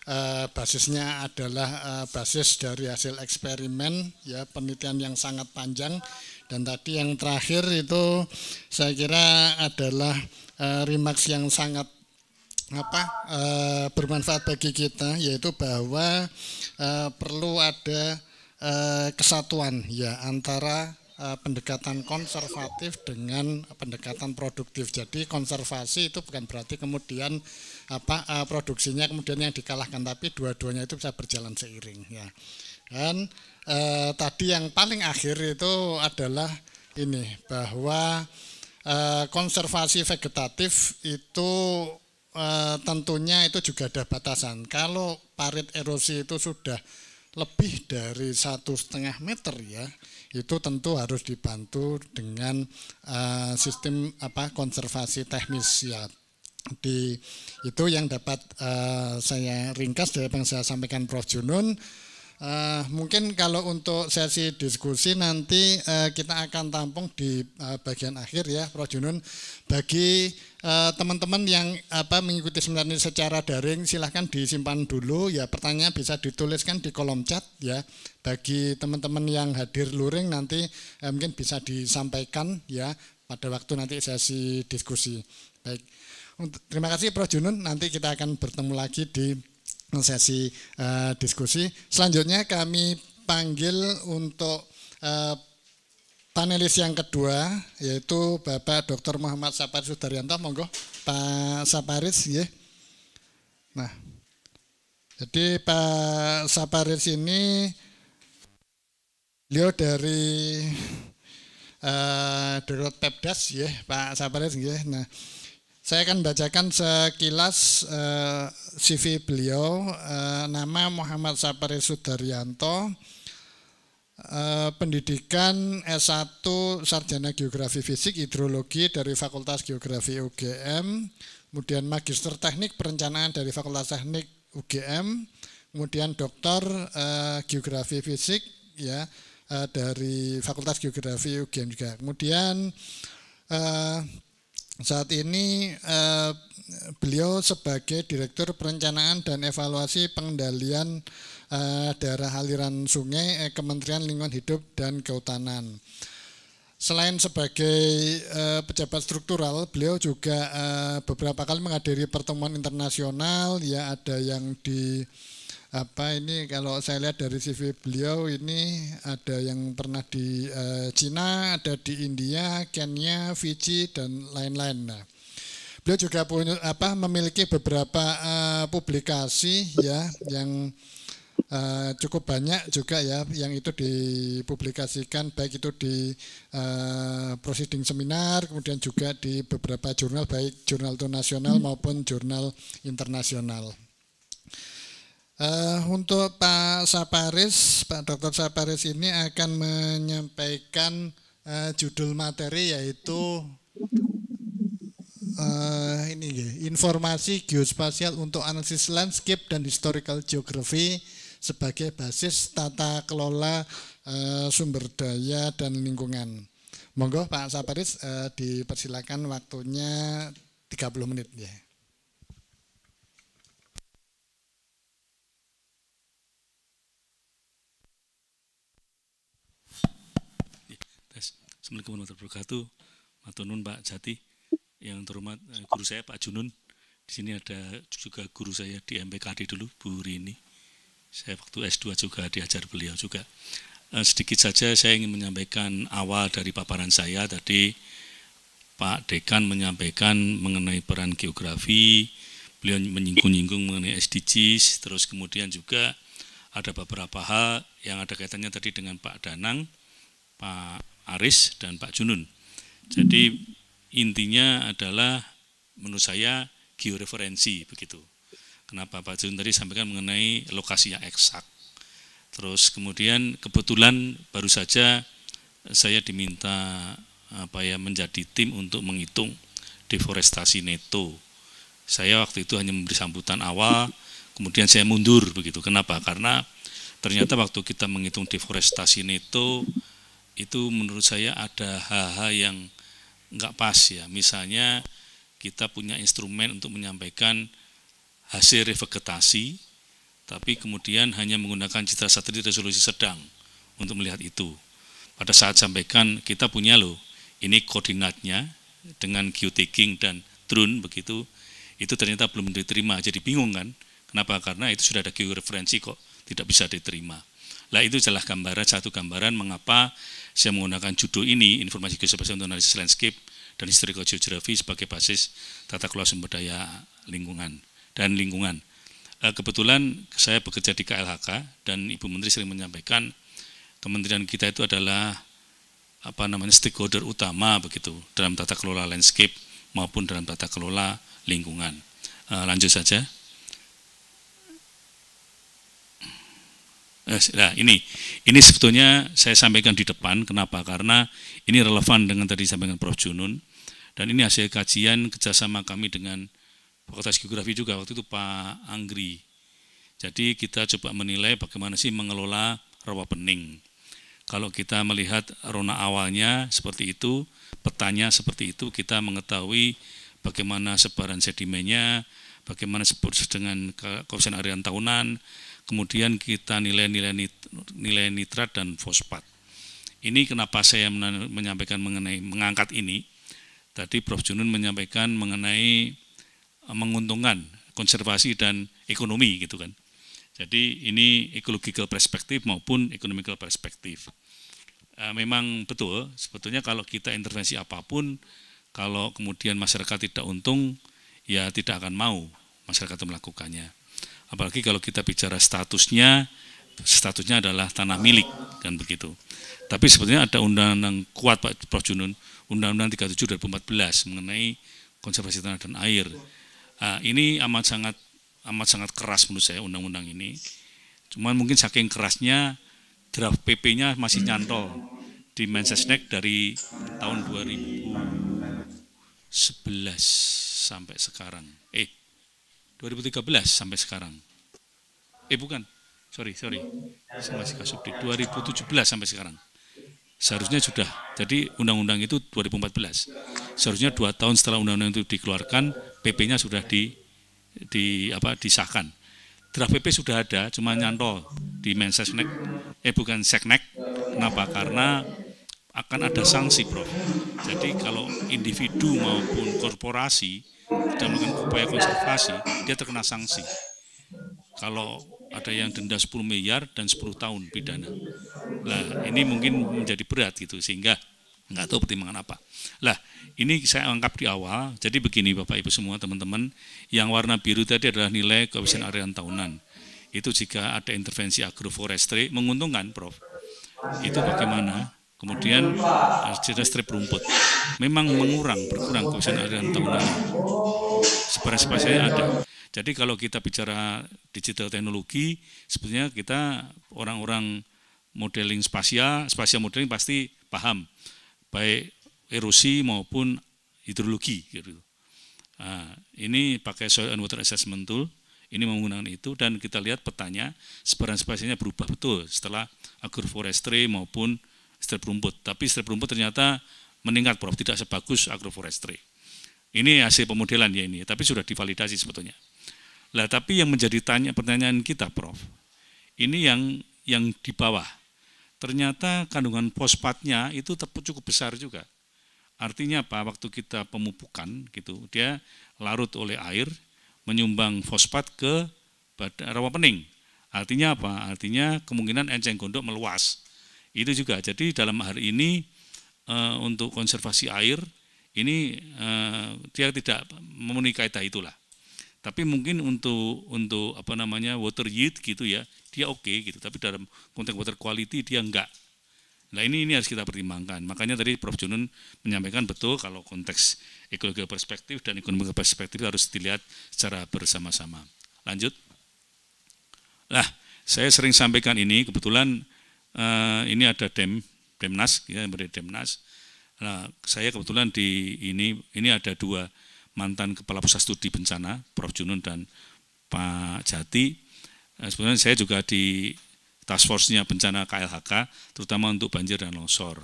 Eh, basisnya adalah eh, basis dari hasil eksperimen ya penelitian yang sangat panjang dan tadi yang terakhir itu saya kira adalah eh, remarks yang sangat apa bermanfaat bagi kita yaitu bahwa perlu ada kesatuan ya antara pendekatan konservatif dengan pendekatan produktif. Jadi konservasi itu bukan berarti kemudian apa uh, produksinya kemudian yang dikalahkan tapi dua-duanya itu bisa berjalan seiring ya dan uh, tadi yang paling akhir itu adalah ini bahwa uh, konservasi vegetatif itu uh, tentunya itu juga ada batasan kalau parit erosi itu sudah lebih dari satu setengah meter ya itu tentu harus dibantu dengan uh, sistem apa konservasi teknis ya di itu yang dapat uh, saya ringkas dari yang saya sampaikan Prof Junun. Uh, mungkin kalau untuk sesi diskusi nanti uh, kita akan tampung di uh, bagian akhir ya Prof Junun. Bagi teman-teman uh, yang apa mengikuti seminar ini secara daring silahkan disimpan dulu ya pertanyaan bisa dituliskan di kolom chat ya bagi teman-teman yang hadir luring nanti uh, mungkin bisa disampaikan ya pada waktu nanti sesi diskusi baik terima kasih Prof Junun. Nanti kita akan bertemu lagi di sesi uh, diskusi. Selanjutnya kami panggil untuk uh, panelis yang kedua yaitu Bapak Dr. Muhammad Saparis Sudaryanto. Monggo Pak Saparis, Ye. Nah, jadi Pak Saparis ini beliau dari uh, eh, Dr. Pepdas, ya Pak Saparis, ya. Nah. Saya akan bacakan sekilas uh, eh, CV beliau, uh, nama Muhammad Sapari Sudaryanto, uh, pendidikan S1 Sarjana Geografi Fisik Hidrologi dari Fakultas Geografi UGM, kemudian Magister Teknik Perencanaan dari Fakultas Teknik UGM, kemudian Doktor uh, Geografi Fisik ya uh, dari Fakultas Geografi UGM juga, kemudian uh, saat ini eh, beliau sebagai Direktur Perencanaan dan Evaluasi Pengendalian eh, Daerah Aliran Sungai eh, Kementerian Lingkungan Hidup dan Kehutanan. Selain sebagai eh, pejabat struktural, beliau juga eh, beberapa kali menghadiri pertemuan internasional, ya ada yang di apa ini kalau saya lihat dari CV beliau ini ada yang pernah di uh, Cina, ada di India, Kenya, Fiji dan lain-lain. Nah, beliau juga punya apa memiliki beberapa uh, publikasi ya yang uh, cukup banyak juga ya yang itu dipublikasikan baik itu di uh, proceeding seminar kemudian juga di beberapa jurnal baik jurnal nasional hmm. maupun jurnal internasional. Uh, untuk Pak Saparis, Pak Dr. Saparis ini akan menyampaikan uh, judul materi yaitu uh, ini ya, informasi geospasial untuk analisis landscape dan historical geography sebagai basis tata kelola uh, sumber daya dan lingkungan. Monggo Pak Saparis uh, dipersilakan waktunya 30 menit ya. Assalamualaikum warahmatullahi wabarakatuh. Matunun Pak Jati, yang terhormat eh, guru saya Pak Junun. Di sini ada juga guru saya di MPKD dulu, Bu Rini. Saya waktu S2 juga diajar beliau juga. Eh, sedikit saja saya ingin menyampaikan awal dari paparan saya tadi. Pak Dekan menyampaikan mengenai peran geografi, beliau menyinggung-nyinggung mengenai SDGs, terus kemudian juga ada beberapa hal yang ada kaitannya tadi dengan Pak Danang, Pak Aris dan Pak Junun. Jadi intinya adalah menurut saya georeferensi begitu. Kenapa Pak Junun tadi sampaikan mengenai lokasi yang eksak. Terus kemudian kebetulan baru saja saya diminta apa ya menjadi tim untuk menghitung deforestasi neto. Saya waktu itu hanya memberi sambutan awal, kemudian saya mundur begitu. Kenapa? Karena ternyata waktu kita menghitung deforestasi neto itu menurut saya ada hal-hal yang nggak pas ya. Misalnya kita punya instrumen untuk menyampaikan hasil revegetasi, tapi kemudian hanya menggunakan citra satelit resolusi sedang untuk melihat itu. Pada saat sampaikan kita punya loh, ini koordinatnya dengan geotagging dan drone begitu, itu ternyata belum diterima. Jadi bingung kan? Kenapa? Karena itu sudah ada georeferensi kok tidak bisa diterima. Lah itu adalah gambaran satu gambaran mengapa saya menggunakan judul ini, Informasi Geospasial untuk Analisis Landscape dan Historical Geography sebagai basis tata kelola sumber daya lingkungan dan lingkungan. Eh, kebetulan saya bekerja di KLHK dan Ibu Menteri sering menyampaikan kementerian kita itu adalah apa namanya stakeholder utama begitu dalam tata kelola landscape maupun dalam tata kelola lingkungan. Eh, lanjut saja. Nah, ini ini sebetulnya saya sampaikan di depan. Kenapa? Karena ini relevan dengan tadi sampaikan Prof. Junun. Dan ini hasil kajian kerjasama kami dengan Fakultas Geografi juga waktu itu Pak Anggri. Jadi kita coba menilai bagaimana sih mengelola rawa bening. Kalau kita melihat rona awalnya seperti itu, petanya seperti itu, kita mengetahui bagaimana sebaran sedimennya, bagaimana sebut dengan kawasan harian tahunan, kemudian kita nilai-nilai nilai nitrat dan fosfat. Ini kenapa saya menyampaikan mengenai mengangkat ini. Tadi Prof. Junun menyampaikan mengenai eh, menguntungkan konservasi dan ekonomi gitu kan. Jadi ini ecological perspektif maupun economical perspektif. Eh, memang betul, sebetulnya kalau kita intervensi apapun, kalau kemudian masyarakat tidak untung, ya tidak akan mau masyarakat melakukannya. Apalagi kalau kita bicara statusnya, statusnya adalah tanah milik kan begitu. Tapi sebetulnya ada undang-undang kuat Pak Prof Junun, Undang-Undang 37 14 mengenai konservasi tanah dan air. Uh, ini amat sangat amat sangat keras menurut saya undang-undang ini. Cuman mungkin saking kerasnya draft PP-nya masih nyantol di Mensesnek dari tahun 2011 sampai sekarang. Eh, 2013 sampai sekarang. Eh bukan, sorry, sorry. Saya Masih Kasubdi, 2017 sampai sekarang. Seharusnya sudah. Jadi undang-undang itu 2014. Seharusnya dua tahun setelah undang-undang itu dikeluarkan, PP-nya sudah di, di apa disahkan. Draft PP sudah ada, cuma nyantol di Mensesnek, eh bukan Seknek. Kenapa? Karena akan ada sanksi, Prof. Jadi kalau individu maupun korporasi melakukan upaya konservasi, dia terkena sanksi. Kalau ada yang denda 10 miliar dan 10 tahun pidana. Nah, ini mungkin menjadi berat gitu, sehingga nggak tahu pertimbangan apa. Lah, ini saya lengkap di awal, jadi begini Bapak Ibu semua teman-teman, yang warna biru tadi adalah nilai koefisien area tahunan. Itu jika ada intervensi agroforestry, menguntungkan Prof. Itu bagaimana? Kemudian arjita strip rumput. Memang mengurang, berkurang kawasan aliran tahunan. Spesifikasinya ada. Jadi kalau kita bicara digital teknologi, sebetulnya kita orang-orang modeling spasial, spasial modeling pasti paham baik erosi maupun hidrologi gitu. Nah, ini pakai soil and water assessment tool ini menggunakan itu dan kita lihat petanya sebaran spasialnya berubah betul setelah agroforestry maupun strip rumput. Tapi strip rumput ternyata meningkat Prof, tidak sebagus agroforestry. Ini hasil pemodelan ya ini, tapi sudah divalidasi sebetulnya. Lah tapi yang menjadi tanya pertanyaan kita Prof, ini yang yang di bawah. Ternyata kandungan fosfatnya itu cukup besar juga. Artinya apa? Waktu kita pemupukan gitu, dia larut oleh air, menyumbang fosfat ke rawa pening. Artinya apa? Artinya kemungkinan enceng gondok meluas itu juga. Jadi dalam hari ini uh, untuk konservasi air ini uh, dia tidak memenuhi kaitan itulah. Tapi mungkin untuk untuk apa namanya water yield gitu ya, dia oke okay, gitu. Tapi dalam konteks water quality dia enggak. Nah ini ini harus kita pertimbangkan. Makanya tadi Prof Junun menyampaikan betul kalau konteks ekologi perspektif dan ekonomi perspektif harus dilihat secara bersama-sama. Lanjut. Nah, saya sering sampaikan ini kebetulan uh, ini ada dem demnas ya dari demnas nah, saya kebetulan di ini ini ada dua mantan kepala pusat studi bencana Prof Junun dan Pak Jati uh, sebenarnya saya juga di task force-nya bencana KLHK terutama untuk banjir dan longsor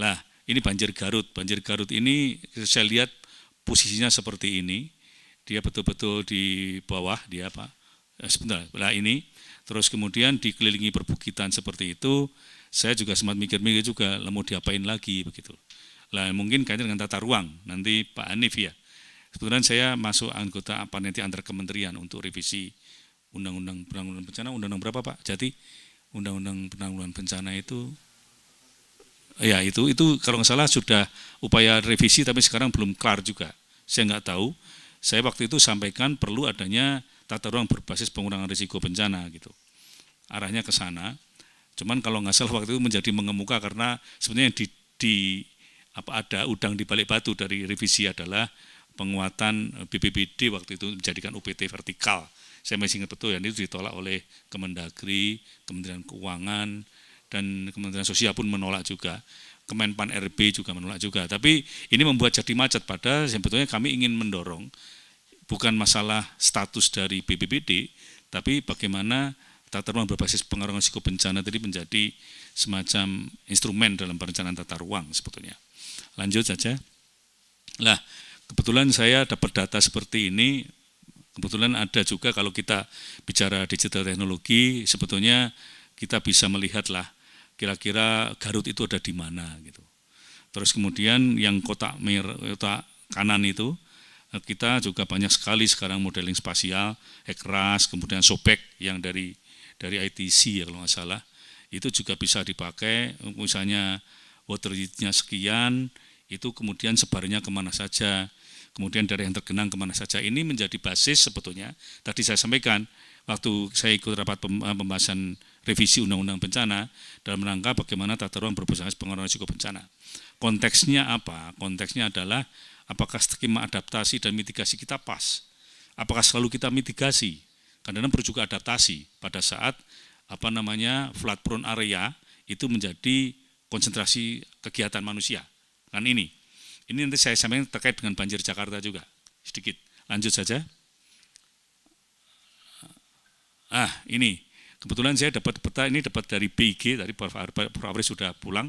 lah ini banjir Garut banjir Garut ini saya lihat posisinya seperti ini dia betul-betul di bawah dia pak eh, sebentar lah ini Terus kemudian dikelilingi perbukitan seperti itu, saya juga sempat mikir-mikir juga, mau diapain lagi begitu. Lah mungkin kaitan dengan tata ruang, nanti Pak Anif ya. Kebetulan saya masuk anggota apa nanti antar kementerian untuk revisi undang-undang penanggulangan bencana, undang-undang berapa Pak? Jadi undang-undang penanggulangan bencana itu ya itu itu kalau nggak salah sudah upaya revisi tapi sekarang belum klar juga saya nggak tahu saya waktu itu sampaikan perlu adanya tata ruang berbasis pengurangan risiko bencana gitu arahnya ke sana. Cuman kalau nggak salah waktu itu menjadi mengemuka karena sebenarnya di, di apa ada udang di balik batu dari revisi adalah penguatan eh, BPBD waktu itu menjadikan UPT vertikal. Saya masih ingat betul yang itu ditolak oleh Kemendagri, Kementerian Keuangan, dan Kementerian Sosial pun menolak juga. Kemenpan RB juga menolak juga. Tapi ini membuat jadi macet pada sebetulnya kami ingin mendorong bukan masalah status dari BPBD, tapi bagaimana tata ruang berbasis pengurangan risiko bencana tadi menjadi semacam instrumen dalam perencanaan tata ruang sebetulnya. Lanjut saja. Nah, kebetulan saya dapat data seperti ini, kebetulan ada juga kalau kita bicara digital teknologi, sebetulnya kita bisa melihatlah kira-kira Garut itu ada di mana gitu. Terus kemudian yang kotak mir, kotak kanan itu eh, kita juga banyak sekali sekarang modeling spasial, ekras, kemudian sobek yang dari dari ITC ya kalau nggak salah itu juga bisa dipakai misalnya water rate-nya sekian itu kemudian sebarnya kemana saja kemudian dari yang tergenang kemana saja ini menjadi basis sebetulnya tadi saya sampaikan waktu saya ikut rapat eh, pembahasan revisi undang-undang bencana dalam rangka bagaimana tata ruang berbasis pengelolaan risiko bencana konteksnya apa konteksnya adalah apakah skema adaptasi dan mitigasi kita pas apakah selalu kita mitigasi kadang-kadang perlu juga adaptasi pada saat apa namanya flat prone area itu menjadi konsentrasi kegiatan manusia. Kan ini. Ini nanti saya sampaikan terkait dengan banjir Jakarta juga. Sedikit. Lanjut saja. Ah, ini. Kebetulan saya dapat peta ini dapat dari BIG, tadi Prof. Prof. sudah pulang.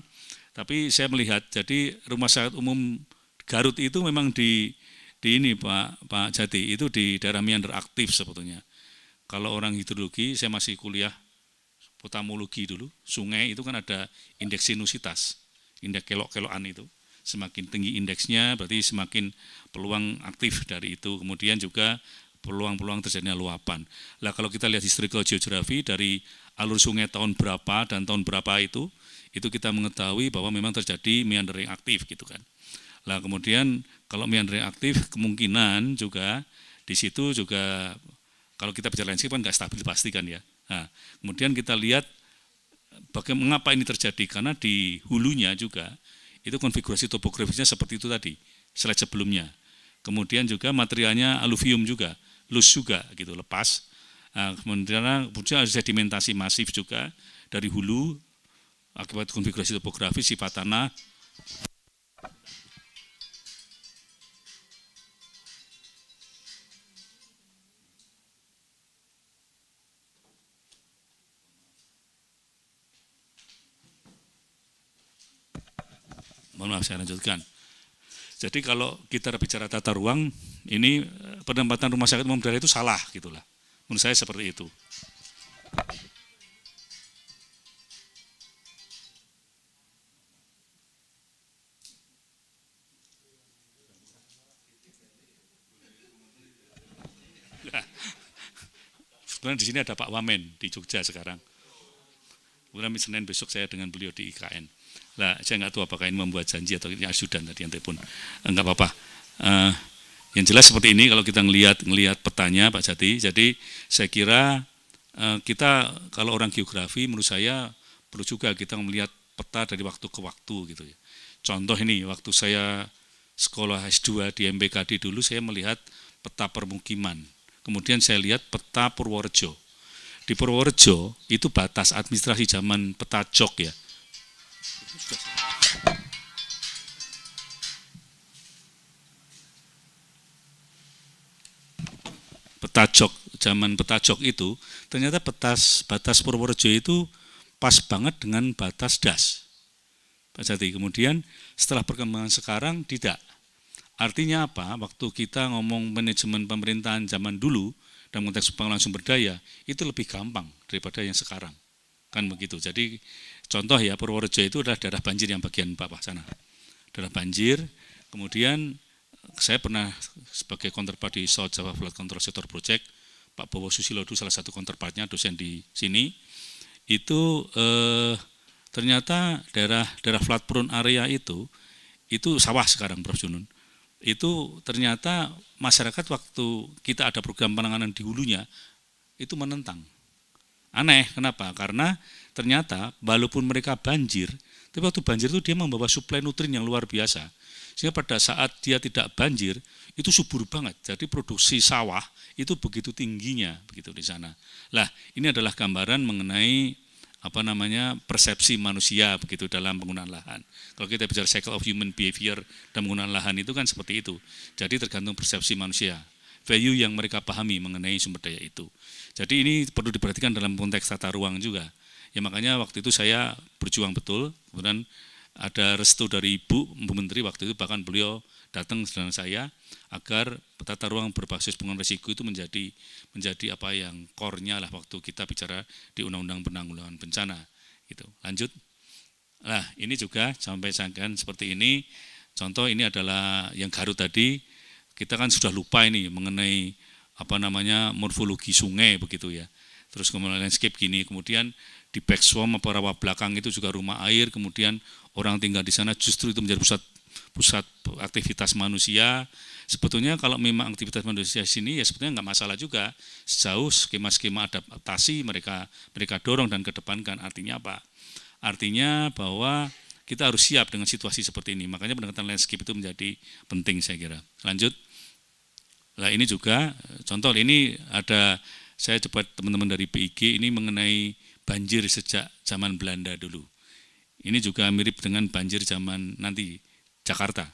Tapi saya melihat, jadi rumah sakit umum Garut itu memang di di ini Pak Pak Jati itu di daerah Miander aktif sebetulnya. Kalau orang hidrologi, saya masih kuliah potamologi dulu, sungai itu kan ada indeks sinusitas, indeks kelok-kelokan itu. Semakin tinggi indeksnya berarti semakin peluang aktif dari itu. Kemudian juga peluang-peluang terjadinya luapan. Nah, kalau kita lihat historical geografi dari alur sungai tahun berapa dan tahun berapa itu, itu kita mengetahui bahwa memang terjadi meandering aktif gitu kan. Nah, kemudian kalau meandering aktif kemungkinan juga di situ juga kalau kita bicara landscape kan nggak stabil pastikan ya. Nah, kemudian kita lihat bagaimana mengapa ini terjadi karena di hulunya juga itu konfigurasi topografisnya seperti itu tadi slide sebelumnya. Kemudian juga materialnya aluvium juga, lus juga gitu, lepas. Nah, kemudian punya sedimentasi masif juga dari hulu akibat konfigurasi topografi sifat tanah Mohon maaf saya lanjutkan. Jadi kalau kita bicara tata ruang, ini eh, penempatan rumah sakit umum daerah itu salah gitulah. Menurut saya seperti itu. Sebenarnya di sini ada Pak Wamen di Jogja sekarang. Kemudian Senin besok saya dengan beliau di IKN. Lah, saya nggak tahu apakah ini membuat janji atau ini asudan tadi yang telepon. Eh, nggak apa-apa. Uh, yang jelas seperti ini kalau kita ngelihat ngelihat petanya Pak Jati. Jadi saya kira uh, kita kalau orang geografi menurut saya perlu juga kita melihat peta dari waktu ke waktu gitu ya. Contoh ini waktu saya sekolah S2 di MBKD dulu saya melihat peta permukiman. Kemudian saya lihat peta Purworejo di Purworejo itu batas administrasi zaman Petajok ya. Petajok zaman Petajok itu ternyata batas batas Purworejo itu pas banget dengan batas das. Pak Jati. Kemudian setelah perkembangan sekarang tidak. Artinya apa? Waktu kita ngomong manajemen pemerintahan zaman dulu, dalam konteks pengelolaan sumber daya itu lebih gampang daripada yang sekarang. Kan begitu. Jadi contoh ya Purworejo itu adalah daerah banjir yang bagian bawah sana. Daerah banjir, kemudian eh, saya pernah sebagai counterpart di South Java Flood Control Sector Project, Pak Bowo Susilo itu salah satu counterpartnya dosen di sini, itu eh, ternyata daerah daerah flood prone area itu itu sawah sekarang Prof Junun itu ternyata masyarakat waktu kita ada program penanganan di hulunya itu menentang. Aneh, kenapa? Karena ternyata walaupun mereka banjir, tapi waktu banjir itu dia membawa suplai nutrien yang luar biasa. Sehingga pada saat dia tidak banjir, itu subur banget. Jadi produksi sawah itu begitu tingginya begitu di sana. Lah, ini adalah gambaran mengenai apa namanya persepsi manusia begitu dalam penggunaan lahan. Kalau kita bicara cycle of human behavior dan penggunaan lahan itu kan seperti itu. Jadi tergantung persepsi manusia, value yang mereka pahami mengenai sumber daya itu. Jadi ini perlu diperhatikan dalam konteks tata ruang juga. Ya makanya waktu itu saya berjuang betul, kemudian ada restu dari Ibu, Ibu Menteri waktu itu bahkan beliau datang dengan saya agar tata ruang berbasis pengurangan risiko itu menjadi menjadi apa yang core lah waktu kita bicara di Undang-Undang Penanggulangan Bencana. Gitu. Lanjut. Nah, ini juga sampai sangkan seperti ini. Contoh ini adalah yang Garut tadi. Kita kan sudah lupa ini mengenai apa namanya morfologi sungai begitu ya. Terus kemudian landscape gini, kemudian di back swamp apa rawa belakang itu juga rumah air, kemudian orang tinggal di sana justru itu menjadi pusat pusat aktivitas manusia. Sebetulnya kalau memang aktivitas manusia di sini ya sebetulnya nggak masalah juga. Sejauh skema-skema adaptasi mereka mereka dorong dan kedepankan artinya apa? Artinya bahwa kita harus siap dengan situasi seperti ini. Makanya pendekatan landscape itu menjadi penting saya kira. Lanjut. Nah ini juga contoh ini ada saya cepat teman-teman dari PIG ini mengenai banjir sejak zaman Belanda dulu. Ini juga mirip dengan banjir zaman nanti Jakarta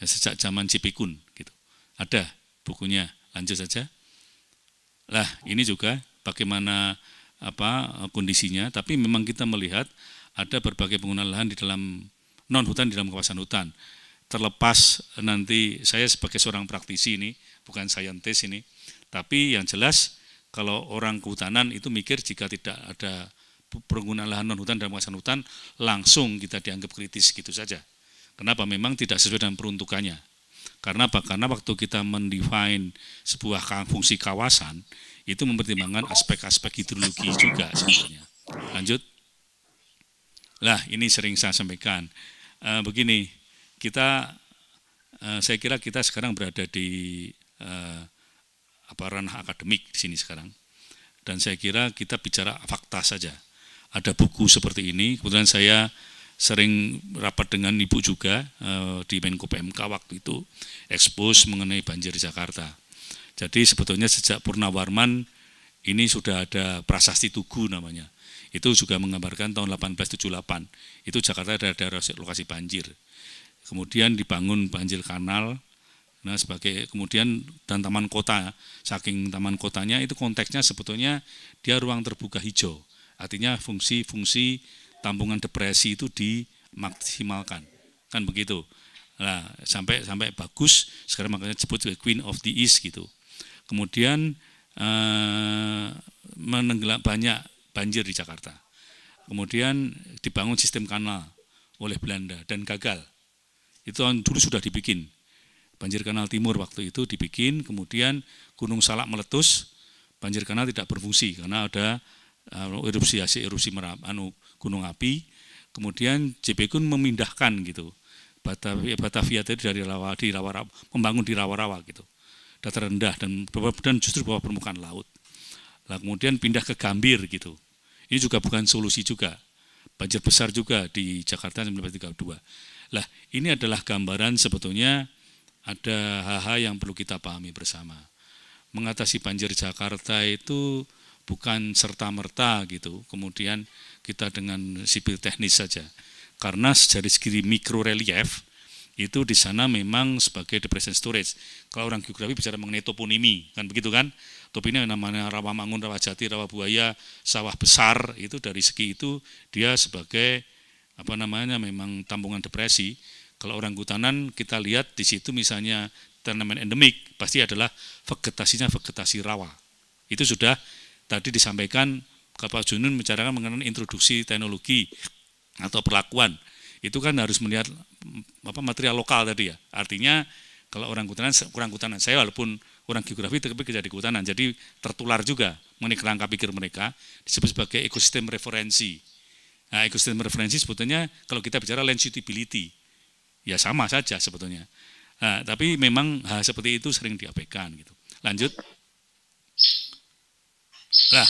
ya, sejak zaman Cipikun gitu. Ada bukunya, lanjut saja. Lah, ini juga bagaimana apa kondisinya, tapi memang kita melihat ada berbagai penggunaan lahan di dalam non hutan di dalam kawasan hutan. Terlepas nanti saya sebagai seorang praktisi ini, bukan saintis ini, tapi yang jelas kalau orang kehutanan itu mikir jika tidak ada penggunaan lahan non hutan dalam kawasan hutan langsung kita dianggap kritis gitu saja. Kenapa? Memang tidak sesuai dengan peruntukannya. Karena apa? Karena waktu kita mendefine sebuah fungsi kawasan, itu mempertimbangkan aspek-aspek hidrologi juga sebenarnya. Lanjut. Lah, ini sering saya sampaikan. E, begini, kita, e, saya kira kita sekarang berada di e, apa ranah akademik di sini sekarang. Dan saya kira kita bicara fakta saja. Ada buku seperti ini, kebetulan saya sering rapat dengan Ibu juga eh, di Menko PMK waktu itu ekspos mengenai banjir Jakarta. Jadi sebetulnya sejak Purnawarman ini sudah ada prasasti Tugu namanya. Itu juga menggambarkan tahun 1878. Itu Jakarta ada daerah lokasi banjir. Kemudian dibangun banjir kanal. Nah, sebagai kemudian dan taman kota, saking taman kotanya itu konteksnya sebetulnya dia ruang terbuka hijau. Artinya fungsi-fungsi tampungan depresi itu dimaksimalkan. Kan begitu. Nah, sampai sampai bagus sekarang makanya disebut Queen of the East gitu. Kemudian eh, menenggelam banyak banjir di Jakarta. Kemudian dibangun sistem kanal oleh Belanda dan gagal. Itu dulu sudah dibikin. Banjir kanal timur waktu itu dibikin, kemudian Gunung Salak meletus, banjir kanal tidak berfungsi karena ada eh, erupsi hasil erupsi merap, anu gunung api. Kemudian JP Kun memindahkan gitu hmm. Batavia, tadi dari rawa di rawa, membangun di rawa-rawa gitu datar rendah dan dan justru bawah permukaan laut. Nah, kemudian pindah ke Gambir gitu. Ini juga bukan solusi juga. Banjir besar juga di Jakarta 1932. Lah, ini adalah gambaran sebetulnya ada hal-hal yang perlu kita pahami bersama. Mengatasi banjir Jakarta itu bukan serta-merta gitu. Kemudian kita dengan sipil teknis saja. Karena dari segi mikro relief itu di sana memang sebagai depression storage. Kalau orang geografi bicara mengenai toponimi, kan begitu kan? Toponimi namanya rawa rawa mangun jati rawa buaya sawah besar itu dari segi itu dia sebagai apa namanya memang tampungan depresi. Kalau orang hutanan kita lihat di situ misalnya tanaman endemik pasti adalah vegetasinya vegetasi rawa. Itu sudah tadi disampaikan Bapak Junun membicarakan mengenai introduksi teknologi atau perlakuan. Itu kan harus melihat mm, apa material lokal tadi ya. Artinya kalau orang kehutanan kurang kehutanan saya walaupun orang geografi tapi kerja di kehutanan. Jadi tertular juga mengenai rangka pikir mereka disebut sebagai ekosistem referensi. Nah, ekosistem referensi sebetulnya kalau kita bicara land suitability ya sama saja sebetulnya. Nah, tapi memang hal seperti itu sering diabaikan gitu. Lanjut. Nah,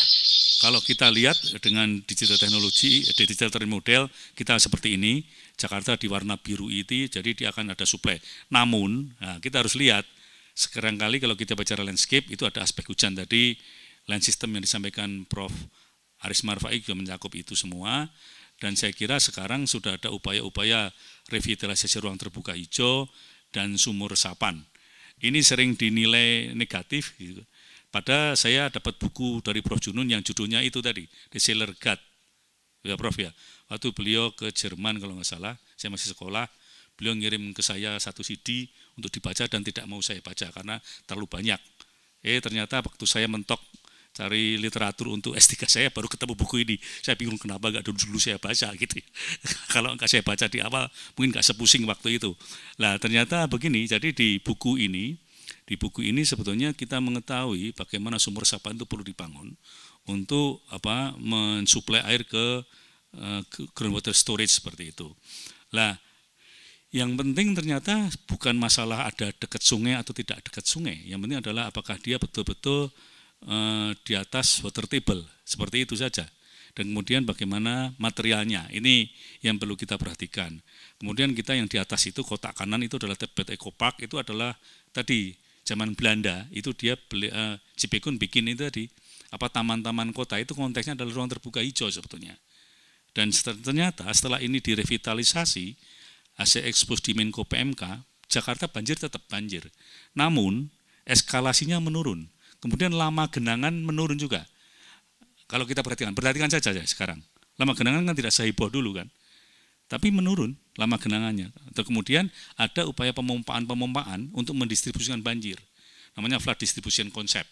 kalau kita lihat dengan digital teknologi, eh, digital model kita seperti ini, Jakarta di warna biru itu, jadi dia akan ada suplai. Namun, nah, kita harus lihat, sekarang kali kalau kita bicara landscape, itu ada aspek hujan tadi, land system yang disampaikan Prof. Aris Marfai juga mencakup itu semua, dan saya kira sekarang sudah ada upaya-upaya revitalisasi ruang terbuka hijau dan sumur resapan. Ini sering dinilai negatif, gitu. Pada saya dapat buku dari Prof. Junun yang judulnya itu tadi, The Sailor God. Ya Prof ya, waktu beliau ke Jerman kalau nggak salah, saya masih sekolah, beliau ngirim ke saya satu CD untuk dibaca dan tidak mau saya baca karena terlalu banyak. Eh ternyata waktu saya mentok cari literatur untuk S3 saya baru ketemu buku ini. Saya bingung kenapa nggak dulu-dulu saya baca gitu. Ya. Kalau nggak saya baca di awal mungkin nggak sepusing waktu itu. Nah ternyata begini, jadi di buku ini di buku ini sebetulnya kita mengetahui bagaimana sumur resapan itu perlu dibangun untuk apa mensuplai air ke, ground eh, ke groundwater storage seperti itu. Lah, yang penting ternyata bukan masalah ada dekat sungai atau tidak dekat sungai. Yang penting adalah apakah dia betul-betul eh, di atas water table. Seperti itu saja. Dan kemudian bagaimana materialnya. Ini yang perlu kita perhatikan. Kemudian kita yang di atas itu kotak kanan itu adalah tebet ekopark itu adalah tadi zaman Belanda itu dia beli, uh, eh, Cipekun bikin itu tadi apa taman-taman kota itu konteksnya adalah ruang terbuka hijau sebetulnya. Dan ternyata setelah ini direvitalisasi hasil ekspos di Menko PMK, Jakarta banjir tetap banjir. Namun eskalasinya menurun. Kemudian lama genangan menurun juga. Kalau kita perhatikan, perhatikan saja sekarang. Lama genangan kan tidak seheboh dulu kan. Tapi menurun lama genangannya. Atau kemudian ada upaya pemompaan-pemompaan untuk mendistribusikan banjir. Namanya flood distribution concept.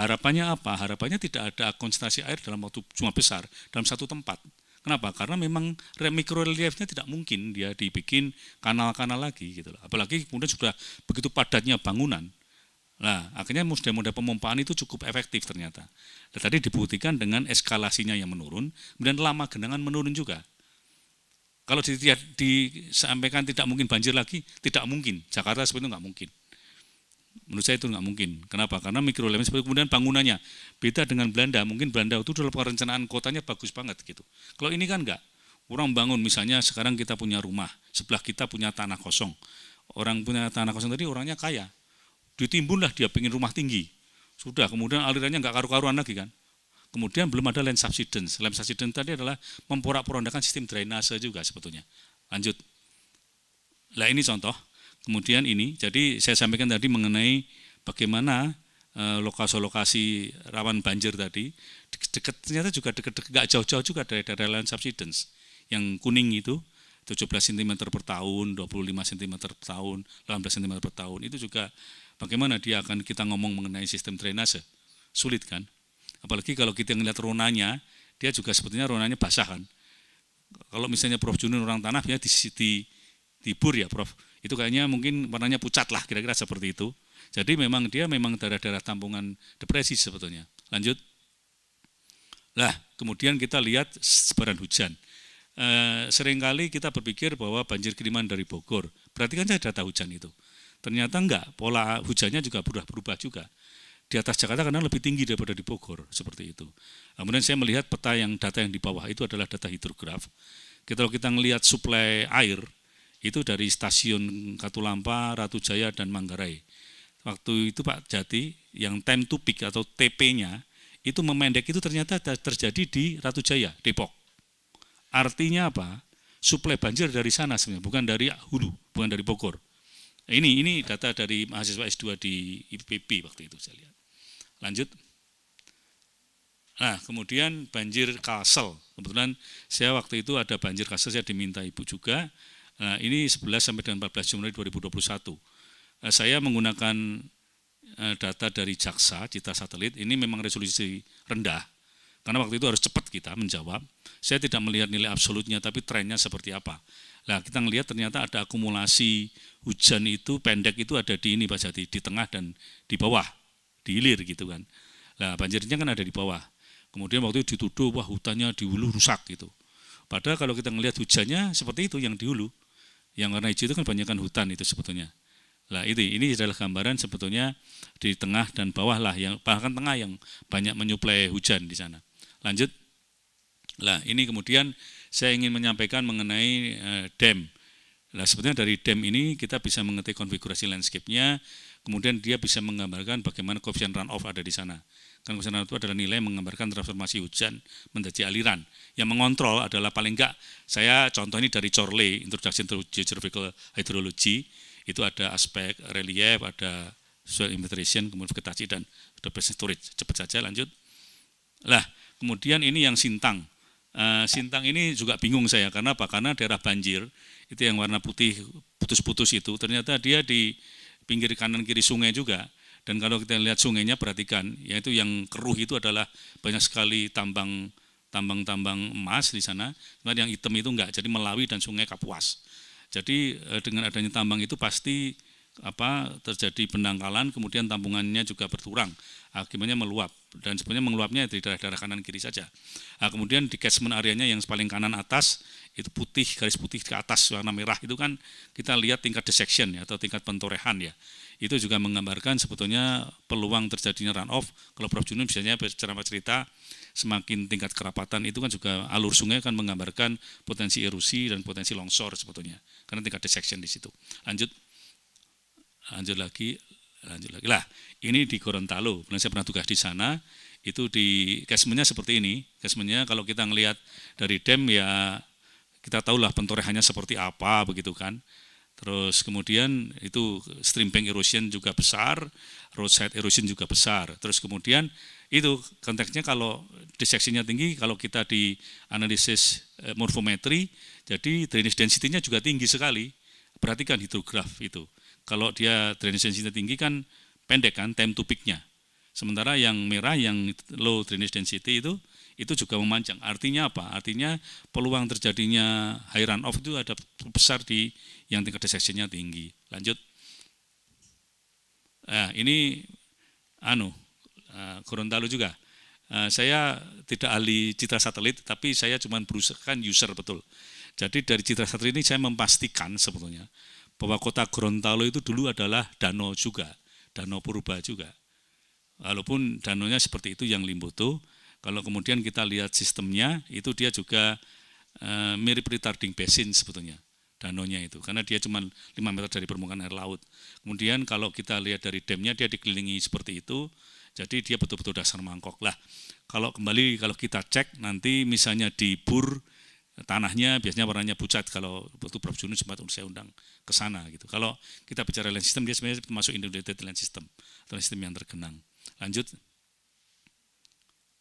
Harapannya apa? Harapannya tidak ada konsentrasi air dalam waktu cuma besar dalam satu tempat. Kenapa? Karena memang mikro reliefnya tidak mungkin dia dibikin kanal-kanal lagi gitu loh. Apalagi kemudian sudah begitu padatnya bangunan. Nah, akhirnya musda model pemompaan itu cukup efektif ternyata. Dan nah, tadi dibuktikan dengan eskalasinya yang menurun, kemudian lama genangan menurun juga. Kalau disampaikan tidak mungkin banjir lagi, tidak mungkin. Jakarta seperti itu nggak mungkin. Menurut saya itu nggak mungkin. Kenapa? Karena elemen seperti kemudian bangunannya. Beda dengan Belanda, mungkin Belanda itu dalam perencanaan kotanya bagus banget gitu. Kalau ini kan nggak. Orang bangun misalnya sekarang kita punya rumah, sebelah kita punya tanah kosong. Orang punya tanah kosong tadi orangnya kaya. Ditimbunlah dia pengen rumah tinggi. Sudah, kemudian alirannya nggak karu-karuan lagi kan. Kemudian belum ada land subsidence. Land subsidence tadi adalah memporak-porandakan sistem drainase juga sebetulnya. Lanjut. Nah ini contoh. Kemudian ini, jadi saya sampaikan tadi mengenai bagaimana eh, lokasi-lokasi rawan banjir tadi deket, ternyata juga deket-deket gak jauh-jauh juga dari daerah land subsidence yang kuning itu 17 cm per tahun, 25 cm per tahun, 18 cm per tahun itu juga bagaimana dia akan kita ngomong mengenai sistem drainase sulit kan Apalagi kalau kita ngelihat ronanya, dia juga sebetulnya ronanya basah kan. Kalau misalnya Prof Junun orang tanah ya di, di tibur ya Prof. Itu kayaknya mungkin warnanya pucat lah kira-kira seperti itu. Jadi memang dia memang darah-darah tampungan depresi sebetulnya. Lanjut. Lah, kemudian kita lihat sebaran hujan. E, seringkali kita berpikir bahwa banjir kiriman dari Bogor. Perhatikan saja data hujan itu. Ternyata enggak, pola hujannya juga berubah-berubah juga di atas Jakarta karena lebih tinggi daripada di Bogor seperti itu. Kemudian saya melihat peta yang data yang di bawah itu adalah data hidrograf. Kita kalau kita melihat suplai air itu dari stasiun Katulampa, Ratu Jaya dan Manggarai. Waktu itu Pak Jati yang time to peak atau TP-nya itu memendek itu ternyata terjadi di Ratu Jaya, Depok. Artinya apa? Suplai banjir dari sana sebenarnya, bukan dari hulu, bukan dari Bogor. Ini ini data dari mahasiswa S2 di IPB waktu itu saya lihat. Lanjut. Nah, kemudian banjir Kalsel. Kebetulan saya waktu itu ada banjir Kalsel, saya diminta Ibu juga. Nah, ini 11 sampai dengan 14 Januari 2021. Nah, saya menggunakan eh, data dari jaksa cita satelit ini memang resolusi rendah karena waktu itu harus cepat kita menjawab saya tidak melihat nilai absolutnya tapi trennya seperti apa nah kita melihat ternyata ada akumulasi hujan itu pendek itu ada di ini Pak Jati di tengah dan di bawah di hilir gitu kan. Nah banjirnya kan ada di bawah. Kemudian waktu itu dituduh wah hutannya di hulu rusak gitu. Padahal kalau kita melihat hujannya seperti itu yang di hulu. Yang warna hijau itu kan banyakkan hutan itu sebetulnya. Nah itu ini adalah gambaran sebetulnya di tengah dan bawah lah yang bahkan tengah yang banyak menyuplai hujan di sana. Lanjut. Nah ini kemudian saya ingin menyampaikan mengenai eh, dam. Nah, sebetulnya dari dam ini kita bisa mengetahui konfigurasi landscape-nya, kemudian dia bisa menggambarkan bagaimana koefisien runoff ada di sana. Kan koefisien runoff itu adalah nilai yang menggambarkan transformasi hujan menjadi aliran. Yang mengontrol adalah paling enggak, saya contoh ini dari Chorley, Introduction to Geographical Hydrology, itu ada aspek relief, ada soil infiltration, kemudian vegetasi, dan depression storage. Cepat saja lanjut. Lah, kemudian ini yang Sintang. Eh, sintang ini juga bingung saya, karena apa? Karena daerah banjir, itu yang warna putih putus-putus itu, ternyata dia di pinggir kanan kiri sungai juga. Dan kalau kita lihat sungainya perhatikan, yaitu yang keruh itu adalah banyak sekali tambang tambang-tambang emas di sana. Sementara yang hitam itu enggak, jadi Melawi dan Sungai Kapuas. Jadi eh, dengan adanya tambang itu pasti apa terjadi penangkalan kemudian tampungannya juga berkurang akibatnya meluap dan sebenarnya mengeluapnya dari daerah-daerah kanan kiri saja nah, kemudian di catchment areanya yang paling kanan atas itu putih garis putih ke atas warna merah itu kan kita lihat tingkat dissection ya, atau tingkat pentorehan ya itu juga menggambarkan sebetulnya peluang terjadinya run off kalau Prof Junun biasanya secara cerita semakin tingkat kerapatan itu kan juga alur sungai akan menggambarkan potensi erosi dan potensi longsor sebetulnya karena tingkat dissection di situ lanjut lanjut lagi, lanjut lagi. Lah, ini di Gorontalo. Pernah saya pernah tugas di sana. Itu di kesmennya seperti ini. Kesmennya kalau kita ngelihat dari dam ya kita tahulah pentorehannya seperti apa begitu kan. Terus kemudian itu stream bank erosion juga besar, roadside erosion juga besar. Terus kemudian itu konteksnya kalau diseksinya tinggi, kalau kita di analisis eh, morfometri, jadi drainage density-nya juga tinggi sekali. Perhatikan hidrograf itu. Kalau dia drainage density tinggi kan pendek kan time to peak-nya. Sementara yang merah yang low drainage density itu itu juga memanjang. Artinya apa? Artinya peluang terjadinya high run off itu ada besar di yang tingkat deseksinya tinggi. Lanjut. Nah, ini anu ah, Gorontalo uh, juga. Uh, saya tidak ahli citra satelit, tapi saya cuma kan user betul. Jadi dari citra satelit ini saya memastikan sebetulnya bahwa kota Gorontalo itu dulu adalah danau juga, danau purba juga. Walaupun danonya seperti itu yang Limboto, kalau kemudian kita lihat sistemnya, itu dia juga e, mirip retarding basin sebetulnya, danonya itu. Karena dia cuma 5 meter dari permukaan air laut. Kemudian kalau kita lihat dari damnya, dia dikelilingi seperti itu, jadi dia betul-betul dasar mangkok. Lah, kalau kembali, kalau kita cek nanti misalnya di Bur, tanahnya biasanya warnanya pucat kalau waktu Prof Junun sempat saya undang ke sana gitu. Kalau kita bicara land system dia sebenarnya termasuk integrated land system atau land system yang tergenang. Lanjut.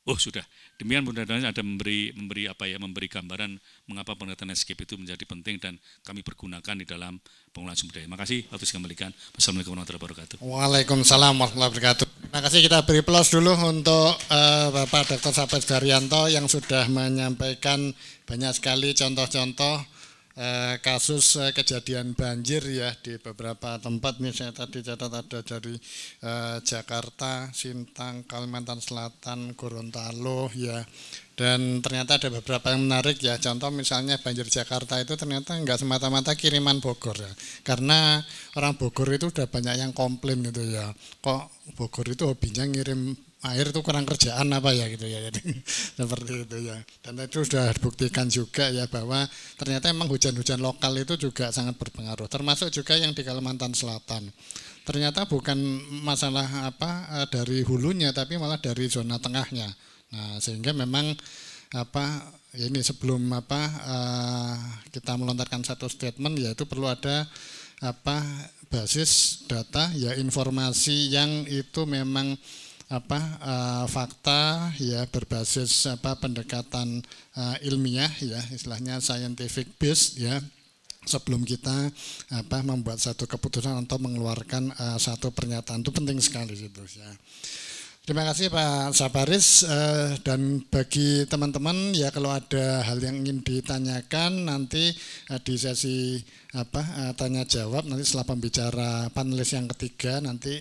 Oh sudah. Demikian mudah-mudahan ada memberi memberi apa ya memberi gambaran mengapa pengetahuan escape itu menjadi penting dan kami pergunakan di dalam pengelolaan sumber daya. kasih atas kembalikan. Wassalamualaikum warahmatullahi wabarakatuh. Waalaikumsalam warahmatullahi wabarakatuh. Terima kasih kita beri plus dulu untuk uh, Bapak Dr. Sapes Daryanto yang sudah menyampaikan banyak sekali contoh-contoh Eh, kasus eh, kejadian banjir ya di beberapa tempat misalnya tadi catat ada dari eh, Jakarta, Sintang, Kalimantan Selatan, Gorontalo ya dan ternyata ada beberapa yang menarik ya contoh misalnya banjir Jakarta itu ternyata enggak semata-mata kiriman Bogor ya karena orang Bogor itu udah banyak yang komplain gitu ya kok Bogor itu hobinya ngirim air itu kurang kerjaan apa ya gitu ya jadi seperti itu ya dan itu sudah dibuktikan juga ya bahwa ternyata emang hujan-hujan lokal itu juga sangat berpengaruh termasuk juga yang di Kalimantan Selatan ternyata bukan masalah apa eh, dari hulunya tapi malah dari zona tengahnya nah sehingga memang apa ya ini sebelum apa eh, kita melontarkan satu statement yaitu perlu ada apa basis data ya informasi yang itu memang apa uh, fakta ya berbasis apa pendekatan uh, ilmiah ya istilahnya scientific based ya sebelum kita apa membuat satu keputusan atau mengeluarkan uh, satu pernyataan itu penting sekali gitu ya. Terima kasih Pak Saparis uh, dan bagi teman-teman ya kalau ada hal yang ingin ditanyakan nanti uh, di sesi apa uh, tanya jawab nanti setelah pembicara panelis yang ketiga nanti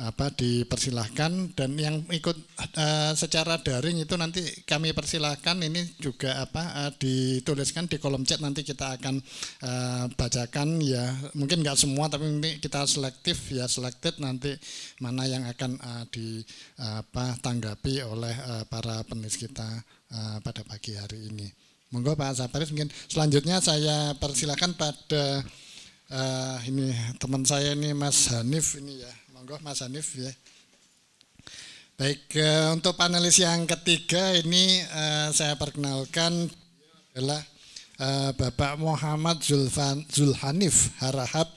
apa dipersilahkan dan yang ikut uh, secara daring itu nanti kami persilahkan ini juga apa uh, dituliskan di kolom chat nanti kita akan uh, bacakan ya mungkin nggak semua tapi ini kita selektif ya selected nanti mana yang akan uh, di uh, apa tanggapi oleh uh, para penulis kita uh, pada pagi hari ini monggo Pak Saparis mungkin selanjutnya saya persilahkan pada uh, ini teman saya ini Mas Hanif ini ya monggo Mas Hanif ya. Baik, eh, untuk panelis yang ketiga ini eh, saya perkenalkan adalah eh, Bapak Muhammad Zulfan, Zulhanif Harahap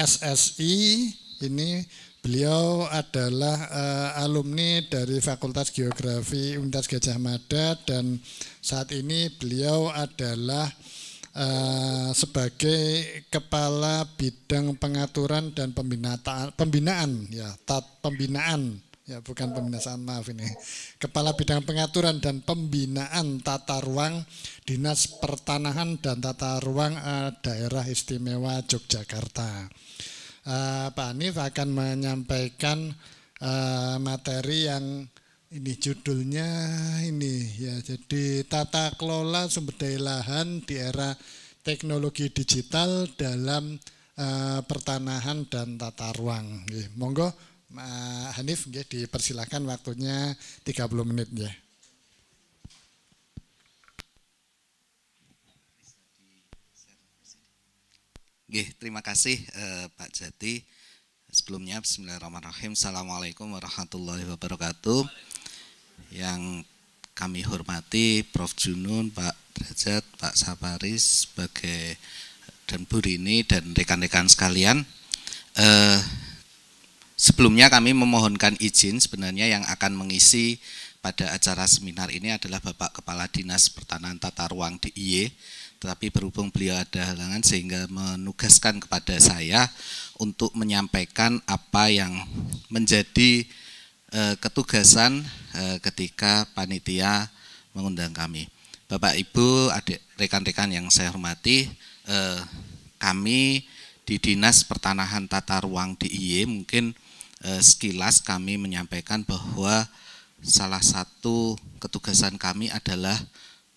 SSI. Ini beliau adalah alumni dari Fakultas Geografi Universitas Gajah Mada dan saat ini beliau adalah Eh, sebagai kepala bidang pengaturan dan pembinaan pembinaan ya tat pembinaan ya bukan pembinaan maaf ini kepala bidang pengaturan dan pembinaan tata ruang dinas pertanahan dan tata ruang uh, daerah istimewa Yogyakarta uh, Pak Anif akan menyampaikan uh, materi yang ini judulnya ini ya jadi tata kelola sumber daya lahan di era teknologi digital dalam uh, pertanahan dan tata ruang. Ya, Monggo Hanif ya, dipersilakan waktunya 30 menit ya. Gih, terima kasih eh, Pak Jati. Sebelumnya Bismillahirrahmanirrahim. Assalamualaikum warahmatullahi wabarakatuh yang kami hormati Prof. Junun, Pak Derajat, Pak Saparis sebagai dan Burini dan rekan-rekan sekalian. Eh, sebelumnya kami memohonkan izin sebenarnya yang akan mengisi pada acara seminar ini adalah Bapak Kepala Dinas Pertanahan Tata Ruang di IE, tetapi berhubung beliau ada halangan sehingga menugaskan kepada saya untuk menyampaikan apa yang menjadi Eh, ketugasan eh, ketika panitia mengundang kami. Bapak Ibu, adik rekan-rekan yang saya hormati, eh, kami di Dinas Pertanahan Tata Ruang DIY mungkin sekilas kami menyampaikan bahwa salah satu ketugasan kami adalah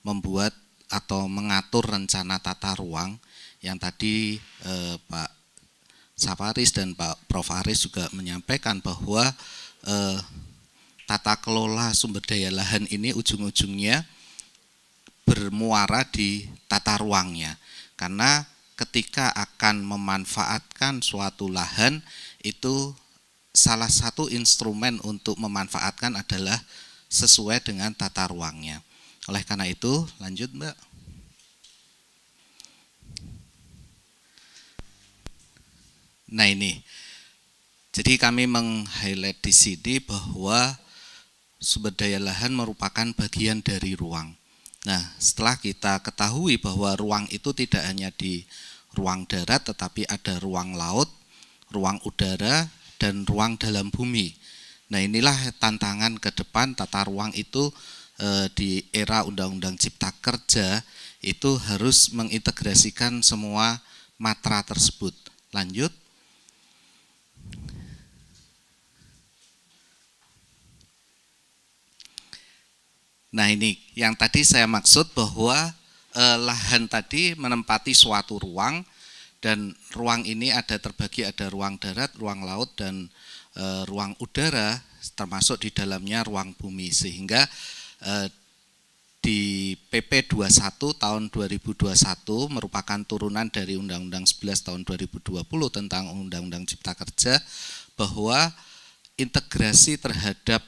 membuat atau mengatur rencana tata ruang yang tadi Pak Safaris dan Pak Prof Aris juga menyampaikan bahwa eh, tata kelola sumber daya lahan ini ujung-ujungnya bermuara di tata ruangnya. Karena ketika akan memanfaatkan suatu lahan itu salah satu instrumen untuk memanfaatkan adalah sesuai dengan tata ruangnya. Oleh karena itu, lanjut Mbak. Nah ini, jadi kami meng-highlight di sini bahwa sumber daya lahan merupakan bagian dari ruang. Nah, setelah kita ketahui bahwa ruang itu tidak hanya di ruang darat tetapi ada ruang laut, ruang udara, dan ruang dalam bumi. Nah, inilah tantangan ke depan tata ruang itu e, di era Undang-Undang Cipta Kerja itu harus mengintegrasikan semua matra tersebut. Lanjut. Nah ini yang tadi saya maksud bahwa eh, lahan tadi menempati suatu ruang dan ruang ini ada terbagi ada ruang darat, ruang laut dan eh, ruang udara termasuk di dalamnya ruang bumi sehingga eh, di PP 21 tahun 2021 merupakan turunan dari Undang-Undang 11 tahun 2020 tentang Undang-Undang Cipta Kerja bahwa integrasi terhadap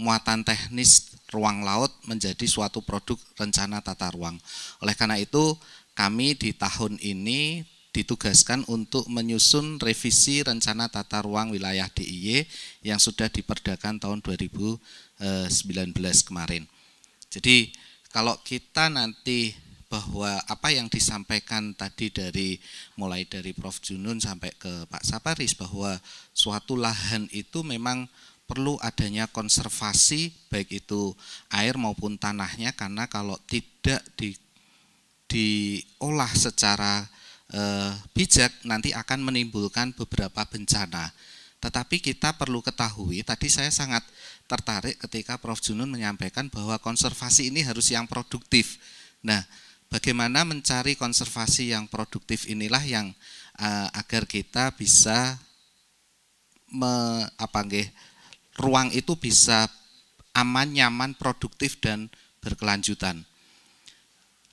muatan teknis ruang laut menjadi suatu produk rencana tata ruang. Oleh karena itu, kami di tahun ini ditugaskan untuk menyusun revisi rencana tata ruang wilayah DIY yang sudah diperdakan tahun 2019 kemarin. Jadi kalau kita nanti bahwa apa yang disampaikan tadi dari mulai dari Prof Junun sampai ke Pak Saparis bahwa suatu lahan itu memang perlu adanya konservasi baik itu air maupun tanahnya karena kalau tidak di, diolah secara eh, bijak nanti akan menimbulkan beberapa bencana. Tetapi kita perlu ketahui tadi saya sangat tertarik ketika Prof Junun menyampaikan bahwa konservasi ini harus yang produktif. Nah, bagaimana mencari konservasi yang produktif inilah yang eh, agar kita bisa me, apa enggak ruang itu bisa aman, nyaman, produktif, dan berkelanjutan.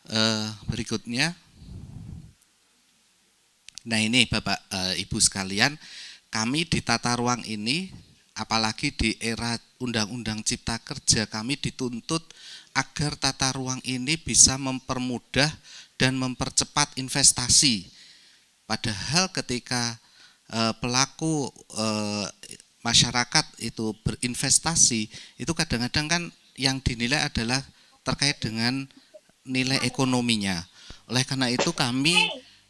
Eh, berikutnya, nah ini Bapak eh, Ibu sekalian, kami di tata ruang ini, apalagi di era Undang-Undang Cipta Kerja, kami dituntut agar tata ruang ini bisa mempermudah dan mempercepat investasi. Padahal ketika eh, pelaku masyarakat itu berinvestasi itu kadang-kadang kan yang dinilai adalah terkait dengan nilai ekonominya. Oleh karena itu kami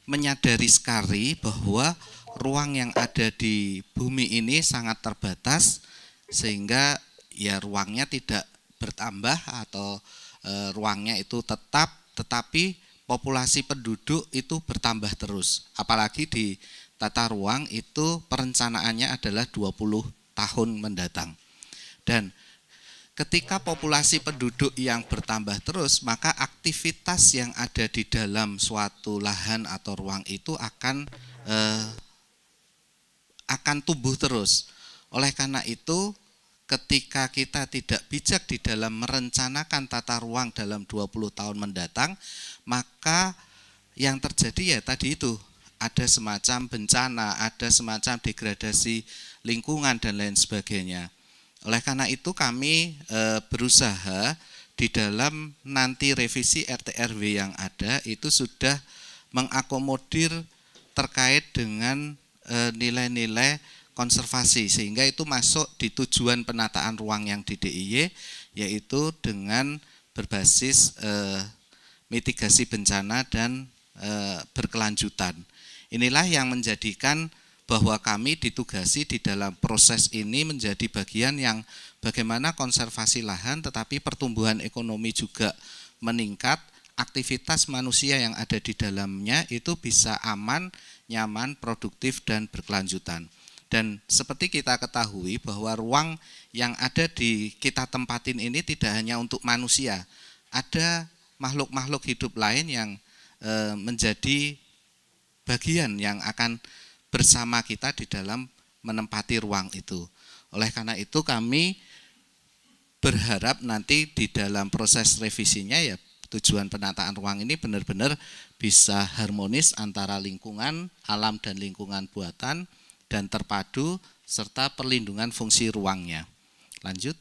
menyadari sekali bahwa ruang yang ada di bumi ini sangat terbatas sehingga ya ruangnya tidak bertambah atau e, ruangnya itu tetap tetapi populasi penduduk itu bertambah terus apalagi di tata ruang itu perencanaannya adalah 20 tahun mendatang. Dan ketika populasi penduduk yang bertambah terus, maka aktivitas yang ada di dalam suatu lahan atau ruang itu akan eh, akan tumbuh terus. Oleh karena itu, ketika kita tidak bijak di dalam merencanakan tata ruang dalam 20 tahun mendatang, maka yang terjadi ya tadi itu ada semacam bencana, ada semacam degradasi lingkungan dan lain sebagainya. Oleh karena itu kami e, berusaha di dalam nanti revisi RTRW yang ada itu sudah mengakomodir terkait dengan e, nilai-nilai e, konservasi sehingga itu masuk di tujuan penataan ruang yang di DIY yaitu dengan berbasis e, mitigasi bencana dan e, berkelanjutan. Inilah yang menjadikan bahwa kami ditugasi di dalam proses ini menjadi bagian yang bagaimana konservasi lahan tetapi pertumbuhan ekonomi juga meningkat, aktivitas manusia yang ada di dalamnya itu bisa aman, nyaman, produktif dan berkelanjutan. Dan seperti kita ketahui bahwa ruang yang ada di kita tempatin ini tidak hanya untuk manusia, ada makhluk-makhluk hidup lain yang eh, menjadi bagian yang akan bersama kita di dalam menempati ruang itu. Oleh karena itu kami berharap nanti di dalam proses revisinya ya tujuan penataan ruang ini benar-benar bisa harmonis antara lingkungan alam dan lingkungan buatan dan terpadu serta perlindungan fungsi ruangnya. Lanjut.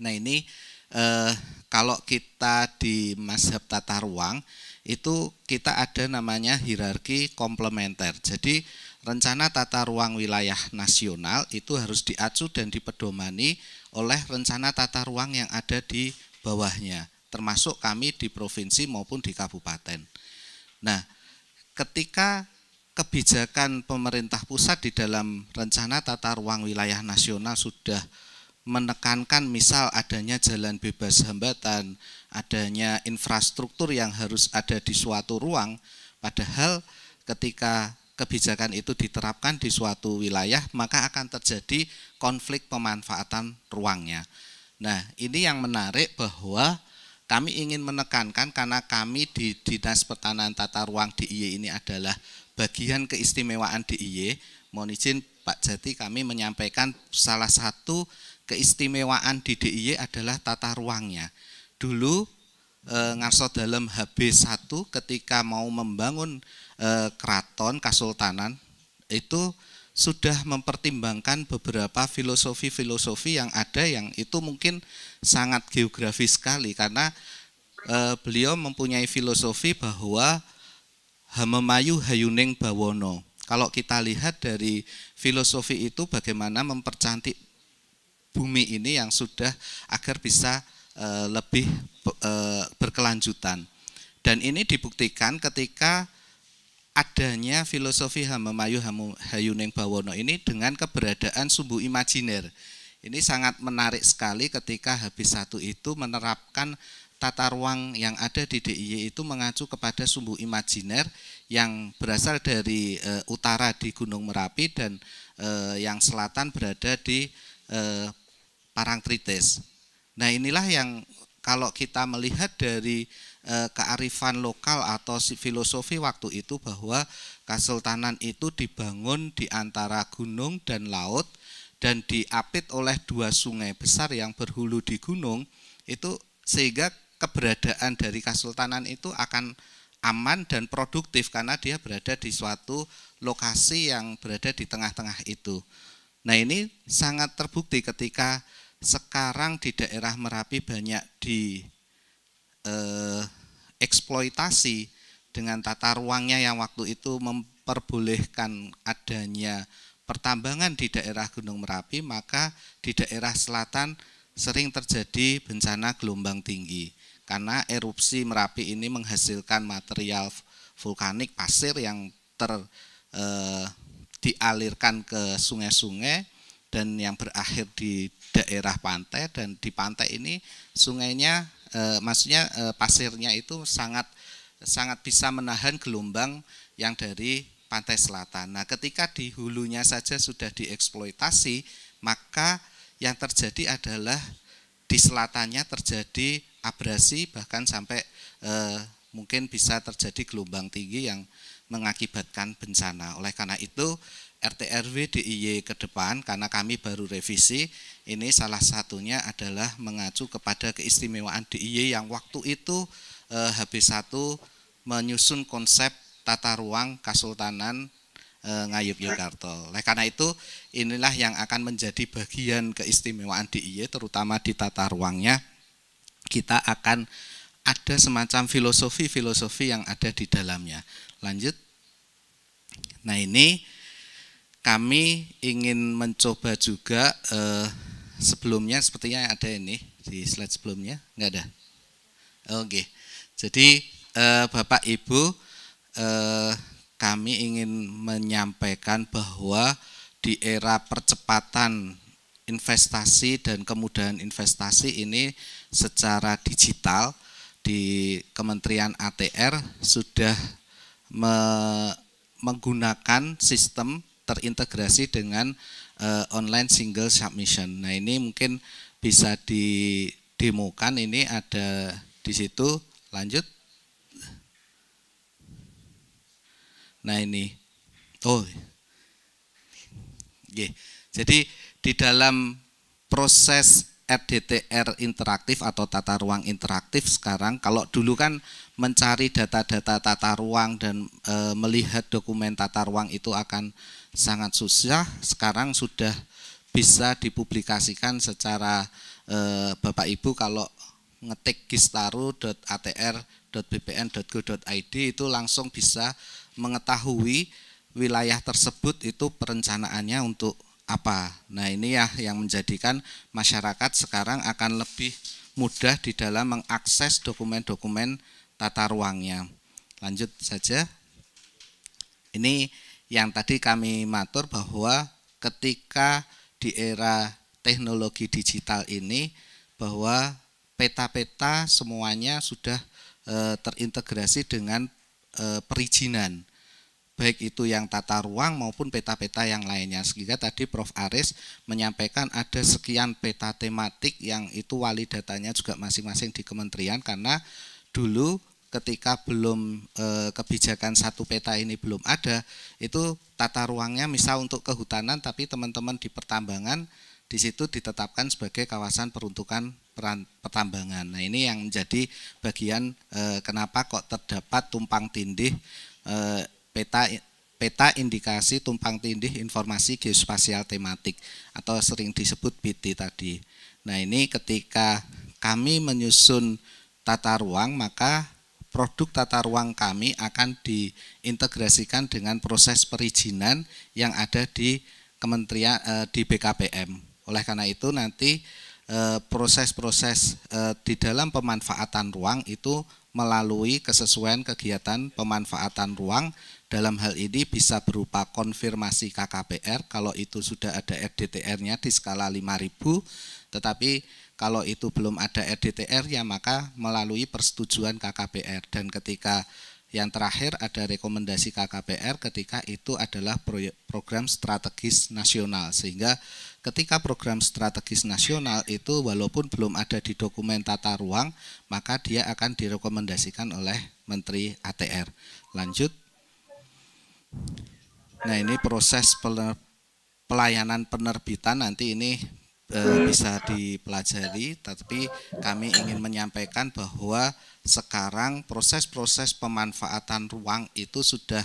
Nah ini eh, kalau kita di mazhab tata ruang itu kita ada namanya hierarki komplementer. Jadi rencana tata ruang wilayah nasional itu harus diacu dan dipedomani oleh rencana tata ruang yang ada di bawahnya, termasuk kami di provinsi maupun di kabupaten. Nah, ketika kebijakan pemerintah pusat di dalam rencana tata ruang wilayah nasional sudah menekankan misal adanya jalan bebas hambatan, adanya infrastruktur yang harus ada di suatu ruang, padahal ketika kebijakan itu diterapkan di suatu wilayah, maka akan terjadi konflik pemanfaatan ruangnya. Nah, ini yang menarik bahwa kami ingin menekankan karena kami di Dinas Pertanahan Tata Ruang DIY ini adalah bagian keistimewaan DIY. Mohon izin Pak Jati kami menyampaikan salah satu keistimewaan di DIY adalah tata ruangnya dulu e, eh, ngarso dalam HB1 ketika mau membangun e, keraton kasultanan itu sudah mempertimbangkan beberapa filosofi-filosofi yang ada yang itu mungkin sangat geografis sekali karena e, beliau mempunyai filosofi bahwa hamemayu hayuning bawono. Kalau kita lihat dari filosofi itu bagaimana mempercantik bumi ini yang sudah agar bisa Eh, lebih eh, berkelanjutan. Dan ini dibuktikan ketika adanya filosofi Hamamayu Hayuning Bawono ini dengan keberadaan sumbu imajiner. Ini sangat menarik sekali ketika habis satu itu menerapkan tata ruang yang ada di DIY itu mengacu kepada sumbu imajiner yang berasal dari e, utara di Gunung Merapi dan e, yang selatan berada di e, Parangtritis. Nah inilah yang kalau kita melihat dari eh, kearifan lokal atau filosofi waktu itu bahwa Kesultanan itu dibangun di antara gunung dan laut dan diapit oleh dua sungai besar yang berhulu di gunung itu sehingga keberadaan dari Kesultanan itu akan aman dan produktif karena dia berada di suatu lokasi yang berada di tengah-tengah itu. Nah ini sangat terbukti ketika sekarang di daerah Merapi banyak di eh, eksploitasi dengan tata ruangnya yang waktu itu memperbolehkan adanya pertambangan di daerah Gunung Merapi, maka di daerah selatan sering terjadi bencana gelombang tinggi karena erupsi Merapi ini menghasilkan material vulkanik pasir yang ter eh, dialirkan ke sungai-sungai dan yang berakhir di daerah pantai dan di pantai ini sungainya e, maksudnya e, pasirnya itu sangat sangat bisa menahan gelombang yang dari pantai selatan. Nah, ketika di hulunya saja sudah dieksploitasi, maka yang terjadi adalah di selatannya terjadi abrasi bahkan sampai e, mungkin bisa terjadi gelombang tinggi yang mengakibatkan bencana. Oleh karena itu RTRW DIY ke depan karena kami baru revisi ini salah satunya adalah mengacu kepada keistimewaan DIY yang waktu itu eh, HB1 menyusun konsep tata ruang kasultanan eh, Ngayub Yogyakarta. Oleh karena itu inilah yang akan menjadi bagian keistimewaan DIY terutama di tata ruangnya kita akan ada semacam filosofi-filosofi yang ada di dalamnya. Lanjut. Nah ini kami ingin mencoba juga eh, sebelumnya sepertinya ada ini di slide sebelumnya nggak ada oke okay. jadi eh, bapak ibu eh, kami ingin menyampaikan bahwa di era percepatan investasi dan kemudahan investasi ini secara digital di Kementerian ATR sudah me menggunakan sistem terintegrasi dengan uh, online single submission. Nah ini mungkin bisa didemokan ini ada di situ lanjut. Nah ini, oh, yeah. jadi di dalam proses RDTR interaktif atau tata ruang interaktif sekarang, kalau dulu kan mencari data-data tata ruang dan e, melihat dokumen tata ruang itu akan sangat susah sekarang sudah bisa dipublikasikan secara eh, Bapak Ibu kalau ngetik gistaru.atr.bpn.go.id itu langsung bisa mengetahui wilayah tersebut itu perencanaannya untuk apa. Nah ini ya yang menjadikan masyarakat sekarang akan lebih mudah di dalam mengakses dokumen-dokumen tata ruangnya. Lanjut saja. Ini yang tadi kami matur bahwa ketika di era teknologi digital ini bahwa peta-peta semuanya sudah e, terintegrasi dengan e, perizinan baik itu yang tata ruang maupun peta-peta yang lainnya. Sehingga tadi Prof. Aris menyampaikan ada sekian peta tematik yang itu wali datanya juga masing-masing di kementerian karena dulu ketika belum eh, kebijakan satu peta ini belum ada, itu tata ruangnya misal untuk kehutanan tapi teman-teman di pertambangan di situ ditetapkan sebagai kawasan peruntukan peran, pertambangan. Nah, ini yang menjadi bagian eh, kenapa kok terdapat tumpang tindih eh, peta peta indikasi tumpang tindih informasi geospasial tematik atau sering disebut BT tadi. Nah ini ketika kami menyusun tata ruang maka produk tata ruang kami akan diintegrasikan dengan proses perizinan yang ada di Kementerian eh, di BKPM. Oleh karena itu nanti eh, proses-proses eh, eh, di dalam pemanfaatan ruang itu melalui kesesuaian kegiatan pemanfaatan ruang dalam hal ini bisa berupa konfirmasi KKPR kalau itu sudah ada RDTR-nya di skala 5000 tetapi kalau itu belum ada RDTR ya maka melalui persetujuan KKPR dan ketika yang terakhir ada rekomendasi KKPR ketika itu adalah proyek, program strategis nasional sehingga ketika program strategis nasional itu walaupun belum ada di dokumen tata ruang maka dia akan direkomendasikan oleh Menteri ATR. Lanjut. Nah, ini proses pelayanan penerbitan nanti ini Eh, hmm. bisa dipelajari, tapi kami ingin menyampaikan bahwa sekarang proses-proses pemanfaatan ruang itu sudah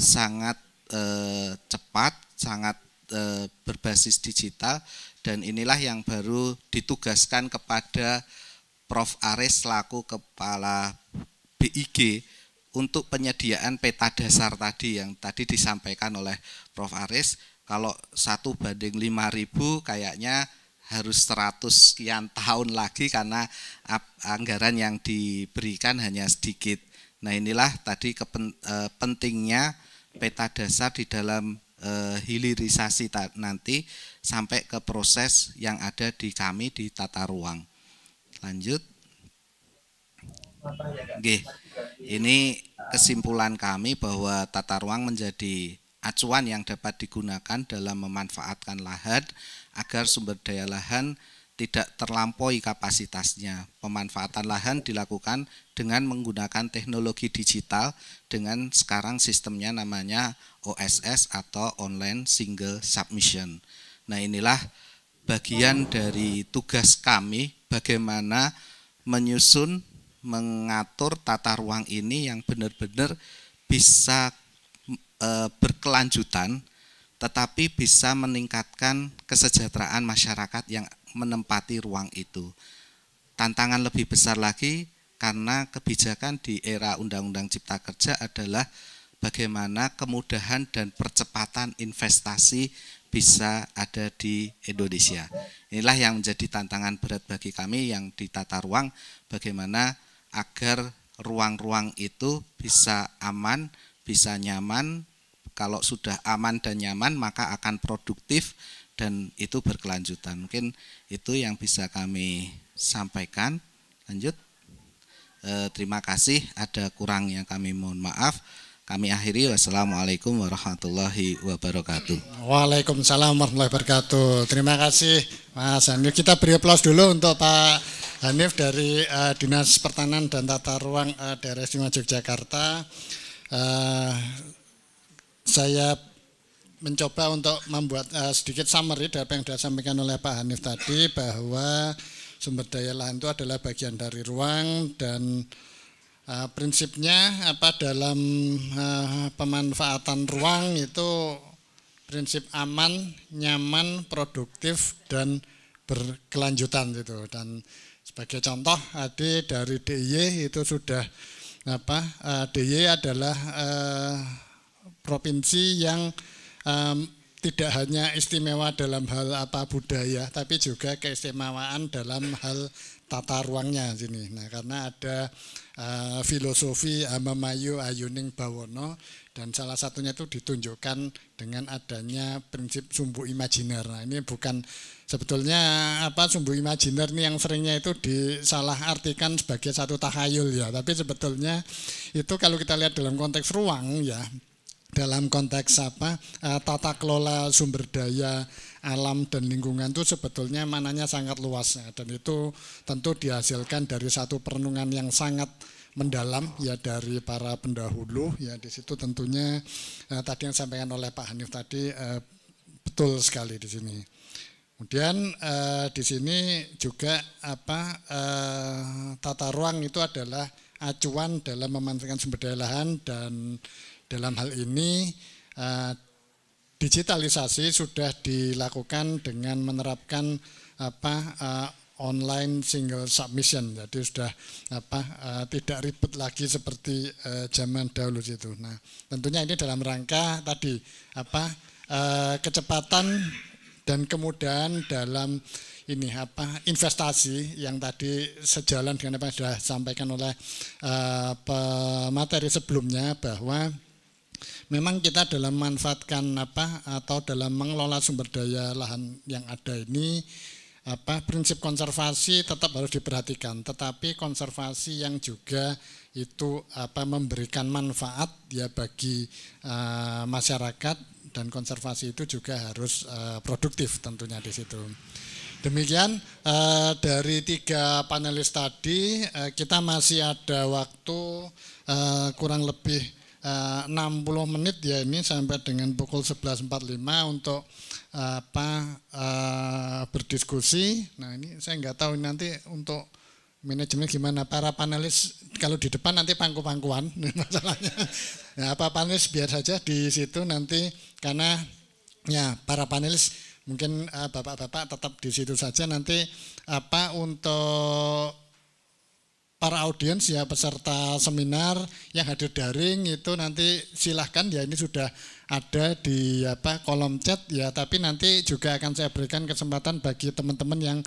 sangat e, cepat, sangat e, berbasis digital, dan inilah yang baru ditugaskan kepada Prof. Aris selaku Kepala BIG untuk penyediaan peta dasar tadi yang tadi disampaikan oleh Prof. Aris kalau satu banding lima ribu kayaknya harus 100 sekian tahun lagi karena anggaran yang diberikan hanya sedikit. Nah inilah tadi kepen, eh, pentingnya peta dasar di dalam eh, hilirisasi nanti sampai ke proses yang ada di kami di tata ruang. Lanjut. Oke, ini kesimpulan kami bahwa tata ruang menjadi acuan yang dapat digunakan dalam memanfaatkan lahan agar sumber daya lahan tidak terlampaui kapasitasnya. Pemanfaatan lahan dilakukan dengan menggunakan teknologi digital dengan sekarang sistemnya namanya OSS atau Online Single Submission. Nah inilah bagian dari tugas kami bagaimana menyusun, mengatur tata ruang ini yang benar-benar bisa Eh, berkelanjutan, tetapi bisa meningkatkan kesejahteraan masyarakat yang menempati ruang itu. Tantangan lebih besar lagi karena kebijakan di era Undang-Undang Cipta Kerja adalah bagaimana kemudahan dan percepatan investasi bisa ada di Indonesia. Inilah yang menjadi tantangan berat bagi kami yang di tata ruang, bagaimana agar ruang-ruang itu bisa aman, bisa nyaman. Kalau sudah aman dan nyaman maka akan produktif dan itu berkelanjutan. Mungkin itu yang bisa kami sampaikan. Lanjut. E, terima kasih. Ada kurang yang kami mohon maaf. Kami akhiri wassalamualaikum warahmatullahi wabarakatuh. Waalaikumsalam warahmatullahi wabarakatuh. Terima kasih Mas Hanif. Kita beri aplaus dulu untuk Pak Hanif dari uh, Dinas pertanian dan Tata Ruang uh, Daerah Istimewa Yogyakarta. Eh, saya mencoba untuk membuat uh, sedikit summary dari apa yang sudah disampaikan oleh Pak Hanif tadi bahwa sumber daya lahan itu adalah bagian dari ruang dan uh, prinsipnya apa dalam uh, pemanfaatan ruang itu prinsip aman, nyaman, produktif dan berkelanjutan gitu dan sebagai contoh tadi dari DIY itu sudah apa uh, eh, DIY adalah uh, provinsi yang um, tidak hanya istimewa dalam hal apa budaya, tapi juga keistimewaan dalam hal tata ruangnya sini. Nah, karena ada uh, filosofi Amamayu Ayuning Bawono dan salah satunya itu ditunjukkan dengan adanya prinsip sumbu imajiner. Nah, ini bukan Sebetulnya apa sumbu imajiner nih yang seringnya itu disalah artikan sebagai satu tahayul ya, tapi sebetulnya itu kalau kita lihat dalam konteks ruang ya, dalam konteks apa eh, tata kelola sumber daya alam dan lingkungan itu sebetulnya mananya sangat luas ya. dan itu tentu dihasilkan dari satu perenungan yang sangat mendalam ya dari para pendahulu ya di situ tentunya eh, tadi yang disampaikan oleh Pak Hanif tadi eh, betul sekali di sini. Kemudian eh, di sini juga apa eh, tata ruang itu adalah acuan dalam memanfaatkan sumber daya lahan dan dalam hal ini eh, digitalisasi sudah dilakukan dengan menerapkan apa eh, online single submission. Jadi sudah apa eh, tidak ribet lagi seperti eh, zaman dahulu itu. Nah, tentunya ini dalam rangka tadi apa eh, kecepatan dan kemudian dalam ini apa investasi yang tadi sejalan dengan apa yang sudah disampaikan oleh uh, pemateri sebelumnya bahwa memang kita dalam memanfaatkan apa atau dalam mengelola sumber daya lahan yang ada ini apa prinsip konservasi tetap harus diperhatikan tetapi konservasi yang juga itu apa memberikan manfaat ya bagi uh, masyarakat dan konservasi itu juga harus uh, produktif tentunya di situ. Demikian uh, dari tiga panelis tadi uh, kita masih ada waktu uh, kurang lebih uh, 60 menit ya ini sampai dengan pukul 11.45 untuk uh, apa uh, berdiskusi. Nah ini saya nggak tahu nanti untuk manajemen gimana para panelis kalau di depan nanti pangku-pangkuan masalahnya ya apa panelis biar saja di situ nanti karena ya para panelis mungkin eh, bapak-bapak uh, tetap di situ saja nanti apa untuk para audiens ya peserta seminar yang hadir daring itu nanti silahkan ya ini sudah ada di apa kolom chat ya tapi nanti juga akan saya berikan kesempatan bagi teman-teman yang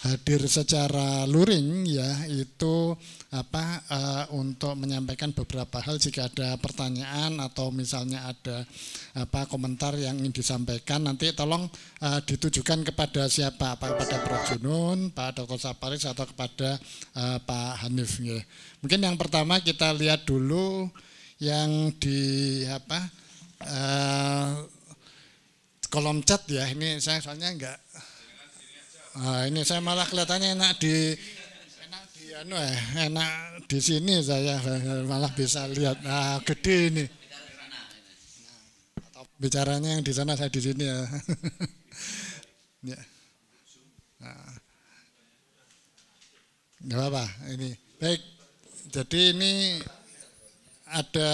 hadir secara luring ya itu apa uh, untuk menyampaikan beberapa hal jika ada pertanyaan atau misalnya ada apa komentar yang ingin disampaikan nanti tolong uh, ditujukan kepada siapa apa kepada Prof Junun, Pak Dr. Saparis atau kepada uh, Pak Hanif ya. Mungkin yang pertama kita lihat dulu yang di apa uh, kolom chat ya ini saya soalnya enggak Nah, ini saya malah kelihatannya enak di enak di anu eh, enak di sini saya malah bisa lihat. Nah, gede ini. Nah, bicaranya yang di sana saya di sini ya. ya. Nah. apa-apa ini. Baik. Jadi ini ada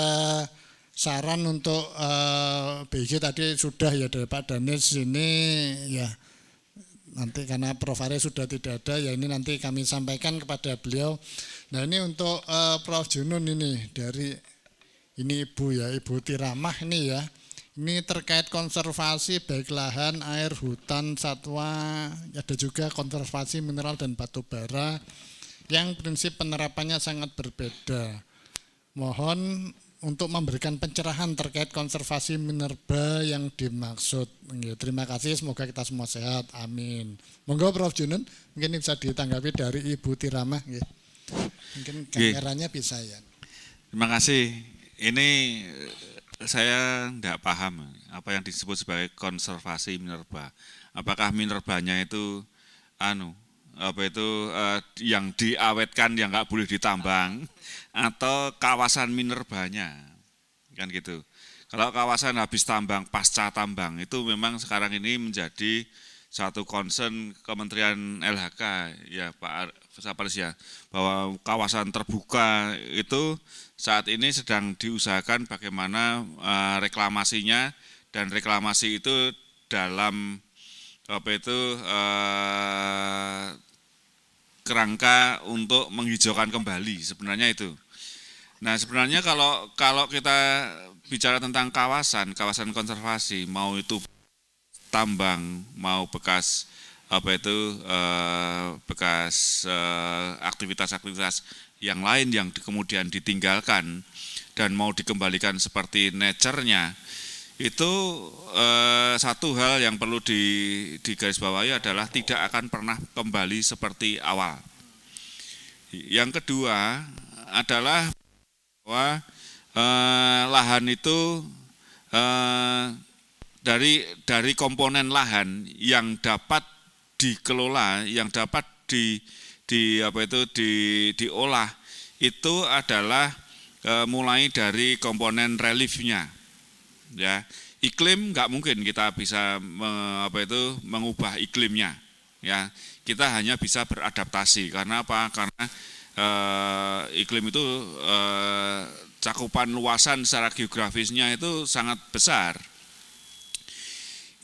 saran untuk uh, eh, BG tadi sudah ya dari Pak Danis ini ya nanti karena Prof Arya sudah tidak ada ya ini nanti kami sampaikan kepada beliau. Nah ini untuk uh, Prof Junun ini dari ini Ibu ya Ibu Tiramah ini ya. Ini terkait konservasi baik lahan, air, hutan, satwa, ada juga konservasi mineral dan batu bara yang prinsip penerapannya sangat berbeda. Mohon untuk memberikan pencerahan terkait konservasi minerba yang dimaksud. Terima kasih, semoga kita semua sehat. Amin. Monggo Prof Junun, mungkin bisa ditanggapi dari Ibu Tirama. Mungkin kameranya bisa ya. Terima kasih. Ini eh, saya tidak paham apa yang disebut sebagai konservasi minerba. Apakah minerbanya itu anu apa itu uh, yang diawetkan yang nggak boleh ditambang atau kawasan minerbanya kan gitu. Kalau kawasan habis tambang, pasca tambang itu memang sekarang ini menjadi satu concern Kementerian LHK ya Pak Ar, siapa ya bahwa kawasan terbuka itu saat ini sedang diusahakan bagaimana uh, reklamasinya dan reklamasi itu dalam apa itu uh, kerangka untuk menghijaukan kembali sebenarnya itu. Nah sebenarnya kalau kalau kita bicara tentang kawasan kawasan konservasi mau itu tambang mau bekas apa itu eh, bekas eh, aktivitas-aktivitas yang lain yang kemudian ditinggalkan dan mau dikembalikan seperti nature-nya itu eh, satu hal yang perlu di, digarisbawahi adalah tidak akan pernah kembali seperti awal. Yang kedua adalah bahwa eh, lahan itu eh, dari dari komponen lahan yang dapat dikelola, yang dapat di di apa itu di diolah itu adalah eh, mulai dari komponen reliefnya ya iklim nggak mungkin kita bisa me, apa itu mengubah iklimnya ya kita hanya bisa beradaptasi karena apa karena e, iklim itu e, cakupan luasan secara geografisnya itu sangat besar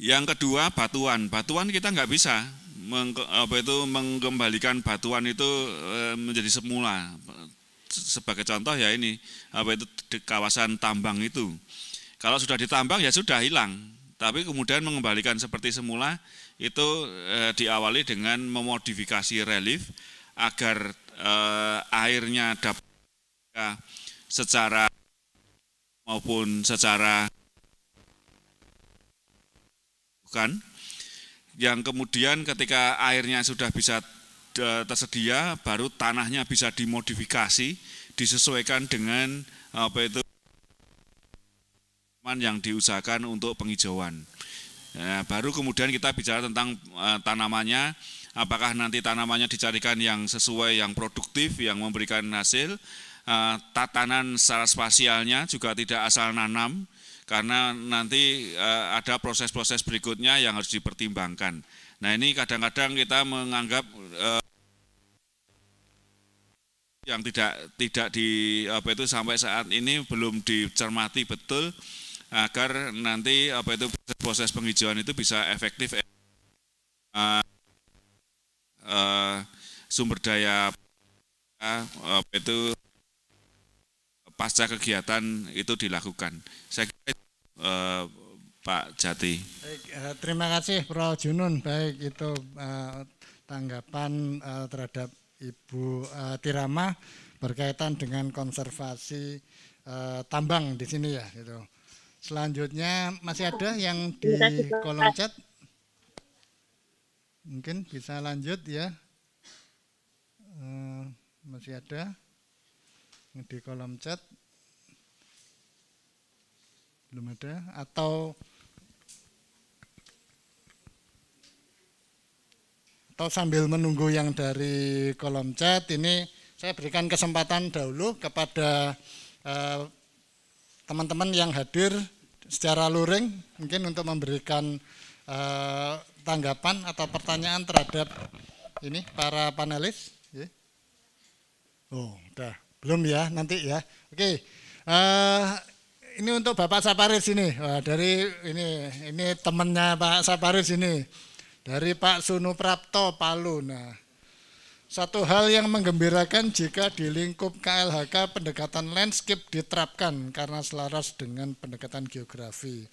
yang kedua batuan batuan kita nggak bisa meng, apa itu mengembalikan batuan itu e, menjadi semula sebagai contoh ya ini apa itu di kawasan tambang itu kalau sudah ditambang ya sudah hilang. Tapi kemudian mengembalikan seperti semula itu e, diawali dengan memodifikasi relief agar e, airnya dapat secara maupun secara bukan yang kemudian ketika airnya sudah bisa tersedia baru tanahnya bisa dimodifikasi disesuaikan dengan apa itu tanaman yang diusahakan untuk penghijauan. Ya, baru kemudian kita bicara tentang uh, tanamannya, apakah nanti tanamannya dicarikan yang sesuai, yang produktif, yang memberikan hasil. Uh, tatanan secara spasialnya juga tidak asal nanam, karena nanti uh, ada proses-proses berikutnya yang harus dipertimbangkan. Nah ini kadang-kadang kita menganggap uh, yang tidak tidak di apa itu sampai saat ini belum dicermati betul agar nanti apa itu proses, proses penghijauan itu bisa efektif uh, uh, sumber daya eh, apa itu pasca kegiatan itu dilakukan. Saya kira uh, Pak Jati. Baik, terima kasih Prof Junun. Baik itu uh, tanggapan uh, terhadap Ibu uh, Tirama berkaitan dengan konservasi uh, tambang di sini ya gitu. Selanjutnya masih ada yang di kolom chat? Mungkin bisa lanjut ya. Eh, masih ada di kolom chat? Belum ada? Atau atau sambil menunggu yang dari kolom chat ini saya berikan kesempatan dahulu kepada eh, teman-teman yang hadir secara luring mungkin untuk memberikan uh, tanggapan atau pertanyaan terhadap ini para panelis. Oh, udah. Belum ya, nanti ya. Oke. uh, ini untuk Bapak Saparis ini. Wah, dari ini ini temannya Pak Saparis ini. Dari Pak Sunu Prapto Palu. Nah, satu hal yang menggembirakan jika di lingkup KLHK pendekatan landscape diterapkan karena selaras dengan pendekatan geografi.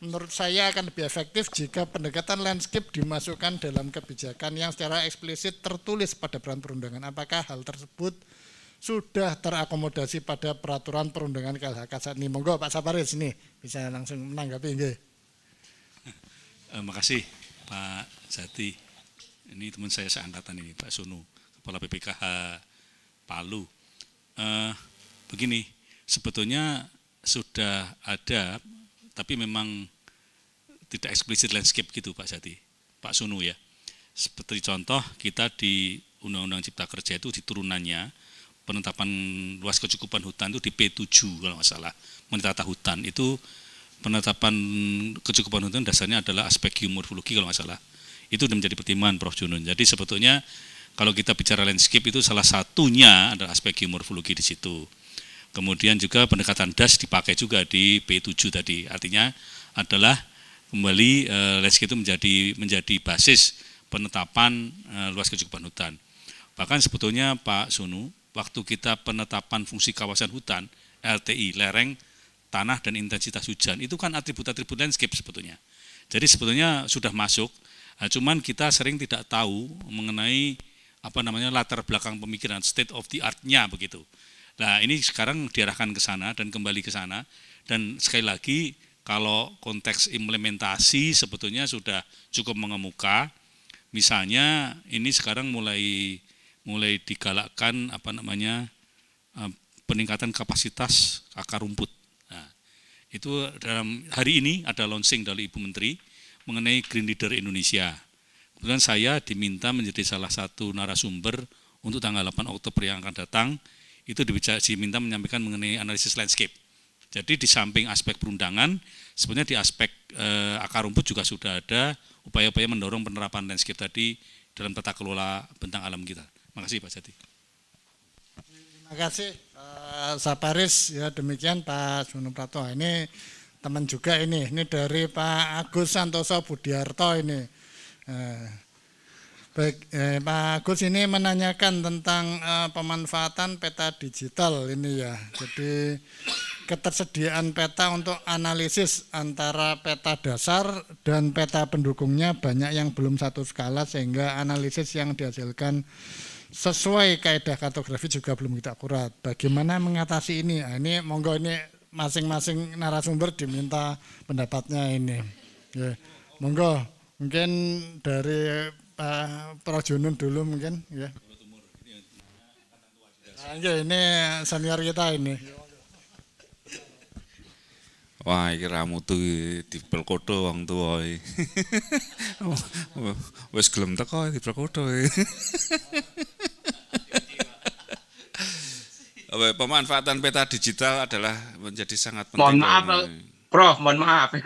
Menurut saya akan lebih efektif jika pendekatan landscape dimasukkan dalam kebijakan yang secara eksplisit tertulis pada peran perundangan. Apakah hal tersebut sudah terakomodasi pada peraturan perundangan KLHK saat ini? Monggo Pak Saparis ini bisa langsung menanggapi. Terima kasih eh, makasih Pak Jati ini teman saya seangkatan ini Pak Sunu Kepala PPKH Palu eh, begini sebetulnya sudah ada tapi memang tidak eksplisit landscape gitu Pak Jati Pak Sunu ya seperti contoh kita di Undang-Undang Cipta Kerja itu di turunannya penetapan luas kecukupan hutan itu di P7 kalau nggak salah menitata hutan itu penetapan kecukupan hutan dasarnya adalah aspek geomorfologi kalau nggak salah itu menjadi pertimbangan Prof. Junun. Jadi sebetulnya kalau kita bicara landscape itu salah satunya adalah aspek geomorfologi di situ. Kemudian juga pendekatan DAS dipakai juga di P7 tadi. Artinya adalah kembali e, landscape itu menjadi menjadi basis penetapan e, luas kecukupan hutan. Bahkan sebetulnya Pak Sunu, waktu kita penetapan fungsi kawasan hutan, LTI, lereng, tanah dan intensitas hujan, itu kan atribut-atribut landscape sebetulnya. Jadi sebetulnya sudah masuk, Nah, cuman kita sering tidak tahu mengenai apa namanya latar belakang pemikiran state of the art-nya begitu. Nah, ini sekarang diarahkan ke sana dan kembali ke sana dan sekali lagi kalau konteks implementasi sebetulnya sudah cukup mengemuka. Misalnya ini sekarang mulai mulai digalakkan apa namanya eh, peningkatan kapasitas akar rumput. Nah, itu dalam hari ini ada launching dari Ibu Menteri mengenai Green Leader Indonesia. Kemudian saya diminta menjadi salah satu narasumber untuk tanggal 8 Oktober yang akan datang, itu diminta menyampaikan mengenai analisis landscape. Jadi di samping aspek perundangan, sebenarnya di aspek eh, akar rumput juga sudah ada upaya-upaya mendorong penerapan landscape tadi dalam tata kelola bentang alam kita. Terima kasih Pak Jati. Terima kasih uh, eh, Saparis ya demikian Pak Sunoprato. Ini teman juga ini, ini dari Pak Agus Santoso Budiarto ini. Eh, baik, eh, Pak Agus ini menanyakan tentang eh, pemanfaatan peta digital ini ya. Jadi ketersediaan peta untuk analisis antara peta dasar dan peta pendukungnya banyak yang belum satu skala sehingga analisis yang dihasilkan sesuai kaedah kartografi juga belum kita akurat. Bagaimana mengatasi ini? Nah, ini monggo ini masing-masing narasumber diminta pendapatnya ini. Ya. Monggo mungkin dari Pak eh, Projunun dulu mungkin ya. Nah, ya, ini senior kita ini. Wah, iki di mutu orang wong tuwa iki. Wis gelem teko dipelkoto. pemanfaatan peta digital adalah menjadi sangat penting. Mohon maaf, Prof. Mohon maaf.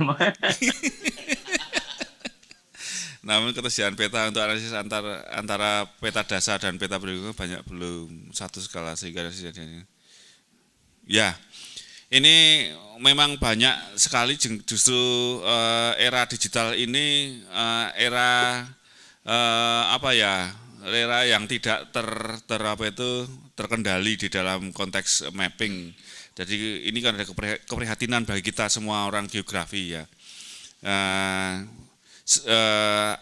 Namun ketersediaan peta untuk analisis antara antara peta dasar dan peta berikutnya banyak belum satu skala sehingga terjadi. Ya, ini memang banyak sekali justru uh, era digital ini uh, era uh, apa ya lera yang tidak ter, ter apa itu terkendali di dalam konteks mapping. Jadi ini kan ada keprihatinan bagi kita semua orang geografi ya. Uh,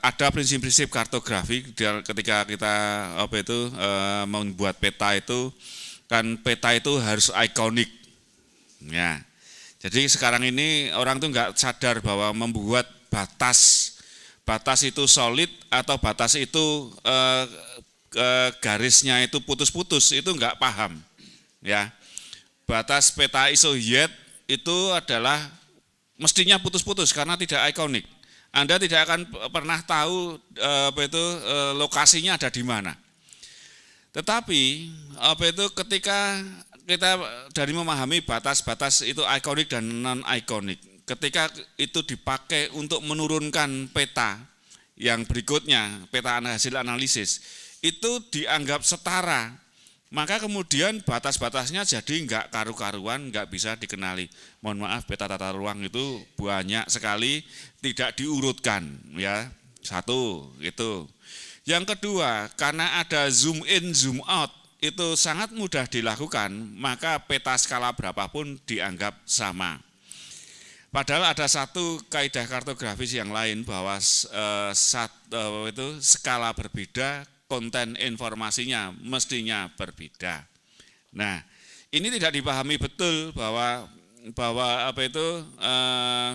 ada prinsip-prinsip kartografi ketika kita apa itu uh, membuat peta itu kan peta itu harus ikonik. Ya. Jadi sekarang ini orang tuh nggak sadar bahwa membuat batas batas itu solid atau batas itu eh, eh, garisnya itu putus-putus itu enggak paham ya batas peta yet itu adalah mestinya putus-putus karena tidak ikonik anda tidak akan pernah tahu eh, apa itu eh, lokasinya ada di mana tetapi apa itu ketika kita eh, dari memahami batas-batas itu ikonik dan non ikonik ketika itu dipakai untuk menurunkan peta yang berikutnya, peta hasil analisis, itu dianggap setara. Maka kemudian batas-batasnya jadi enggak karu-karuan, enggak bisa dikenali. Mohon maaf, peta tata ruang itu banyak sekali tidak diurutkan, ya satu itu. Yang kedua, karena ada zoom in, zoom out, itu sangat mudah dilakukan, maka peta skala berapapun dianggap sama. Padahal ada satu kaidah kartografis yang lain bahwa eh, sat, eh, itu skala berbeda, konten informasinya mestinya berbeda. Nah, ini tidak dipahami betul bahwa bahwa apa itu eh,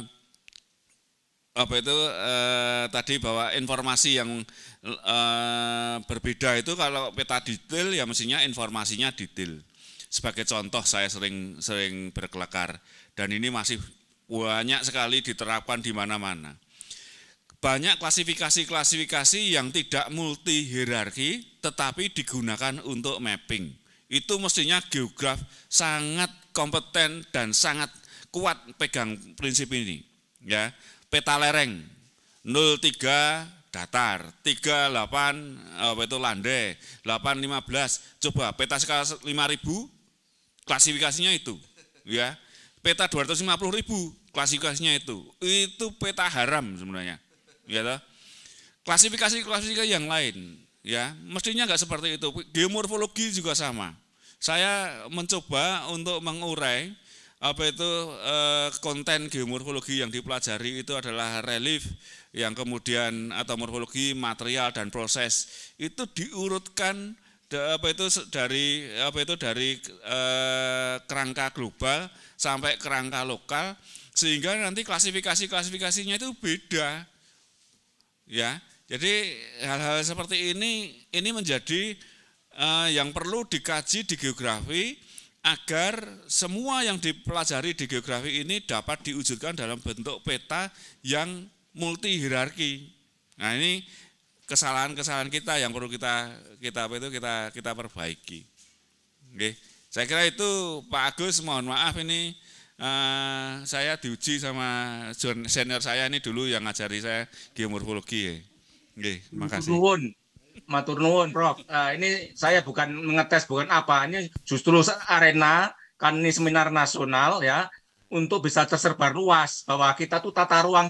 apa itu eh, tadi bahwa informasi yang eh, berbeda itu kalau peta detail ya mestinya informasinya detail. Sebagai contoh saya sering sering berkelakar dan ini masih banyak sekali diterapkan di mana-mana. Banyak klasifikasi-klasifikasi yang tidak multi hierarki tetapi digunakan untuk mapping. Itu mestinya geograf sangat kompeten dan sangat kuat pegang prinsip ini. Ya, peta lereng 03 datar, 38 apa itu landai, 815. Coba peta skala 5000 klasifikasinya itu, ya peta 250 ribu klasifikasinya itu. Itu peta haram sebenarnya. Ya toh? Klasifikasi klasifikasi yang lain, ya mestinya nggak seperti itu. Geomorfologi juga sama. Saya mencoba untuk mengurai apa itu eh, konten geomorfologi yang dipelajari itu adalah relief yang kemudian atau morfologi material dan proses itu diurutkan apa itu dari apa itu dari eh, kerangka global sampai kerangka lokal sehingga nanti klasifikasi klasifikasinya itu beda ya jadi hal-hal seperti ini ini menjadi eh, yang perlu dikaji di geografi agar semua yang dipelajari di geografi ini dapat diwujudkan dalam bentuk peta yang multi hierarki nah ini kesalahan-kesalahan kita yang perlu kita kita apa itu kita kita perbaiki. Oke. Saya kira itu Pak Agus mohon maaf ini uh, saya diuji sama senior saya ini dulu yang ngajari saya geomorfologi. Oke, ya. terima kasih. Matur nuwun, Prof. Uh, ini saya bukan mengetes bukan apa, ini justru arena kan ini seminar nasional ya untuk bisa tersebar luas bahwa kita tuh tata ruang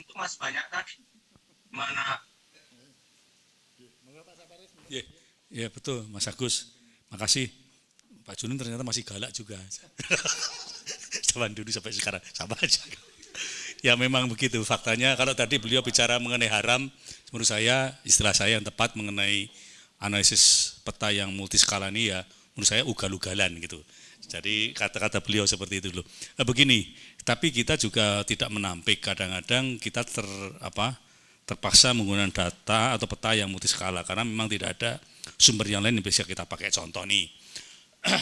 untuk mas banyak tadi mana Iya betul, Mas Agus. Makasih. Pak Junun ternyata masih galak juga. Zaman dulu sampai sekarang sama aja. ya memang begitu faktanya. Kalau tadi beliau bicara mengenai haram, menurut saya istilah saya yang tepat mengenai analisis peta yang multiskala ini ya menurut saya ugal-ugalan gitu. Jadi kata-kata beliau seperti itu dulu. Nah, eh, begini, tapi kita juga tidak menampik kadang-kadang kita ter apa terpaksa menggunakan data atau peta yang multiskala karena memang tidak ada sumber yang lain yang bisa kita pakai contoh nih.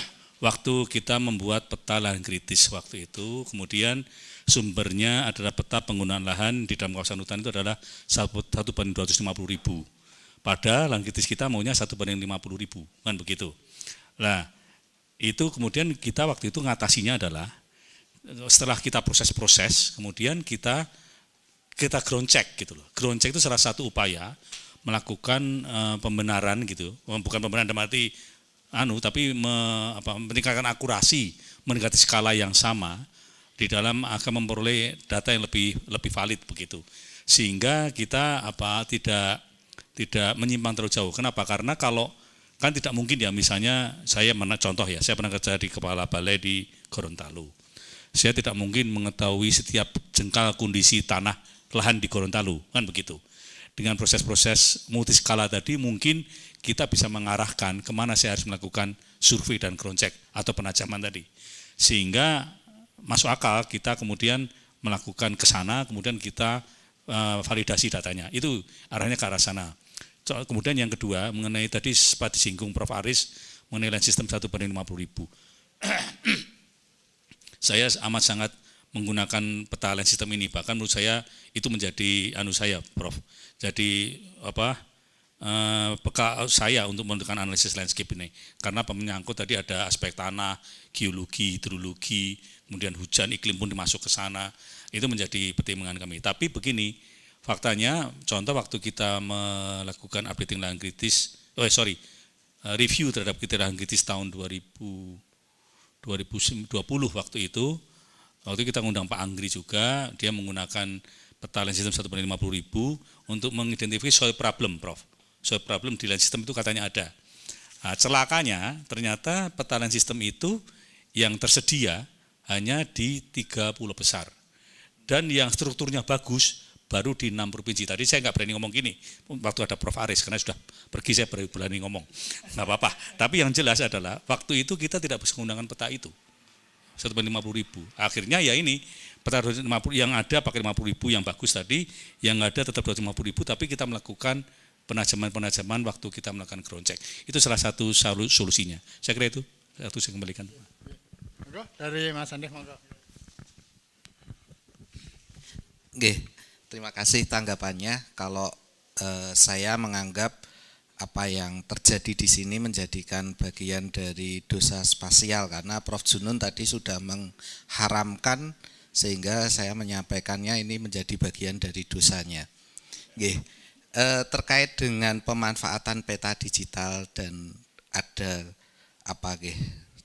waktu kita membuat peta lahan kritis waktu itu, kemudian sumbernya adalah peta penggunaan lahan di dalam kawasan hutan itu adalah satu banding puluh ribu. Pada lahan kritis kita maunya satu banding lima puluh ribu, kan begitu. Nah, itu kemudian kita waktu itu ngatasinya adalah setelah kita proses-proses, kemudian kita kita ground check gitu loh. Ground check itu salah satu upaya melakukan uh, pembenaran gitu, bukan pembenaran dalam arti anu tapi me, apa, meningkatkan akurasi mendekati skala yang sama di dalam akan memperoleh data yang lebih lebih valid begitu sehingga kita apa tidak tidak menyimpang terlalu jauh kenapa karena kalau kan tidak mungkin ya misalnya saya mana contoh ya saya pernah kerja di kepala balai di Gorontalo saya tidak mungkin mengetahui setiap jengkal kondisi tanah lahan di Gorontalo kan begitu dengan proses-proses multiskala tadi mungkin kita bisa mengarahkan kemana saya harus melakukan survei dan ground atau penajaman tadi. Sehingga masuk akal kita kemudian melakukan ke sana, kemudian kita eh, validasi datanya. Itu arahnya ke arah sana. So, kemudian yang kedua mengenai tadi sempat disinggung Prof. Aris mengenai sistem 1 banding 50 ribu. saya amat sangat menggunakan peta land sistem ini. Bahkan menurut saya itu menjadi anu saya, Prof jadi apa eh, peka saya untuk menentukan analisis landscape ini karena menyangkut tadi ada aspek tanah, geologi, hidrologi, kemudian hujan, iklim pun dimasuk ke sana. Itu menjadi pertimbangan kami. Tapi begini, faktanya contoh waktu kita melakukan updating lahan kritis, oh sorry, eh, review terhadap kita lahan kritis tahun 2000, 2020 waktu itu, waktu kita undang Pak Anggri juga, dia menggunakan peta sistem system 1 banding 50 ribu untuk mengidentifikasi soil problem, Prof. Soil problem di land system itu katanya ada. Nah, celakanya ternyata peta sistem itu yang tersedia hanya di 30 besar. Dan yang strukturnya bagus baru di 6 provinsi. Tadi saya nggak berani ngomong gini, waktu ada Prof. Aris, karena sudah pergi saya berani ngomong. Nggak apa-apa. Tapi yang jelas adalah waktu itu kita tidak bisa menggunakan peta itu. Satu ribu. Akhirnya ya ini, Peta 250 yang ada pakai 50 ribu yang bagus tadi, yang ada tetap 250 ribu, tapi kita melakukan penajaman-penajaman waktu kita melakukan ground check. Itu salah satu solusinya. Saya kira itu satu saya kembalikan. Dari Mas Andi Oke, terima kasih tanggapannya. Kalau eh, saya menganggap apa yang terjadi di sini menjadikan bagian dari dosa spasial karena Prof Junun tadi sudah mengharamkan sehingga saya menyampaikannya ini menjadi bagian dari dosanya. Oke, E, eh, terkait dengan pemanfaatan peta digital dan ada apa gih,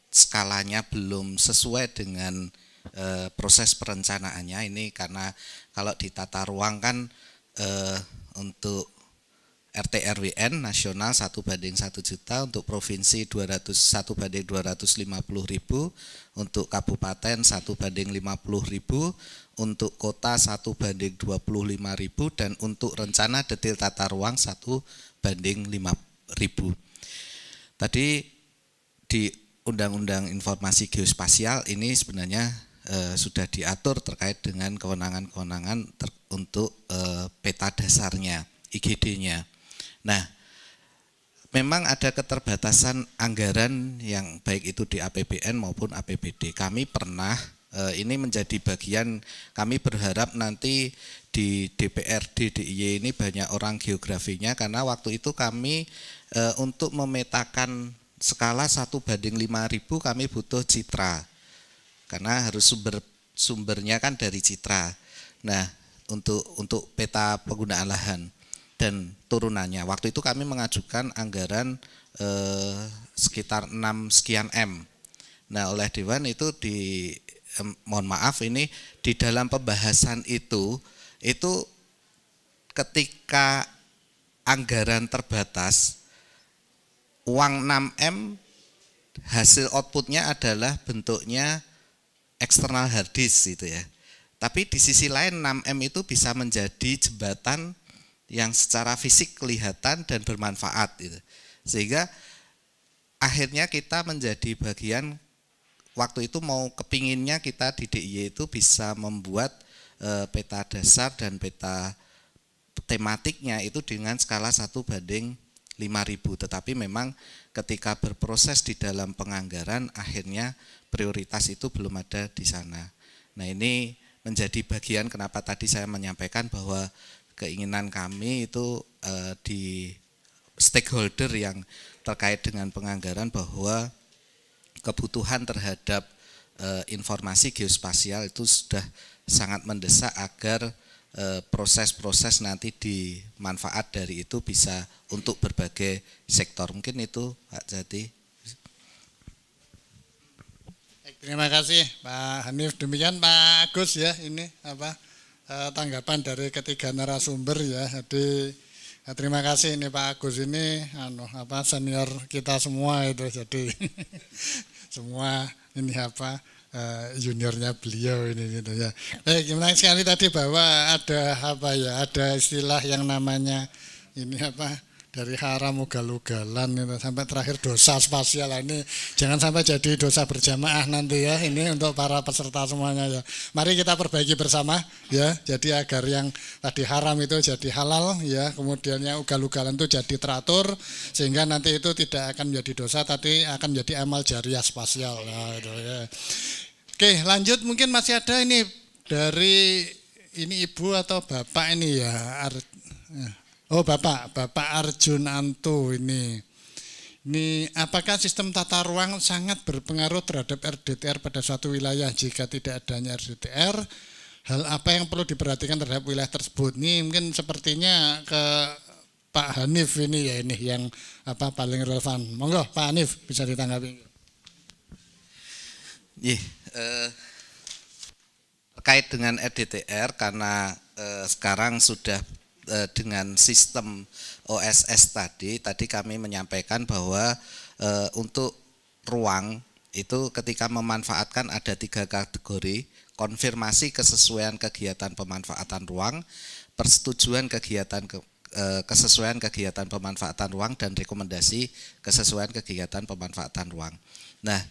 skalanya belum sesuai dengan e, proses perencanaannya ini karena kalau di tata ruang kan e, untuk RT RWN nasional 1 banding 1 juta untuk provinsi 201 banding 250 ribu untuk kabupaten 1 banding 50 ribu, untuk kota 1 banding 25 ribu, dan untuk rencana detail tata ruang 1 banding 5 ribu. Tadi di Undang-Undang Informasi Geospasial ini sebenarnya e, sudah diatur terkait dengan kewenangan-kewenangan ter, untuk e, peta dasarnya, IGD-nya. Nah, memang ada keterbatasan anggaran yang baik itu di APBN maupun APBD. Kami pernah eh, ini menjadi bagian kami berharap nanti di DPRD DIY ini banyak orang geografinya karena waktu itu kami eh, untuk memetakan skala satu banding 5000 kami butuh citra karena harus sumber sumbernya kan dari citra. Nah, untuk untuk peta penggunaan lahan dan turunannya. Waktu itu kami mengajukan anggaran eh, sekitar 6 sekian M. Nah, oleh dewan itu di eh, mohon maaf ini di dalam pembahasan itu itu ketika anggaran terbatas uang 6M hasil outputnya adalah bentuknya eksternal hard disk gitu ya. Tapi di sisi lain 6M itu bisa menjadi jembatan yang secara fisik kelihatan dan bermanfaat gitu. Sehingga akhirnya kita menjadi bagian waktu itu mau kepinginnya kita di DIY itu bisa membuat e, peta dasar dan peta tematiknya itu dengan skala satu banding 5000 tetapi memang ketika berproses di dalam penganggaran akhirnya prioritas itu belum ada di sana. Nah, ini menjadi bagian kenapa tadi saya menyampaikan bahwa keinginan kami itu uh, di stakeholder yang terkait dengan penganggaran bahwa kebutuhan terhadap uh, informasi geospasial itu sudah sangat mendesak agar eh, proses-proses uh, nanti dimanfaat dari itu bisa untuk berbagai sektor. Mungkin itu Pak Jati. Terima kasih Pak Hanif. Demikian Pak Agus ya ini apa Eh, tanggapan dari ketiga narasumber ya. Jadi eh, terima kasih ini Pak Agus ini anu apa senior kita semua itu jadi semua ini apa eh, juniornya beliau ini gitu ya. Eh gimana sekali tadi bahwa ada apa ya ada istilah yang namanya ini apa dari haram ugal-ugalan sampai terakhir dosa spasial ini jangan sampai jadi dosa berjamaah nanti ya ini untuk para peserta semuanya ya mari kita perbaiki bersama ya jadi agar yang tadi haram itu jadi halal ya kemudian yang ugal-ugalan itu jadi teratur sehingga nanti itu tidak akan menjadi dosa tapi akan menjadi amal jariah spasial nah, itu ya. oke lanjut mungkin masih ada ini dari ini ibu atau bapak ini ya, Ar, ya Oh Bapak, Bapak Arjunanto ini. Ini apakah sistem tata ruang sangat berpengaruh terhadap RDTR pada suatu wilayah jika tidak adanya RDTR? Hal apa yang perlu diperhatikan terhadap wilayah tersebut? Ini mungkin sepertinya ke Pak Hanif ini ya ini yang apa paling relevan. Monggo Pak Hanif bisa ditanggapi. Yeah, eh, terkait dengan RDTR karena eh, sekarang sudah Eh, dengan sistem OSS tadi, tadi kami menyampaikan bahwa eh, untuk ruang itu ketika memanfaatkan ada tiga kategori, konfirmasi kesesuaian kegiatan pemanfaatan ruang, persetujuan kegiatan ke, eh, kesesuaian kegiatan pemanfaatan ruang dan rekomendasi kesesuaian kegiatan pemanfaatan ruang. Nah,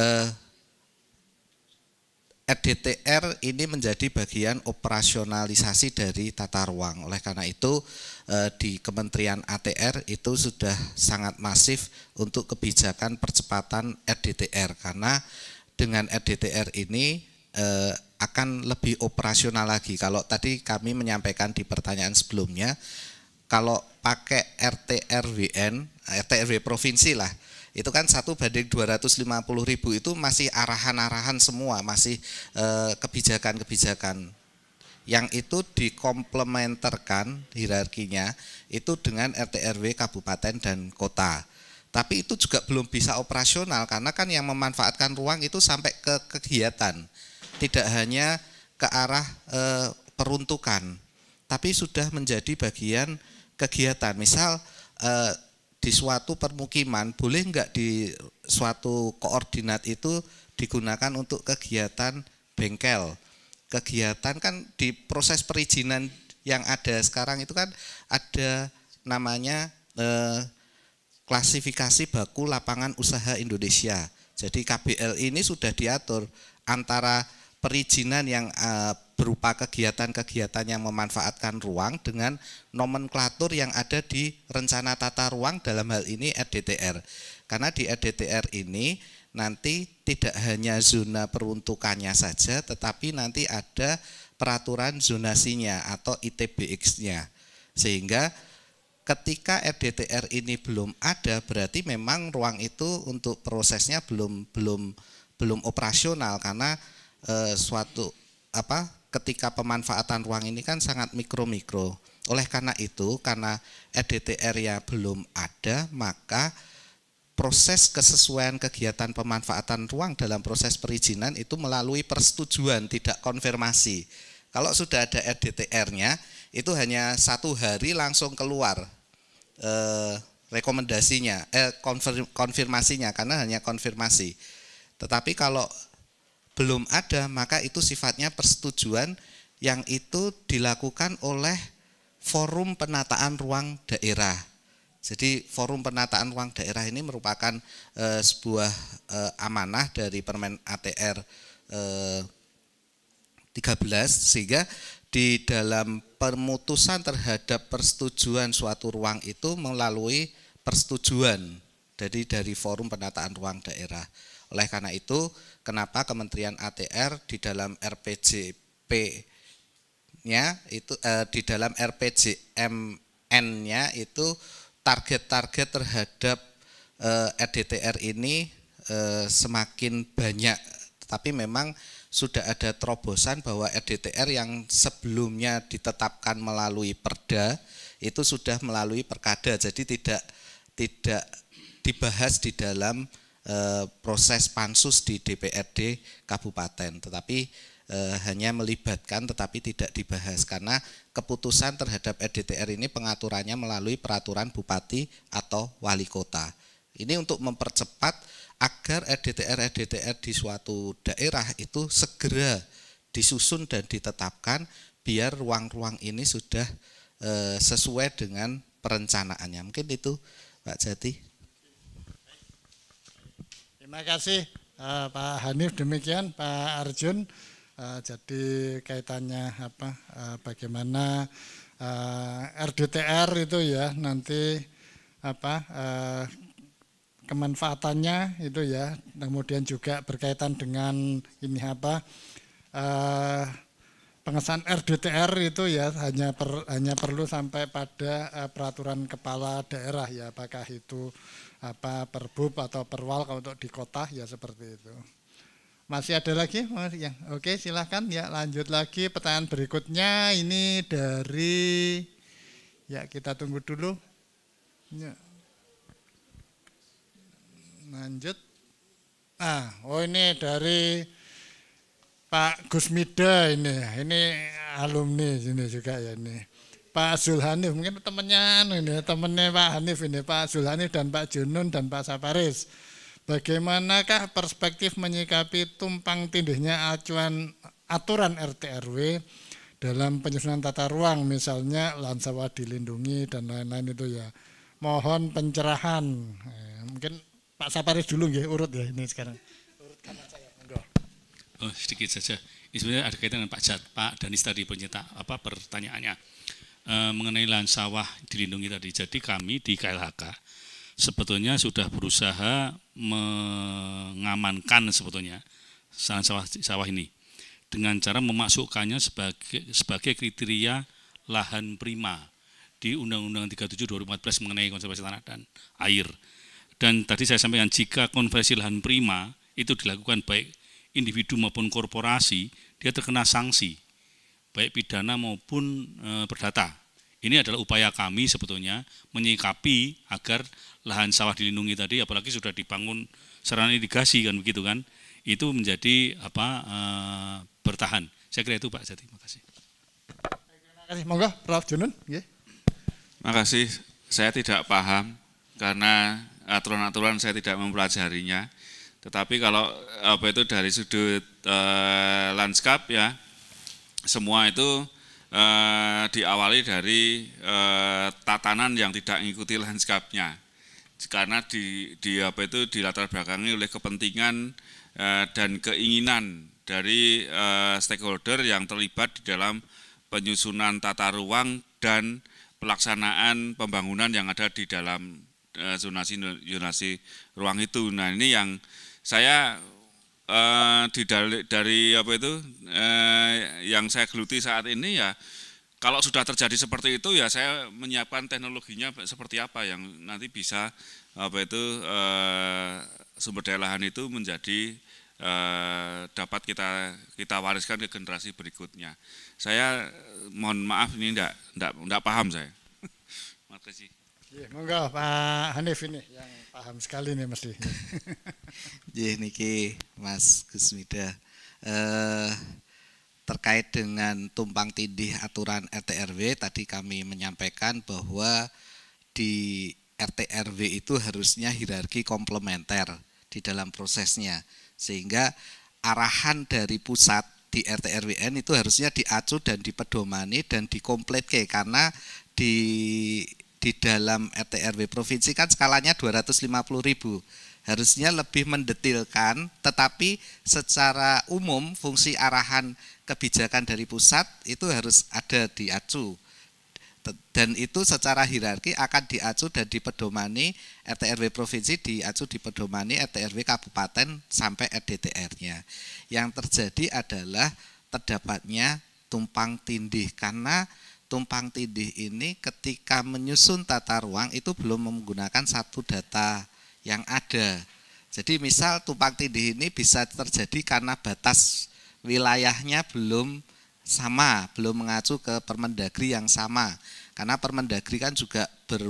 eh, RDTR ini menjadi bagian operasionalisasi dari tata ruang. Oleh karena itu eh, di Kementerian ATR itu sudah sangat masif untuk kebijakan percepatan RDTR karena dengan RDTR ini eh, akan lebih operasional lagi. Kalau tadi kami menyampaikan di pertanyaan sebelumnya, kalau pakai RTRWN, eh, RTRW provinsi lah, itu kan satu banding 250 ribu itu masih arahan-arahan semua, masih eh, kebijakan-kebijakan. Yang itu dikomplementerkan hierarkinya itu dengan RT RW kabupaten dan kota. Tapi itu juga belum bisa operasional karena kan yang memanfaatkan ruang itu sampai ke kegiatan, tidak hanya ke arah e, peruntukan, tapi sudah menjadi bagian kegiatan. Misal e, di suatu permukiman boleh enggak di suatu koordinat itu digunakan untuk kegiatan bengkel. Kegiatan kan di proses perizinan yang ada sekarang itu kan ada namanya eh, klasifikasi baku lapangan usaha Indonesia. Jadi KBL ini sudah diatur antara perizinan yang uh, berupa kegiatan-kegiatan yang memanfaatkan ruang dengan nomenklatur yang ada di rencana tata ruang dalam hal ini RDTR. Karena di RDTR ini nanti tidak hanya zona peruntukannya saja tetapi nanti ada peraturan zonasinya atau ITBX-nya. Sehingga ketika RDTR ini belum ada berarti memang ruang itu untuk prosesnya belum belum belum operasional karena eh, suatu apa ketika pemanfaatan ruang ini kan sangat mikro-mikro. Oleh karena itu, karena rdtr e ya belum ada, maka proses kesesuaian kegiatan pemanfaatan ruang dalam proses perizinan itu melalui persetujuan, tidak konfirmasi. Kalau sudah ada e rdtr nya itu hanya satu hari langsung keluar eh, rekomendasinya, eh, konfirmasinya, karena hanya konfirmasi. Tetapi kalau belum ada, maka itu sifatnya persetujuan yang itu dilakukan oleh forum penataan ruang daerah. Jadi forum penataan ruang daerah ini merupakan e, sebuah e, amanah dari Permen ATR e, 13 sehingga di dalam permutusan terhadap persetujuan suatu ruang itu melalui persetujuan dari dari forum penataan ruang daerah. Oleh karena itu kenapa Kementerian ATR di dalam RPJP-nya itu eh, di dalam RPJMN-nya itu target-target terhadap eh, RDTR e ini eh, semakin banyak. Tapi memang sudah ada terobosan bahwa RDTR e yang sebelumnya ditetapkan melalui Perda itu sudah melalui Perkada, jadi tidak tidak dibahas di dalam Eh, proses pansus di DPRD kabupaten, tetapi eh, hanya melibatkan tetapi tidak dibahas karena keputusan terhadap RDTR ini pengaturannya melalui peraturan bupati atau wali kota. Ini untuk mempercepat agar RDTR-RDTR di suatu daerah itu segera disusun dan ditetapkan biar ruang-ruang ini sudah eh, sesuai dengan perencanaannya. Mungkin itu Pak Jati. Terima kasih uh, Pak Hanif demikian Pak Arjun. Uh, jadi kaitannya apa? Uh, bagaimana uh, RDTR itu ya nanti apa uh, kemanfaatannya itu ya. Kemudian juga berkaitan dengan ini apa? Uh, pengesahan RDTR itu ya hanya per, hanya perlu sampai pada uh, peraturan kepala daerah ya apakah itu apa perbup atau perwal kalau untuk di kota ya seperti itu. Masih ada lagi? Ya, oke silahkan ya lanjut lagi pertanyaan berikutnya ini dari ya kita tunggu dulu. Ya. Lanjut. Ah, oh ini dari Pak Gusmida ini, ini alumni sini juga ya ini. Pak Zulhanif mungkin temennya anu ini temennya Pak Hanif ini Pak Zulhanif dan Pak Junun dan Pak Saparis. Bagaimanakah perspektif menyikapi tumpang tindihnya acuan aturan rt rw dalam penyusunan tata ruang misalnya lahan sawah dilindungi dan lain-lain itu ya. Mohon pencerahan. Eh, mungkin Pak Saparis dulu ya urut ya ini sekarang. urut Urutkan saya. Oh, sedikit saja. Ini sebenarnya ada kaitan dengan Pak Jat, Pak Danis tadi penyeta apa pertanyaannya Eh, mengenai lahan sawah dilindungi tadi. Jadi kami di KLHK sebetulnya sudah berusaha mengamankan sebetulnya lahan sawah sawah ini dengan cara memasukkannya sebagai sebagai kriteria lahan prima di Undang-Undang 37 2014 mengenai konservasi tanah dan air. Dan tadi saya sampaikan jika konversi lahan prima itu dilakukan baik individu maupun korporasi, dia terkena sanksi baik pidana maupun e, perdata. Ini adalah upaya kami sebetulnya menyikapi agar lahan sawah dilindungi tadi, apalagi sudah dibangun sarana irigasi kan begitu kan, itu menjadi apa e, bertahan. Saya kira itu Pak Jati. Terima kasih. Terima kasih. Monggo, Prof. Junun. Terima kasih. Saya tidak paham karena aturan-aturan saya tidak mempelajarinya. Tetapi kalau apa itu dari sudut e, eh, lanskap ya, semua itu e, diawali dari e, tatanan yang tidak mengikuti lanskapnya karena di, di apa itu dilatar belakangi oleh kepentingan e, dan keinginan dari e, stakeholder yang terlibat di dalam penyusunan tata ruang dan pelaksanaan pembangunan yang ada di dalam zonasi zonasi ruang itu. Nah ini yang saya Eh, di dari, dari apa itu eh, yang saya geluti saat ini ya kalau sudah terjadi seperti itu ya saya menyiapkan teknologinya seperti apa yang nanti bisa apa itu eh, sumber daya lahan itu menjadi eh, dapat kita kita wariskan ke generasi berikutnya. Saya eh, mohon maaf ini enggak enggak enggak paham saya. Terima kasih. Iya, monggo Pak Hanif ini yang Paham sekali nih Mas Jih niki Mas Gusmida. Eh, terkait dengan tumpang tindih aturan RT RW tadi kami menyampaikan bahwa di RT RW itu harusnya hierarki komplementer di dalam prosesnya sehingga arahan dari pusat di RT RTRWN itu harusnya diacu dan dipedomani dan dikomplit karena di di dalam RT e RW provinsi kan skalanya 250 ribu. Harusnya lebih mendetilkan, tetapi secara umum fungsi arahan kebijakan dari pusat itu harus ada di acu. Dan itu secara hierarki akan diacu dan dipedomani RT e RW provinsi, diacu dipedomani RT e RW kabupaten sampai RDTR-nya. Yang terjadi adalah terdapatnya tumpang tindih karena tumpang tindih ini ketika menyusun tata ruang itu belum menggunakan satu data yang ada. Jadi misal tumpang tindih ini bisa terjadi karena batas wilayahnya belum sama, belum mengacu ke Permendagri yang sama. Karena Permendagri kan juga ber,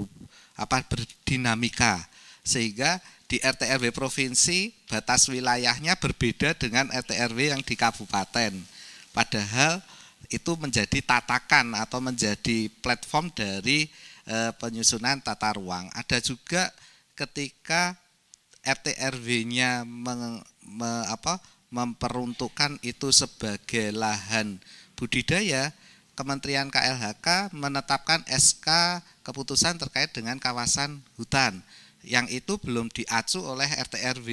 apa berdinamika. Sehingga di RT RW provinsi batas wilayahnya berbeda dengan RT RW yang di kabupaten. Padahal itu menjadi tatakan atau menjadi platform dari eh, penyusunan tata ruang. Ada juga ketika RT RW-nya me, apa, memperuntukkan itu sebagai lahan budidaya, Kementerian KLHK menetapkan SK keputusan terkait dengan kawasan hutan yang itu belum diacu oleh RT RW.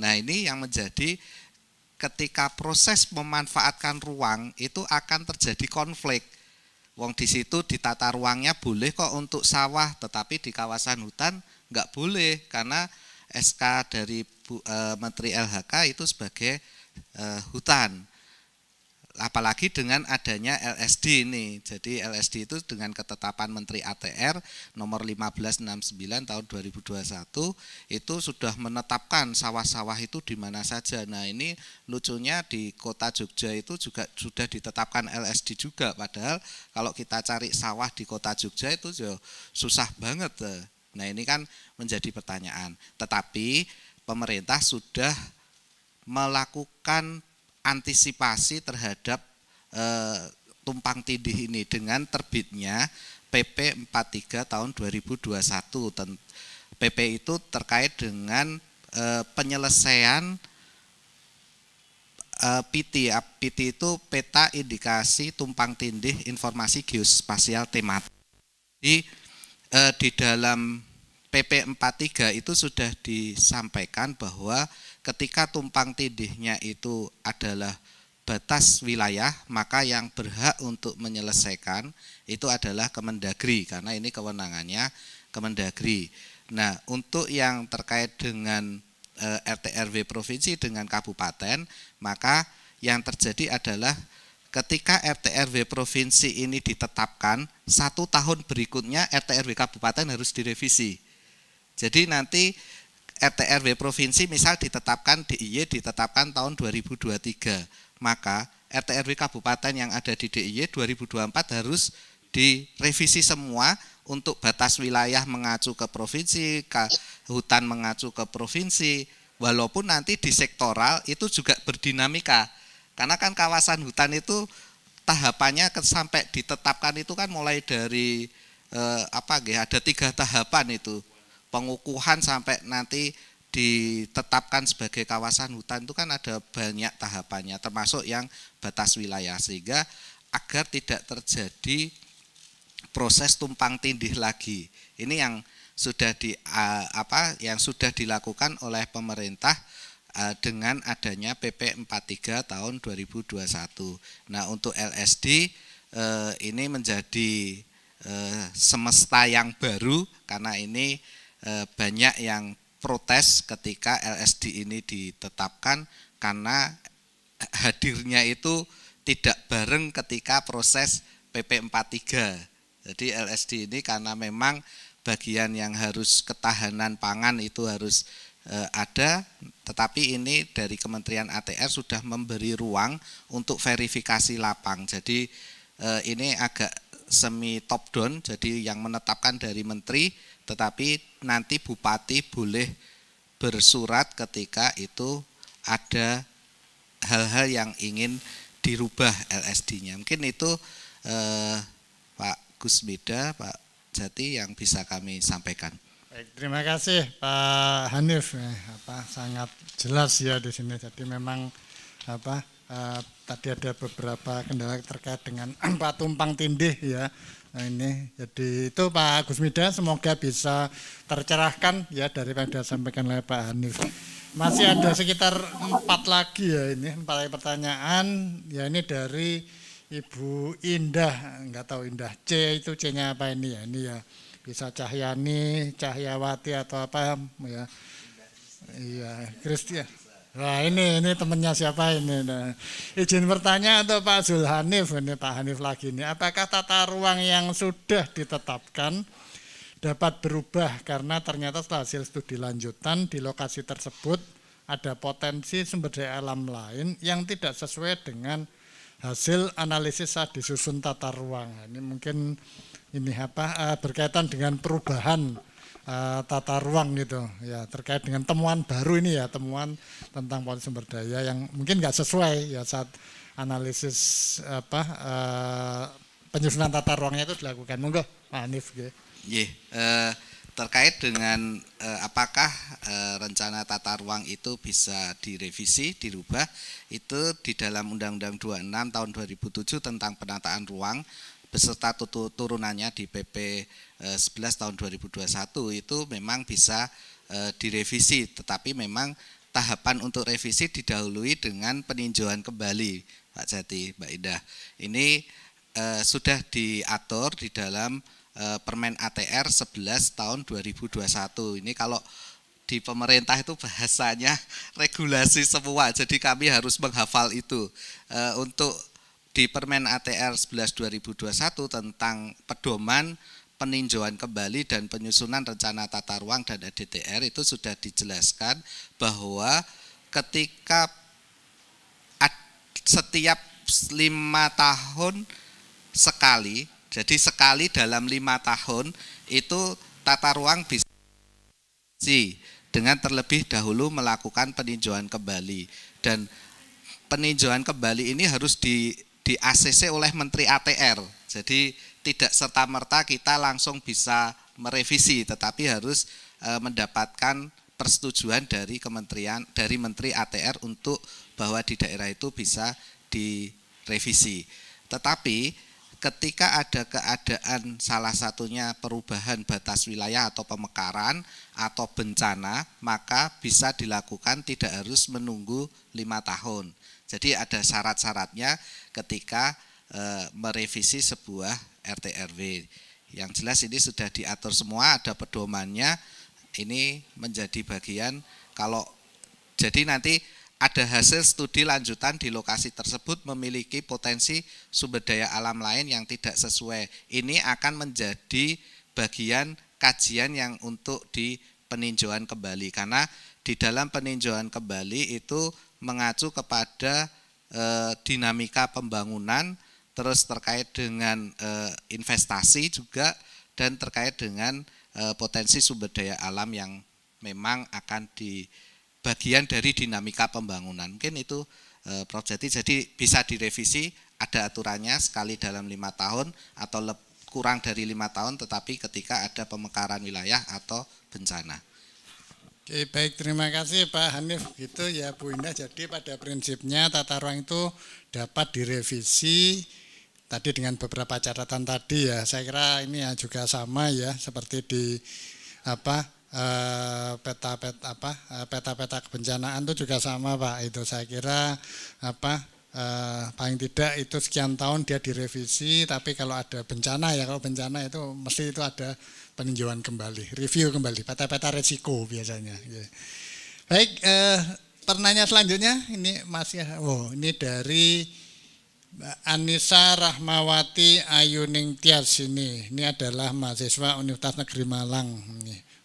Nah, ini yang menjadi ketika proses memanfaatkan ruang itu akan terjadi konflik. Wong di situ di tata ruangnya boleh kok untuk sawah, tetapi di kawasan hutan nggak boleh karena SK dari Bu, e, Menteri LHK itu sebagai e, hutan apalagi dengan adanya LSD ini. Jadi LSD itu dengan ketetapan Menteri ATR nomor 1569 tahun 2021 itu sudah menetapkan sawah-sawah itu di mana saja. Nah, ini lucunya di kota Jogja itu juga sudah ditetapkan LSD juga padahal kalau kita cari sawah di kota Jogja itu ya susah banget. Nah, ini kan menjadi pertanyaan. Tetapi pemerintah sudah melakukan antisipasi terhadap e, tumpang tindih ini dengan terbitnya PP 43 tahun 2021. PP itu terkait dengan e, penyelesaian e, eh, PT. PT itu peta indikasi tumpang tindih informasi geospasial tematik. di e, di dalam PP 43 itu sudah disampaikan bahwa ketika tumpang tindihnya itu adalah batas wilayah, maka yang berhak untuk menyelesaikan itu adalah Kemendagri karena ini kewenangannya Kemendagri. Nah, untuk yang terkait dengan e, eh, RT RW provinsi dengan kabupaten, maka yang terjadi adalah ketika RT RW provinsi ini ditetapkan, satu tahun berikutnya RT RW kabupaten harus direvisi. Jadi nanti RTRW provinsi misal ditetapkan DIY ditetapkan tahun 2023, maka RTRW kabupaten yang ada di DIY 2024 harus direvisi semua untuk batas wilayah mengacu ke provinsi, ke hutan mengacu ke provinsi, walaupun nanti di sektoral itu juga berdinamika. Karena kan kawasan hutan itu tahapannya sampai ditetapkan itu kan mulai dari eh, apa ya ada tiga tahapan itu pengukuhan sampai nanti ditetapkan sebagai kawasan hutan itu kan ada banyak tahapannya termasuk yang batas wilayah sehingga agar tidak terjadi proses tumpang tindih lagi. Ini yang sudah di apa yang sudah dilakukan oleh pemerintah dengan adanya PP 43 tahun 2021. Nah, untuk LSD e, ini menjadi e, semesta yang baru karena ini Eh, banyak yang protes ketika LSD ini ditetapkan karena hadirnya itu tidak bareng ketika proses PP43. Jadi LSD ini karena memang bagian yang harus ketahanan pangan itu harus eh, ada, tetapi ini dari Kementerian ATR sudah memberi ruang untuk verifikasi lapang. Jadi eh, ini agak semi top down, jadi yang menetapkan dari menteri tetapi nanti bupati boleh bersurat ketika itu ada hal-hal yang ingin dirubah LSD-nya. Mungkin itu eh, Pak Gusmida, Pak Jati yang bisa kami sampaikan. Baik, terima kasih Pak Hanif. Eh, apa sangat jelas ya di sini. Jadi memang apa eh, tadi ada beberapa kendala terkait dengan empat tumpang tindih ya Nah, ini jadi itu Pak Gus Mida semoga bisa tercerahkan ya dari daripada sampaikan oleh Pak Hanif. Masih ada sekitar empat lagi ya ini empat lagi pertanyaan ya ini dari Ibu Indah nggak tahu Indah C itu C-nya apa ini ya ini ya bisa Cahyani, Cahyawati atau apa ya. Iya, Kristia. Wah ini ini temennya siapa ini? Nah, izin bertanya untuk Pak Zulhanif ini Pak Hanif lagi ini. Apakah tata ruang yang sudah ditetapkan dapat berubah karena ternyata setelah hasil studi lanjutan di lokasi tersebut ada potensi sumber daya alam lain yang tidak sesuai dengan hasil analisis saat disusun tata ruang. Ini mungkin ini apa eh, berkaitan dengan perubahan uh, tata ruang gitu ya terkait dengan temuan baru ini ya temuan tentang politik sumber daya yang mungkin nggak sesuai ya saat analisis apa uh, penyusunan tata ruangnya itu dilakukan monggo Pak Anif. gitu. Yeah, uh, eh, terkait dengan uh, apakah uh, rencana tata ruang itu bisa direvisi, dirubah itu di dalam Undang-Undang 26 tahun 2007 tentang penataan ruang beserta turunannya di PP 11 eh, tahun 2021 itu memang bisa eh, direvisi tetapi memang tahapan untuk revisi didahului dengan peninjauan kembali Pak Jati, Mbak Indah. Ini eh, sudah diatur di dalam Permen ATR 11 tahun 2021. Ini kalau di pemerintah itu bahasanya regulasi semua, jadi kami harus menghafal itu. untuk di Permen ATR 11 2021 tentang pedoman peninjauan kembali dan penyusunan rencana tata ruang dan ADTR e itu sudah dijelaskan bahwa ketika setiap lima tahun sekali, jadi sekali dalam lima tahun itu tata ruang bisa dengan terlebih dahulu melakukan peninjauan kembali dan peninjauan kembali ini harus di di ACC oleh Menteri ATR. Jadi tidak serta-merta kita langsung bisa merevisi, tetapi harus e, mendapatkan persetujuan dari kementerian dari Menteri ATR untuk bahwa di daerah itu bisa direvisi. Tetapi ketika ada keadaan salah satunya perubahan batas wilayah atau pemekaran atau bencana, maka bisa dilakukan tidak harus menunggu lima tahun jadi ada syarat-syaratnya ketika e, merevisi sebuah RT/RW. Yang jelas ini sudah diatur semua, ada pedomannya. Ini menjadi bagian kalau jadi nanti ada hasil studi lanjutan di lokasi tersebut memiliki potensi sumber daya alam lain yang tidak sesuai. Ini akan menjadi bagian kajian yang untuk di peninjauan kembali karena di dalam peninjauan kembali itu mengacu kepada e, dinamika pembangunan, terus terkait dengan e, investasi juga dan terkait dengan e, potensi sumber daya alam yang memang akan di bagian dari dinamika pembangunan. Mungkin itu e, jadi bisa direvisi, ada aturannya sekali dalam lima tahun atau kurang dari lima tahun tetapi ketika ada pemekaran wilayah atau bencana. Oke, baik terima kasih Pak Hanif. Gitu ya Bu Indah. Jadi pada prinsipnya tata ruang itu dapat direvisi tadi dengan beberapa catatan tadi ya. Saya kira ini ya juga sama ya seperti di apa eh, peta-peta apa eh, peta-peta kebencanaan itu juga sama Pak. Itu saya kira apa eh, paling tidak itu sekian tahun dia direvisi tapi kalau ada bencana ya kalau bencana itu mesti itu ada peninjauan kembali, review kembali, peta-peta resiko biasanya. Ya. Baik, eh, pertanyaan selanjutnya ini masih, oh ini dari Anissa Rahmawati Ayuning Tias ini. Ini adalah mahasiswa Universitas Negeri Malang.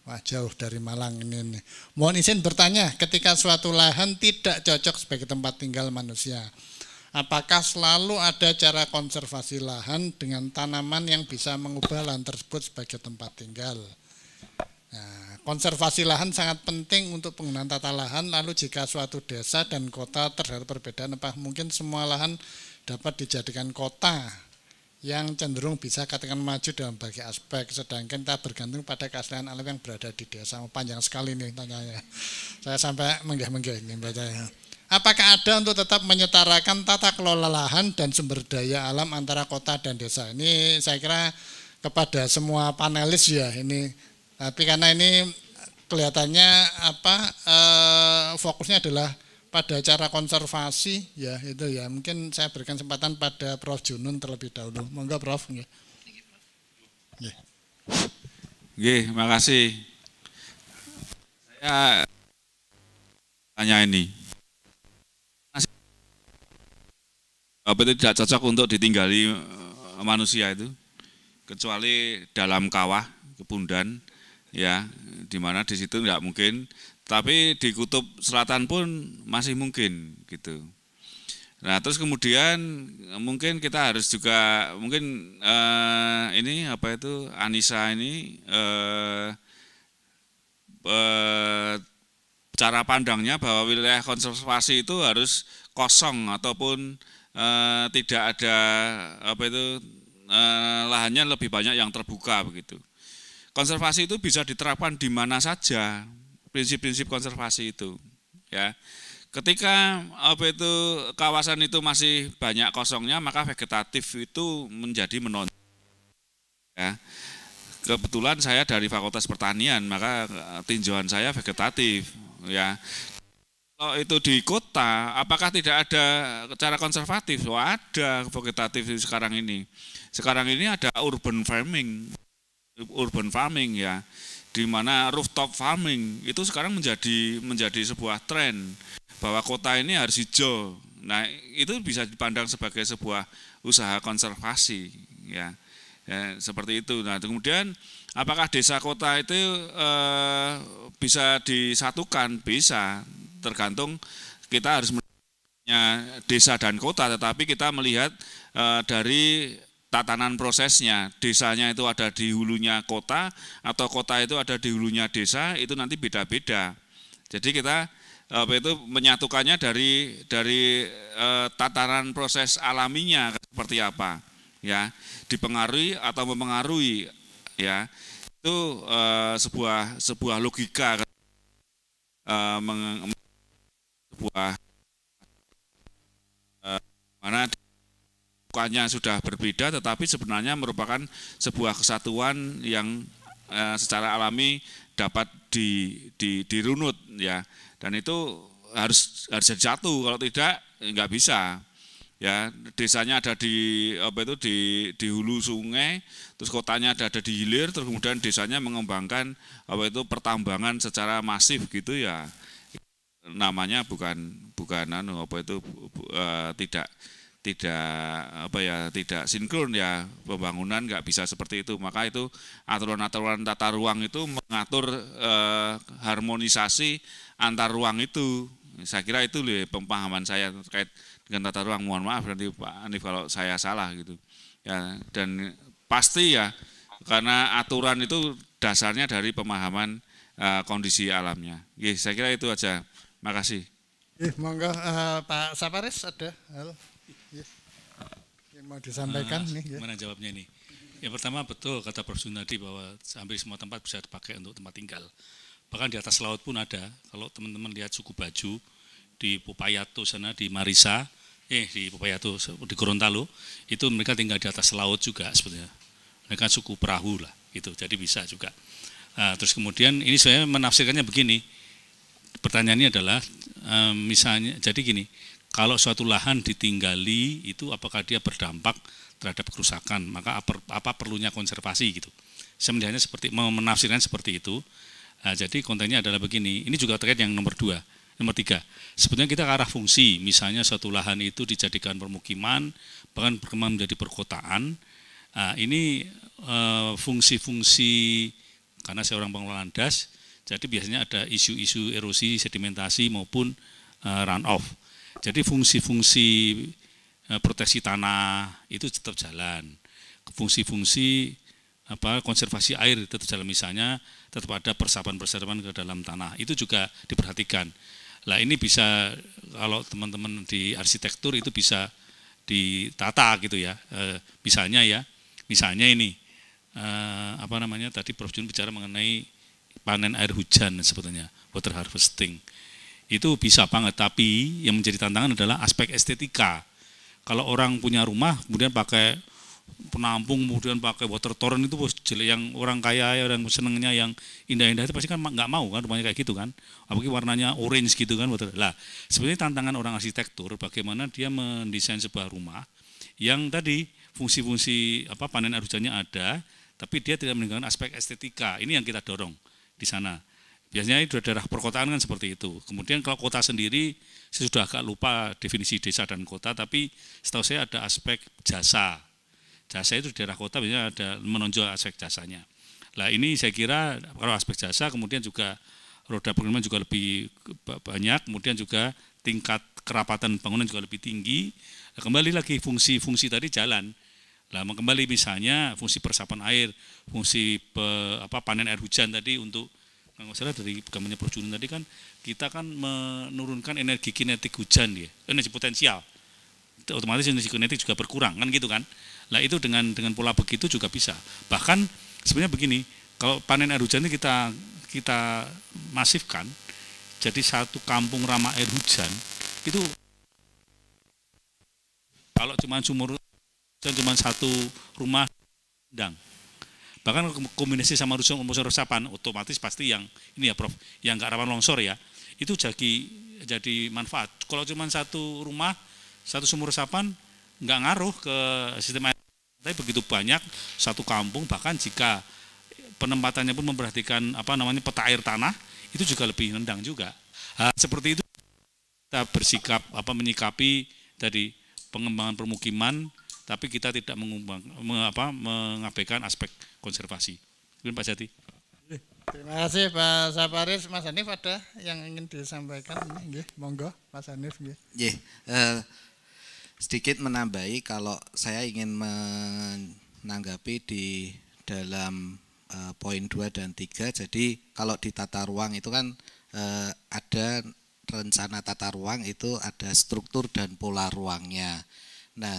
Wah jauh dari Malang ini. ini. Mohon izin bertanya, ketika suatu lahan tidak cocok sebagai tempat tinggal manusia, Apakah selalu ada cara konservasi lahan dengan tanaman yang bisa mengubah lahan tersebut sebagai tempat tinggal? Nah, konservasi lahan sangat penting untuk penggunaan tata lahan. Lalu jika suatu desa dan kota terhadap perbedaan, apa mungkin semua lahan dapat dijadikan kota yang cenderung bisa katakan maju dalam berbagai aspek sedangkan kita bergantung pada keaslian alam yang berada di desa panjang sekali nih tanyanya saya sampai menggah-menggah ini bacanya Apakah ada untuk tetap menyetarakan tata kelola lahan dan sumber daya alam antara kota dan desa? Ini saya kira kepada semua panelis ya ini. Tapi karena ini kelihatannya apa eh, fokusnya adalah pada cara konservasi ya itu ya. Mungkin saya berikan kesempatan pada Prof Junun terlebih dahulu. Monggo Prof. Ya. Ya. Oke, kasih. Saya tanya ini Eh, apa itu tidak cocok untuk ditinggali eh, manusia itu kecuali dalam kawah kepundan ya di mana di situ nggak mungkin tapi di kutub selatan pun masih mungkin gitu nah terus kemudian mungkin kita harus juga mungkin eh, ini apa itu Anissa ini eh, eh, cara pandangnya bahwa wilayah konservasi itu harus kosong ataupun Eh, tidak ada apa itu eh, lahannya lebih banyak yang terbuka begitu. Konservasi itu bisa diterapkan di mana saja prinsip-prinsip konservasi itu ya. Ketika apa itu kawasan itu masih banyak kosongnya maka vegetatif itu menjadi menonjol. Ya. Kebetulan saya dari Fakultas Pertanian maka eh, tinjauan saya vegetatif ya kalau itu di kota, apakah tidak ada cara konservatif? Oh, ada vegetatif sekarang ini. Sekarang ini ada urban farming, urban farming ya, di mana rooftop farming itu sekarang menjadi menjadi sebuah tren bahwa kota ini harus hijau. Nah, itu bisa dipandang sebagai sebuah usaha konservasi ya. ya seperti itu. Nah, kemudian apakah desa kota itu eh, bisa disatukan? Bisa tergantung kita harus melihatnya desa dan kota, tetapi kita melihat eh, dari tatanan prosesnya. Desanya itu ada di hulunya kota atau kota itu ada di hulunya desa, itu nanti beda-beda. Jadi kita apa itu menyatukannya dari dari e, eh, tataran proses alaminya seperti apa ya dipengaruhi atau mempengaruhi ya itu e, sebuah sebuah logika e, meng, sebuah eh, mana bukannya sudah berbeda tetapi sebenarnya merupakan sebuah kesatuan yang eh, secara alami dapat di, di, dirunut ya dan itu harus harus jatuh kalau tidak nggak bisa ya desanya ada di apa itu di di hulu sungai terus kotanya ada ada di hilir terus kemudian desanya mengembangkan apa itu pertambangan secara masif gitu ya namanya bukan bukan anu apa itu bu, uh, tidak tidak apa ya tidak sinkron ya pembangunan nggak bisa seperti itu maka itu aturan-aturan tata ruang itu mengatur eh, harmonisasi antar ruang itu saya kira itu lebih pemahaman saya terkait dengan tata ruang mohon maaf nanti Pak Anif kalau saya salah gitu ya dan pasti ya karena aturan itu dasarnya dari pemahaman eh, kondisi alamnya Oke, saya kira itu aja Makasih. Eh, monggo uh, Pak Saparis ada hal yes. yang mau disampaikan uh, nih. Ya. Mana jawabnya ini? Yang pertama betul kata Prof Junadi bahwa hampir semua tempat bisa dipakai untuk tempat tinggal. Bahkan di atas laut pun ada. Kalau teman-teman lihat suku baju di Pupayato sana di Marisa, eh di Pupayato di Gorontalo, itu mereka tinggal di atas laut juga sebetulnya. Mereka suku perahu lah gitu. Jadi bisa juga. Uh, terus kemudian ini sebenarnya menafsirkannya begini pertanyaannya adalah eh, misalnya jadi gini, kalau suatu lahan ditinggali itu apakah dia berdampak terhadap kerusakan, maka apa, apa perlunya konservasi gitu. Saya melihatnya seperti menafsirkan seperti itu. Nah, jadi kontennya adalah begini. Ini juga terkait yang nomor dua, nomor tiga. Sebetulnya kita ke arah fungsi, misalnya suatu lahan itu dijadikan permukiman, bahkan berkembang menjadi perkotaan. Nah, ini eh, fungsi-fungsi eh, karena saya orang pengelola landas, jadi biasanya ada isu-isu erosi, sedimentasi maupun uh, eh, off. Jadi fungsi-fungsi eh, proteksi tanah itu tetap jalan. Fungsi-fungsi apa konservasi air tetap jalan misalnya tetap ada persapan-persapan ke dalam tanah itu juga diperhatikan. Lah ini bisa kalau teman-teman di arsitektur itu bisa ditata gitu ya. E, misalnya ya, misalnya ini e, apa namanya tadi Prof Jun bicara mengenai panen air hujan sebetulnya, water harvesting. Itu bisa banget, tapi yang menjadi tantangan adalah aspek estetika. Kalau orang punya rumah, kemudian pakai penampung, kemudian pakai water torrent itu jelek yang orang kaya orang senengnya yang indah-indah itu pasti kan nggak mau kan rumahnya kayak gitu kan. Apalagi warnanya orange gitu kan. Water. Lah, sebenarnya tantangan orang arsitektur bagaimana dia mendesain sebuah rumah yang tadi fungsi-fungsi apa panen air hujannya ada, tapi dia tidak meninggalkan aspek estetika. Ini yang kita dorong di sana. Biasanya itu daerah perkotaan kan seperti itu. Kemudian kalau kota sendiri, saya sudah agak lupa definisi desa dan kota, tapi setahu saya ada aspek jasa. Jasa itu di daerah kota biasanya ada menonjol aspek jasanya. Nah ini saya kira kalau aspek jasa kemudian juga roda pengiriman juga lebih banyak, kemudian juga tingkat kerapatan bangunan juga lebih tinggi. Nah, kembali lagi fungsi-fungsi tadi jalan. Nah, kembali misalnya fungsi persapan air, fungsi pe, apa panen air hujan tadi untuk kalau salah dari gambarnya perjunan tadi kan kita kan menurunkan energi kinetik hujan ya, energi potensial. Itu otomatis energi kinetik juga berkurang kan gitu kan. Nah itu dengan dengan pola begitu juga bisa. Bahkan sebenarnya begini, kalau panen air hujan ini kita kita masifkan, jadi satu kampung ramah air hujan itu kalau cuma sumur dan cuma satu rumah dang. Bahkan kombinasi sama rusun rusun resapan otomatis pasti yang ini ya Prof, yang nggak rawan longsor ya. Itu jadi jadi manfaat. Kalau cuma satu rumah, satu sumur resapan nggak ngaruh ke sistem air. Tapi begitu banyak satu kampung bahkan jika penempatannya pun memperhatikan apa namanya peta air tanah itu juga lebih nendang juga. Nah, seperti itu kita bersikap apa menyikapi dari pengembangan permukiman tapi kita tidak mengumbang, mengapa, mengabaikan aspek konservasi. Mungkin Pak Jati. Terima kasih Pak Saparis, Mas Hanif ada yang ingin disampaikan, nggih, monggo Mas Hanif nggih. uh, sedikit menambahi kalau saya ingin menanggapi di dalam uh, poin 2 dan 3. Jadi kalau di tata ruang itu kan uh, ada rencana tata ruang itu ada struktur dan pola ruangnya. Nah,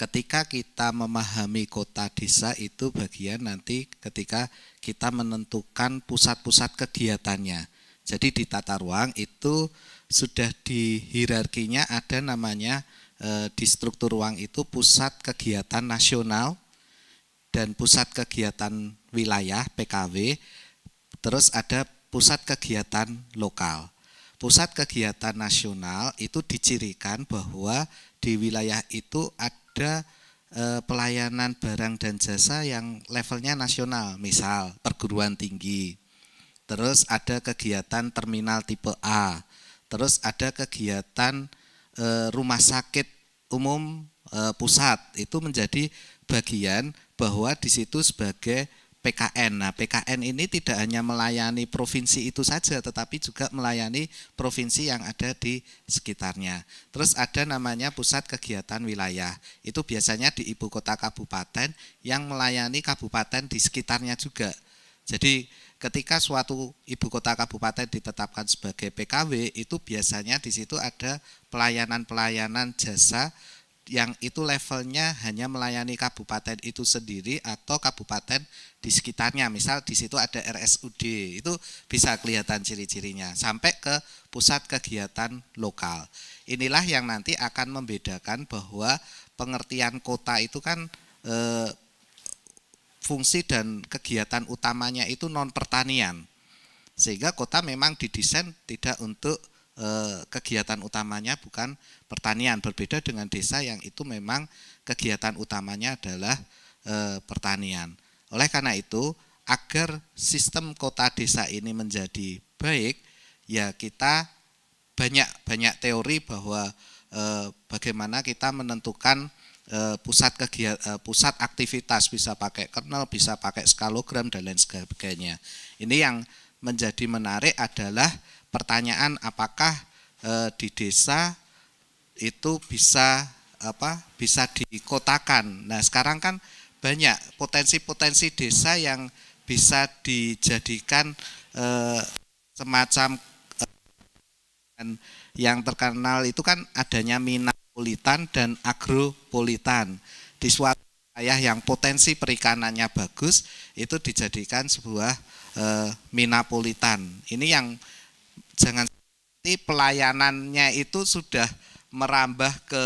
ketika kita memahami kota desa itu bagian nanti ketika kita menentukan pusat-pusat kegiatannya. Jadi di tata ruang itu sudah di hierarkinya ada namanya e, di struktur ruang itu pusat kegiatan nasional dan pusat kegiatan wilayah PKW. Terus ada pusat kegiatan lokal. Pusat kegiatan nasional itu dicirikan bahwa di wilayah itu ada ada eh, pelayanan barang dan jasa yang levelnya nasional, misal perguruan tinggi. Terus ada kegiatan terminal tipe A. Terus ada kegiatan eh, rumah sakit umum eh, pusat. Itu menjadi bagian bahwa di situ sebagai PKN. Nah, PKN ini tidak hanya melayani provinsi itu saja, tetapi juga melayani provinsi yang ada di sekitarnya. Terus ada namanya pusat kegiatan wilayah. Itu biasanya di ibu kota kabupaten yang melayani kabupaten di sekitarnya juga. Jadi ketika suatu ibu kota kabupaten ditetapkan sebagai PKW, itu biasanya di situ ada pelayanan-pelayanan jasa yang itu levelnya hanya melayani kabupaten itu sendiri atau kabupaten di sekitarnya. Misal di situ ada RSUD, itu bisa kelihatan ciri-cirinya sampai ke pusat kegiatan lokal. Inilah yang nanti akan membedakan bahwa pengertian kota itu kan e, fungsi dan kegiatan utamanya itu non pertanian. Sehingga kota memang didesain tidak untuk Eh, kegiatan utamanya bukan pertanian berbeda dengan desa yang itu memang kegiatan utamanya adalah eh, pertanian. Oleh karena itu agar sistem kota desa ini menjadi baik ya kita banyak-banyak teori bahwa eh, bagaimana kita menentukan pusat kegiatan pusat aktivitas bisa pakai kernel bisa pakai skalogram dan lain sebagainya ini yang menjadi menarik adalah pertanyaan apakah e, di desa itu bisa apa bisa dikotakan. Nah, sekarang kan banyak potensi-potensi desa yang bisa dijadikan e, semacam e, yang terkenal itu kan adanya minapolitan dan agropolitan. Di suatu wilayah yang potensi perikanannya bagus itu dijadikan sebuah e, minapolitan. Ini yang jangan seperti pelayanannya itu sudah merambah ke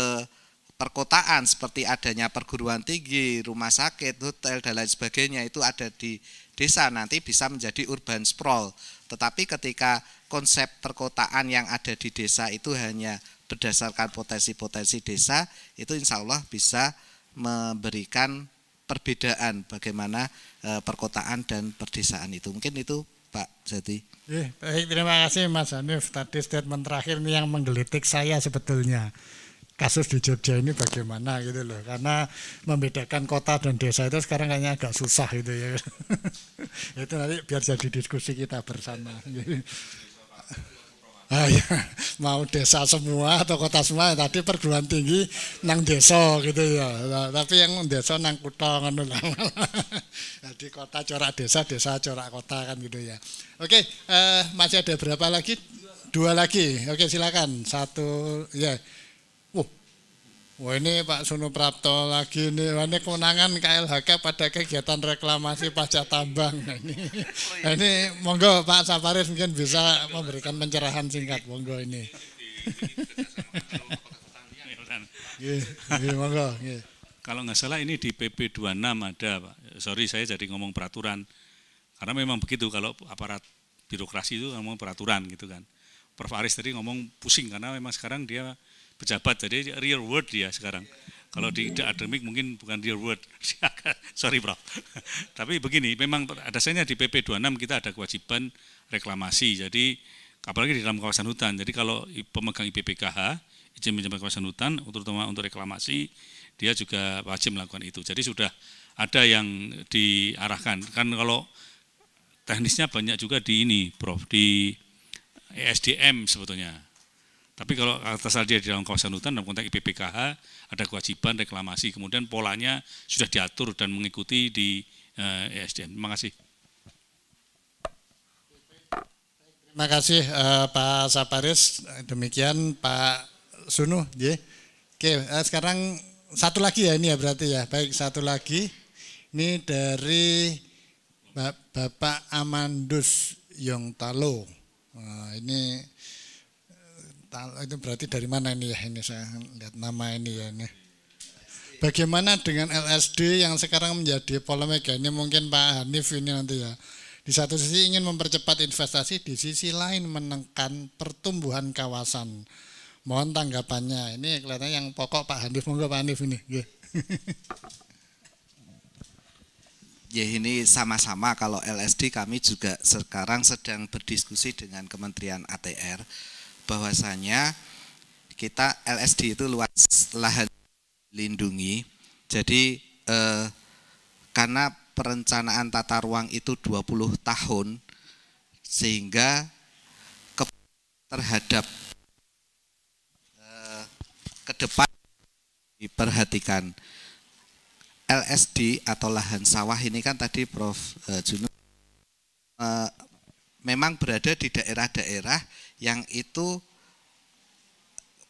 perkotaan seperti adanya perguruan tinggi, rumah sakit, hotel dan lain sebagainya itu ada di desa nanti bisa menjadi urban sprawl. Tetapi ketika konsep perkotaan yang ada di desa itu hanya berdasarkan potensi-potensi desa itu insya Allah bisa memberikan perbedaan bagaimana eh, perkotaan dan perdesaan itu. Mungkin itu Pak Jati. Eh, baik, terima kasih Mas Hanif. Tadi statement terakhir ini yang menggelitik saya sebetulnya. Kasus di Jogja ini bagaimana gitu loh. Karena membedakan kota dan desa itu sekarang kayaknya agak susah gitu ya. itu nanti biar jadi diskusi kita bersama ah, ya, mau desa semua atau kota semua ya tadi perguruan tinggi nang desa gitu ya nah, tapi yang desa nang kota ngono jadi kota corak desa desa corak kota kan gitu ya oke eh, masih ada berapa lagi dua lagi oke silakan satu ya yeah. Wah ini Pak Suno Prapto lagi ini, Wah, ini kewenangan KLHK pada kegiatan reklamasi pasca tambang. Nah, ini, nah, ini monggo Pak Saparis mungkin bisa memberikan pencerahan singkat monggo ini. Kalau nggak salah ini di PP 26 ada Pak. Sorry saya jadi ngomong peraturan. Karena memang begitu kalau aparat birokrasi itu ngomong peraturan gitu kan. Prof Aris tadi ngomong pusing karena memang sekarang dia pejabat jadi real world dia sekarang kalau di akademik mungkin bukan real world sorry bro tapi begini memang ada dasarnya di PP 26 kita ada kewajiban reklamasi jadi apalagi di dalam kawasan hutan jadi kalau pemegang IPPKH izin pinjaman kawasan hutan terutama untuk reklamasi dia juga wajib melakukan itu jadi sudah ada yang diarahkan kan kalau teknisnya banyak juga di ini Prof di ESDM sebetulnya tapi kalau atas dia di dalam kawasan hutan dalam konteks IPPKH ada kewajiban reklamasi, kemudian polanya sudah diatur dan mengikuti di uh, eh, ESDM. Terima kasih. Terima kasih uh, Pak Saparis. Demikian Pak Sunu. Ye. Oke, uh, sekarang satu lagi ya ini ya berarti ya. Baik, satu lagi. Ini dari Bapak Amandus Yongtalo. Nah, ini itu berarti dari mana ini ya ini saya lihat nama ini ya ini. Bagaimana dengan LSD yang sekarang menjadi polemik ya? Ini mungkin Pak Hanif ini nanti ya. Di satu sisi ingin mempercepat investasi, di sisi lain menekan pertumbuhan kawasan. Mohon tanggapannya. Ini kelihatannya yang pokok Pak Hanif, monggo Pak Hanif ini. Ya ini sama-sama kalau LSD kami juga sekarang sedang berdiskusi dengan Kementerian ATR bahwasanya kita LSD itu luas lahan lindungi. Jadi eh, karena perencanaan tata ruang itu 20 tahun sehingga terhadap eh, ke depan diperhatikan. LSD atau lahan sawah ini kan tadi Prof eh, Juno eh, memang berada di daerah-daerah yang itu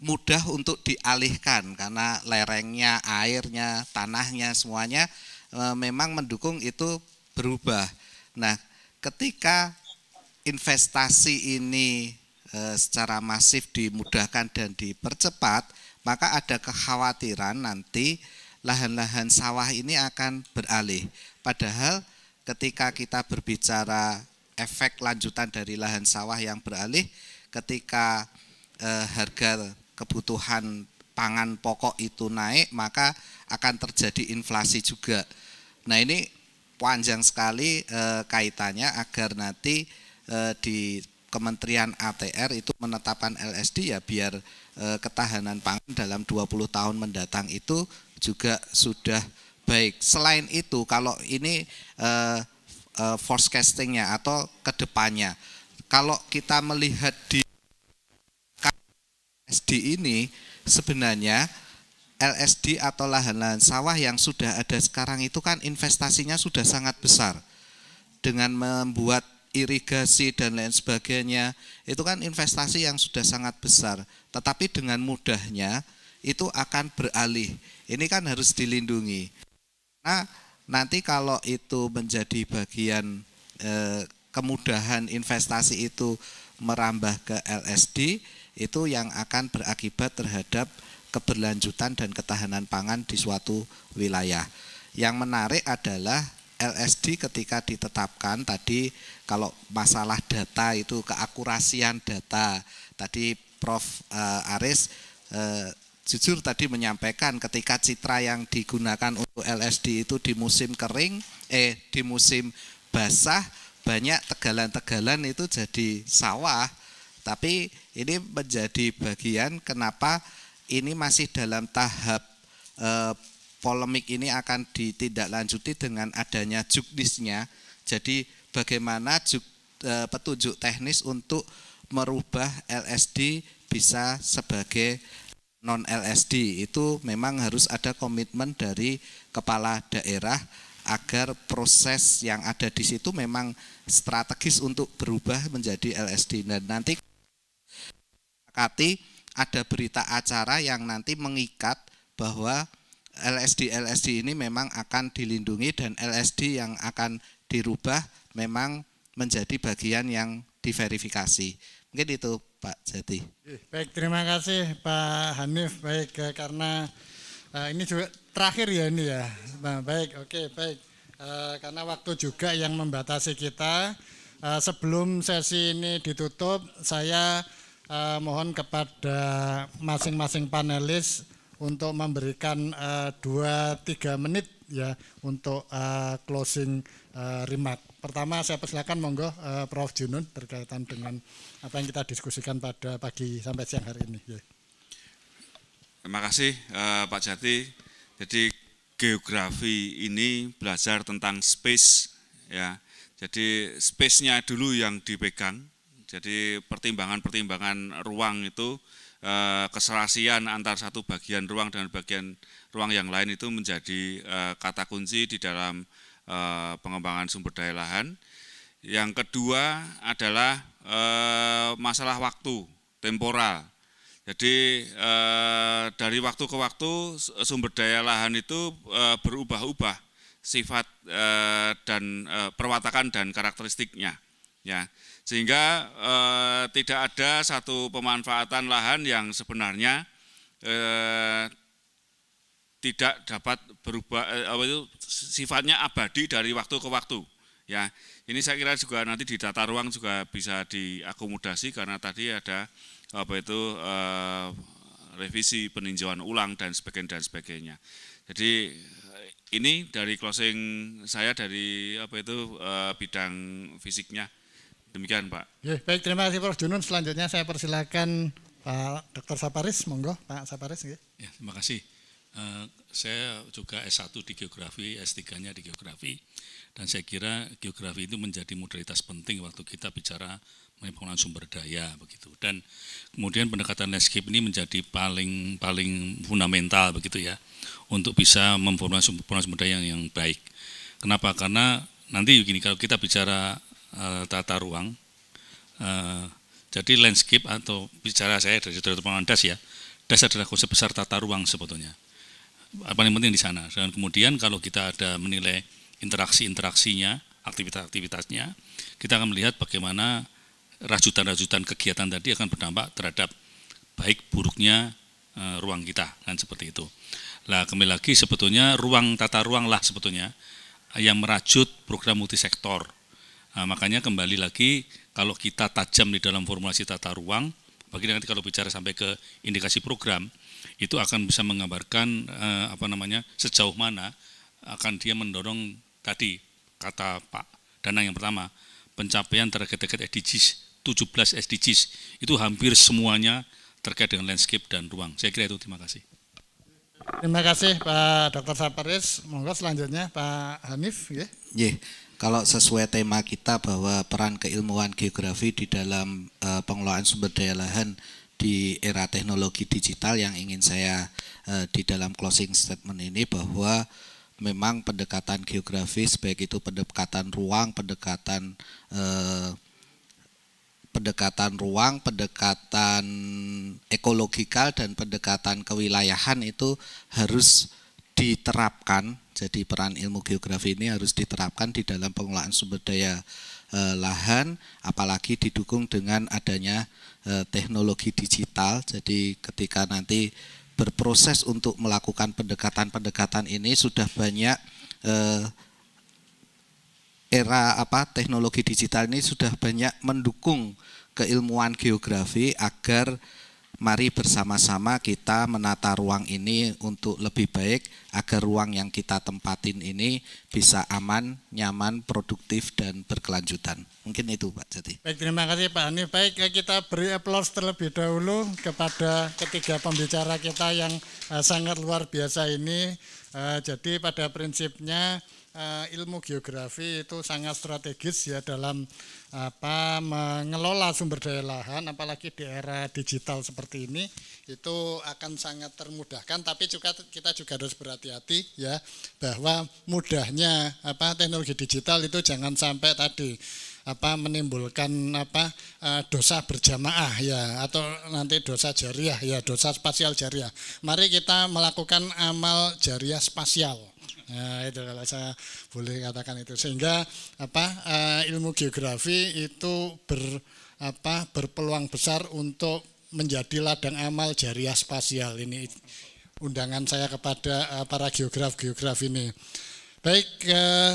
mudah untuk dialihkan karena lerengnya, airnya, tanahnya semuanya e, memang mendukung itu berubah. Nah, ketika investasi ini e, secara masif dimudahkan dan dipercepat, maka ada kekhawatiran nanti lahan-lahan sawah ini akan beralih. Padahal ketika kita berbicara efek lanjutan dari lahan sawah yang beralih, ketika eh, harga kebutuhan pangan pokok itu naik maka akan terjadi inflasi juga. Nah ini panjang sekali eh, kaitannya agar nanti eh, di Kementerian ATR itu menetapkan LSD ya biar eh, ketahanan pangan dalam 20 tahun mendatang itu juga sudah baik. Selain itu kalau ini eh, eh, forecastingnya atau kedepannya, kalau kita melihat di SD ini sebenarnya LSD atau lahan-lahan sawah yang sudah ada sekarang itu kan investasinya sudah sangat besar. Dengan membuat irigasi dan lain sebagainya, itu kan investasi yang sudah sangat besar. Tetapi dengan mudahnya itu akan beralih. Ini kan harus dilindungi. Nah, nanti kalau itu menjadi bagian eh, kemudahan investasi itu merambah ke LSD, itu yang akan berakibat terhadap keberlanjutan dan ketahanan pangan di suatu wilayah. Yang menarik adalah LSD ketika ditetapkan tadi kalau masalah data itu keakurasian data. Tadi Prof eh, Aris eh, jujur tadi menyampaikan ketika citra yang digunakan untuk LSD itu di musim kering eh di musim basah banyak tegalan-tegalan itu jadi sawah tapi ini menjadi bagian kenapa ini masih dalam tahap eh, polemik ini akan ditindaklanjuti dengan adanya juknisnya. Jadi bagaimana juk, eh, petunjuk teknis untuk merubah LSD bisa sebagai non LSD itu memang harus ada komitmen dari kepala daerah agar proses yang ada di situ memang strategis untuk berubah menjadi LSD dan nanti kati ada berita acara yang nanti mengikat bahwa LSD-LSD ini memang akan dilindungi dan LSD yang akan dirubah memang menjadi bagian yang diverifikasi. Mungkin itu Pak Jati. Eh, baik, terima kasih Pak Hanif. Baik, eh, karena uh, ini juga terakhir ya ini ya. Nah, baik, oke, okay, baik. Uh, karena waktu juga yang membatasi kita. Uh, sebelum sesi ini ditutup, saya uh, mohon kepada masing-masing panelis untuk memberikan eh, dua uh, tiga menit ya untuk uh, closing uh, remark. Pertama saya persilakan monggo uh, Prof Junun berkaitan dengan apa yang kita diskusikan pada pagi sampai siang hari ini. Ya. Terima kasih uh, Pak Jati. Jadi geografi ini belajar tentang space ya. Jadi space-nya dulu yang dipegang jadi pertimbangan-pertimbangan ruang itu eh, keserasian antar satu bagian ruang dengan bagian ruang yang lain itu menjadi eh, kata kunci di dalam eh, pengembangan sumber daya lahan. Yang kedua adalah masalah waktu, temporal. Jadi dari waktu ke waktu sumber daya lahan itu berubah-ubah sifat dan perwatakan dan karakteristiknya. Ya, sehingga eh, tidak ada satu pemanfaatan lahan yang sebenarnya eh, tidak dapat berubah eh, apa itu sifatnya abadi dari waktu ke waktu ya ini saya kira juga nanti di tata ruang juga bisa diakomodasi karena tadi ada apa itu eh, revisi peninjauan ulang dan sebagainya dan sebagainya jadi ini dari closing saya dari apa itu eh, bidang fisiknya Demikian Pak. Ya, baik, terima kasih Prof. Junun. Selanjutnya saya persilakan Pak Dr. Saparis, monggo Pak Saparis. Ya, ya terima kasih. Uh, saya juga S1 di geografi, S3-nya di geografi. Dan saya kira geografi itu menjadi modalitas penting waktu kita bicara mengenai pengelolaan sumber daya begitu. Dan kemudian pendekatan landscape ini menjadi paling paling fundamental begitu ya untuk bisa memformulasi sumber, sumber daya yang, yang baik. Kenapa? Karena nanti begini kalau kita bicara Eh, tata ruang. Eh, jadi landscape atau bicara saya dari sudut pandang DAS ya, DAS adalah konsep besar tata ruang sebetulnya. Apa yang penting di sana. Dan kemudian kalau kita ada menilai interaksi-interaksinya, aktivitas-aktivitasnya, kita akan melihat bagaimana rajutan-rajutan kegiatan tadi akan berdampak terhadap baik buruknya eh, ruang kita kan seperti itu. Lah kembali lagi sebetulnya ruang tata ruang lah sebetulnya yang merajut program multisektor Nah, makanya kembali lagi kalau kita tajam di dalam formulasi tata ruang, bagi nanti kalau bicara sampai ke indikasi program, itu akan bisa menggambarkan eh, apa namanya sejauh mana akan dia mendorong tadi kata Pak Danang yang pertama pencapaian terkait target SDGs 17 SDGs itu hampir semuanya terkait dengan landscape dan ruang. Saya kira itu terima kasih. Terima kasih Pak Dr. Saparis. Monggo selanjutnya Pak Hanif ya. Yeah kalau sesuai tema kita bahwa peran keilmuan geografi di dalam uh, pengelolaan sumber daya lahan di era teknologi digital yang ingin saya uh, di dalam closing statement ini bahwa memang pendekatan geografis baik itu pendekatan ruang, pendekatan uh, pendekatan ruang, pendekatan ekologikal dan pendekatan kewilayahan itu harus diterapkan jadi peran ilmu geografi ini harus diterapkan di dalam pengelolaan sumber daya eh, lahan, apalagi didukung dengan adanya eh, teknologi digital. Jadi ketika nanti berproses untuk melakukan pendekatan-pendekatan ini sudah banyak eh, era apa teknologi digital ini sudah banyak mendukung keilmuan geografi agar mari bersama-sama kita menata ruang ini untuk lebih baik agar ruang yang kita tempatin ini bisa aman, nyaman, produktif dan berkelanjutan. Mungkin itu Pak Jati. Baik, terima kasih Pak Hanif. Baik, ya, kita beri aplaus terlebih dahulu kepada ketiga pembicara kita yang eh, sangat luar biasa ini. Eh, jadi pada prinsipnya uh, ilmu geografi itu sangat strategis ya dalam apa mengelola sumber daya lahan apalagi di era digital seperti ini itu akan sangat termudahkan tapi juga kita juga harus berhati-hati ya bahwa mudahnya apa teknologi digital itu jangan sampai tadi apa menimbulkan apa eh, dosa berjamaah ya atau nanti dosa jariah ya dosa spasial jariah. Mari kita melakukan amal jariah spasial Nah, itu kalau saya boleh katakan itu. Sehingga apa eh, ilmu geografi itu ber apa berpeluang besar untuk menjadi ladang amal jariah spasial ini undangan saya kepada eh, para geograf-geograf ini. Baik, uh,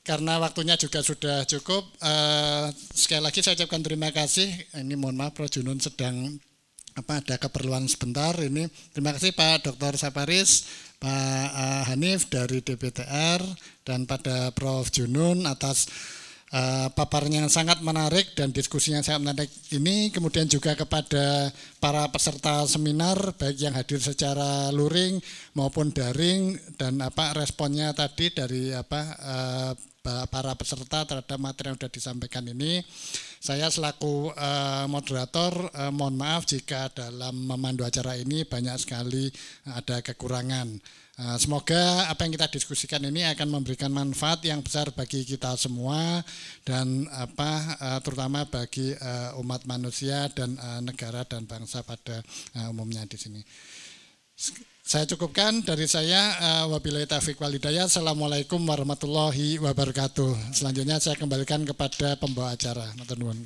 karena waktunya juga sudah cukup, uh, sekali lagi saya ucapkan terima kasih. Ini mohon maaf, Prof. Junun sedang apa ada keperluan sebentar ini. Terima kasih Pak Dr. Saparis, Pak eh, Hanif dari DPTR dan pada Prof. Junun atas uh, paparnya yang sangat menarik dan diskusinya yang sangat menarik ini. Kemudian juga kepada para peserta seminar baik yang hadir secara luring maupun daring dan apa responnya tadi dari apa uh, para peserta terhadap materi yang sudah disampaikan ini. Saya selaku eh, moderator eh, mohon maaf jika dalam memandu acara ini banyak sekali eh, ada kekurangan. semoga apa yang kita diskusikan ini akan memberikan manfaat yang besar bagi kita semua dan apa terutama bagi umat manusia dan negara dan bangsa pada umumnya di sini. Saya cukupkan dari saya uh, wabillahi taufiq walidaya. Assalamualaikum warahmatullahi wabarakatuh. Selanjutnya saya kembalikan kepada pembawa acara. Matur nuwun.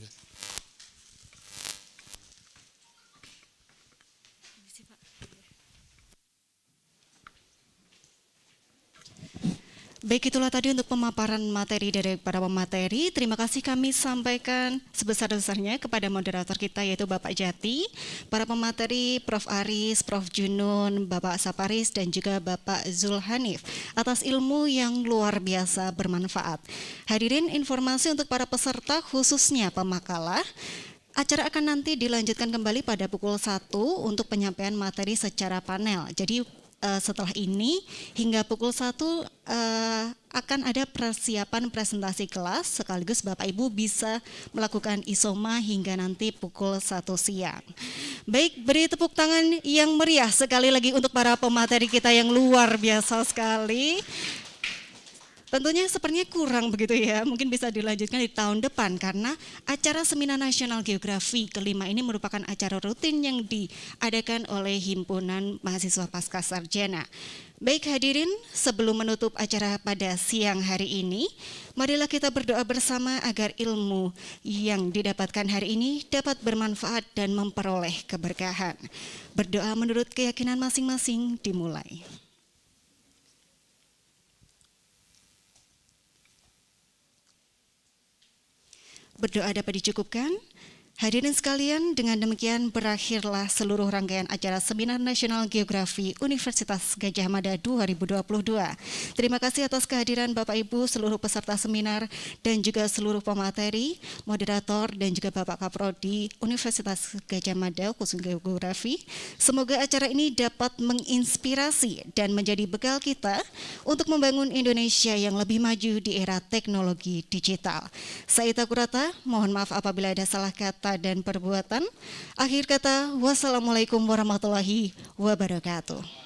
Baik itulah tadi untuk pemaparan materi dari para pemateri. Terima kasih kami sampaikan sebesar-besarnya kepada moderator kita yaitu Bapak Jati, para pemateri Prof. Aris, Prof. Junun, Bapak Saparis, dan juga Bapak Zulhanif atas ilmu yang luar biasa bermanfaat. Hadirin informasi untuk para peserta khususnya pemakalah. Acara akan nanti dilanjutkan kembali pada pukul 1 untuk penyampaian materi secara panel. Jadi uh, setelah ini hingga pukul 1 uh, eh, akan ada persiapan presentasi kelas sekaligus Bapak Ibu bisa melakukan isoma hingga nanti pukul 1 siang. Baik, beri tepuk tangan yang meriah sekali lagi untuk para pemateri kita yang luar biasa sekali. Tentunya sepertinya kurang begitu ya. Mungkin bisa dilanjutkan di tahun depan karena acara Seminar Nasional Geografi kelima ini merupakan acara rutin yang diadakan oleh Himpunan Mahasiswa Pasca Sarjana. Baik hadirin, sebelum menutup acara pada siang hari ini, marilah kita berdoa bersama agar ilmu yang didapatkan hari ini dapat bermanfaat dan memperoleh keberkahan. Berdoa menurut keyakinan masing-masing dimulai. berdoa dapat dicukupkan. Hadirin sekalian, dengan demikian berakhirlah seluruh rangkaian acara Seminar Nasional Geografi Universitas Gajah Mada 2022. Terima kasih atas kehadiran Bapak Ibu seluruh peserta seminar dan juga seluruh pemateri, moderator dan juga Bapak Kaprodi Universitas Gajah Mada khusus Geografi. Semoga acara ini dapat menginspirasi dan menjadi bekal kita untuk membangun Indonesia yang lebih maju di era teknologi digital. Saya Ita Kurata, mohon maaf apabila ada salah kata kata dan perbuatan. Akhir kata, wassalamualaikum warahmatullahi wabarakatuh.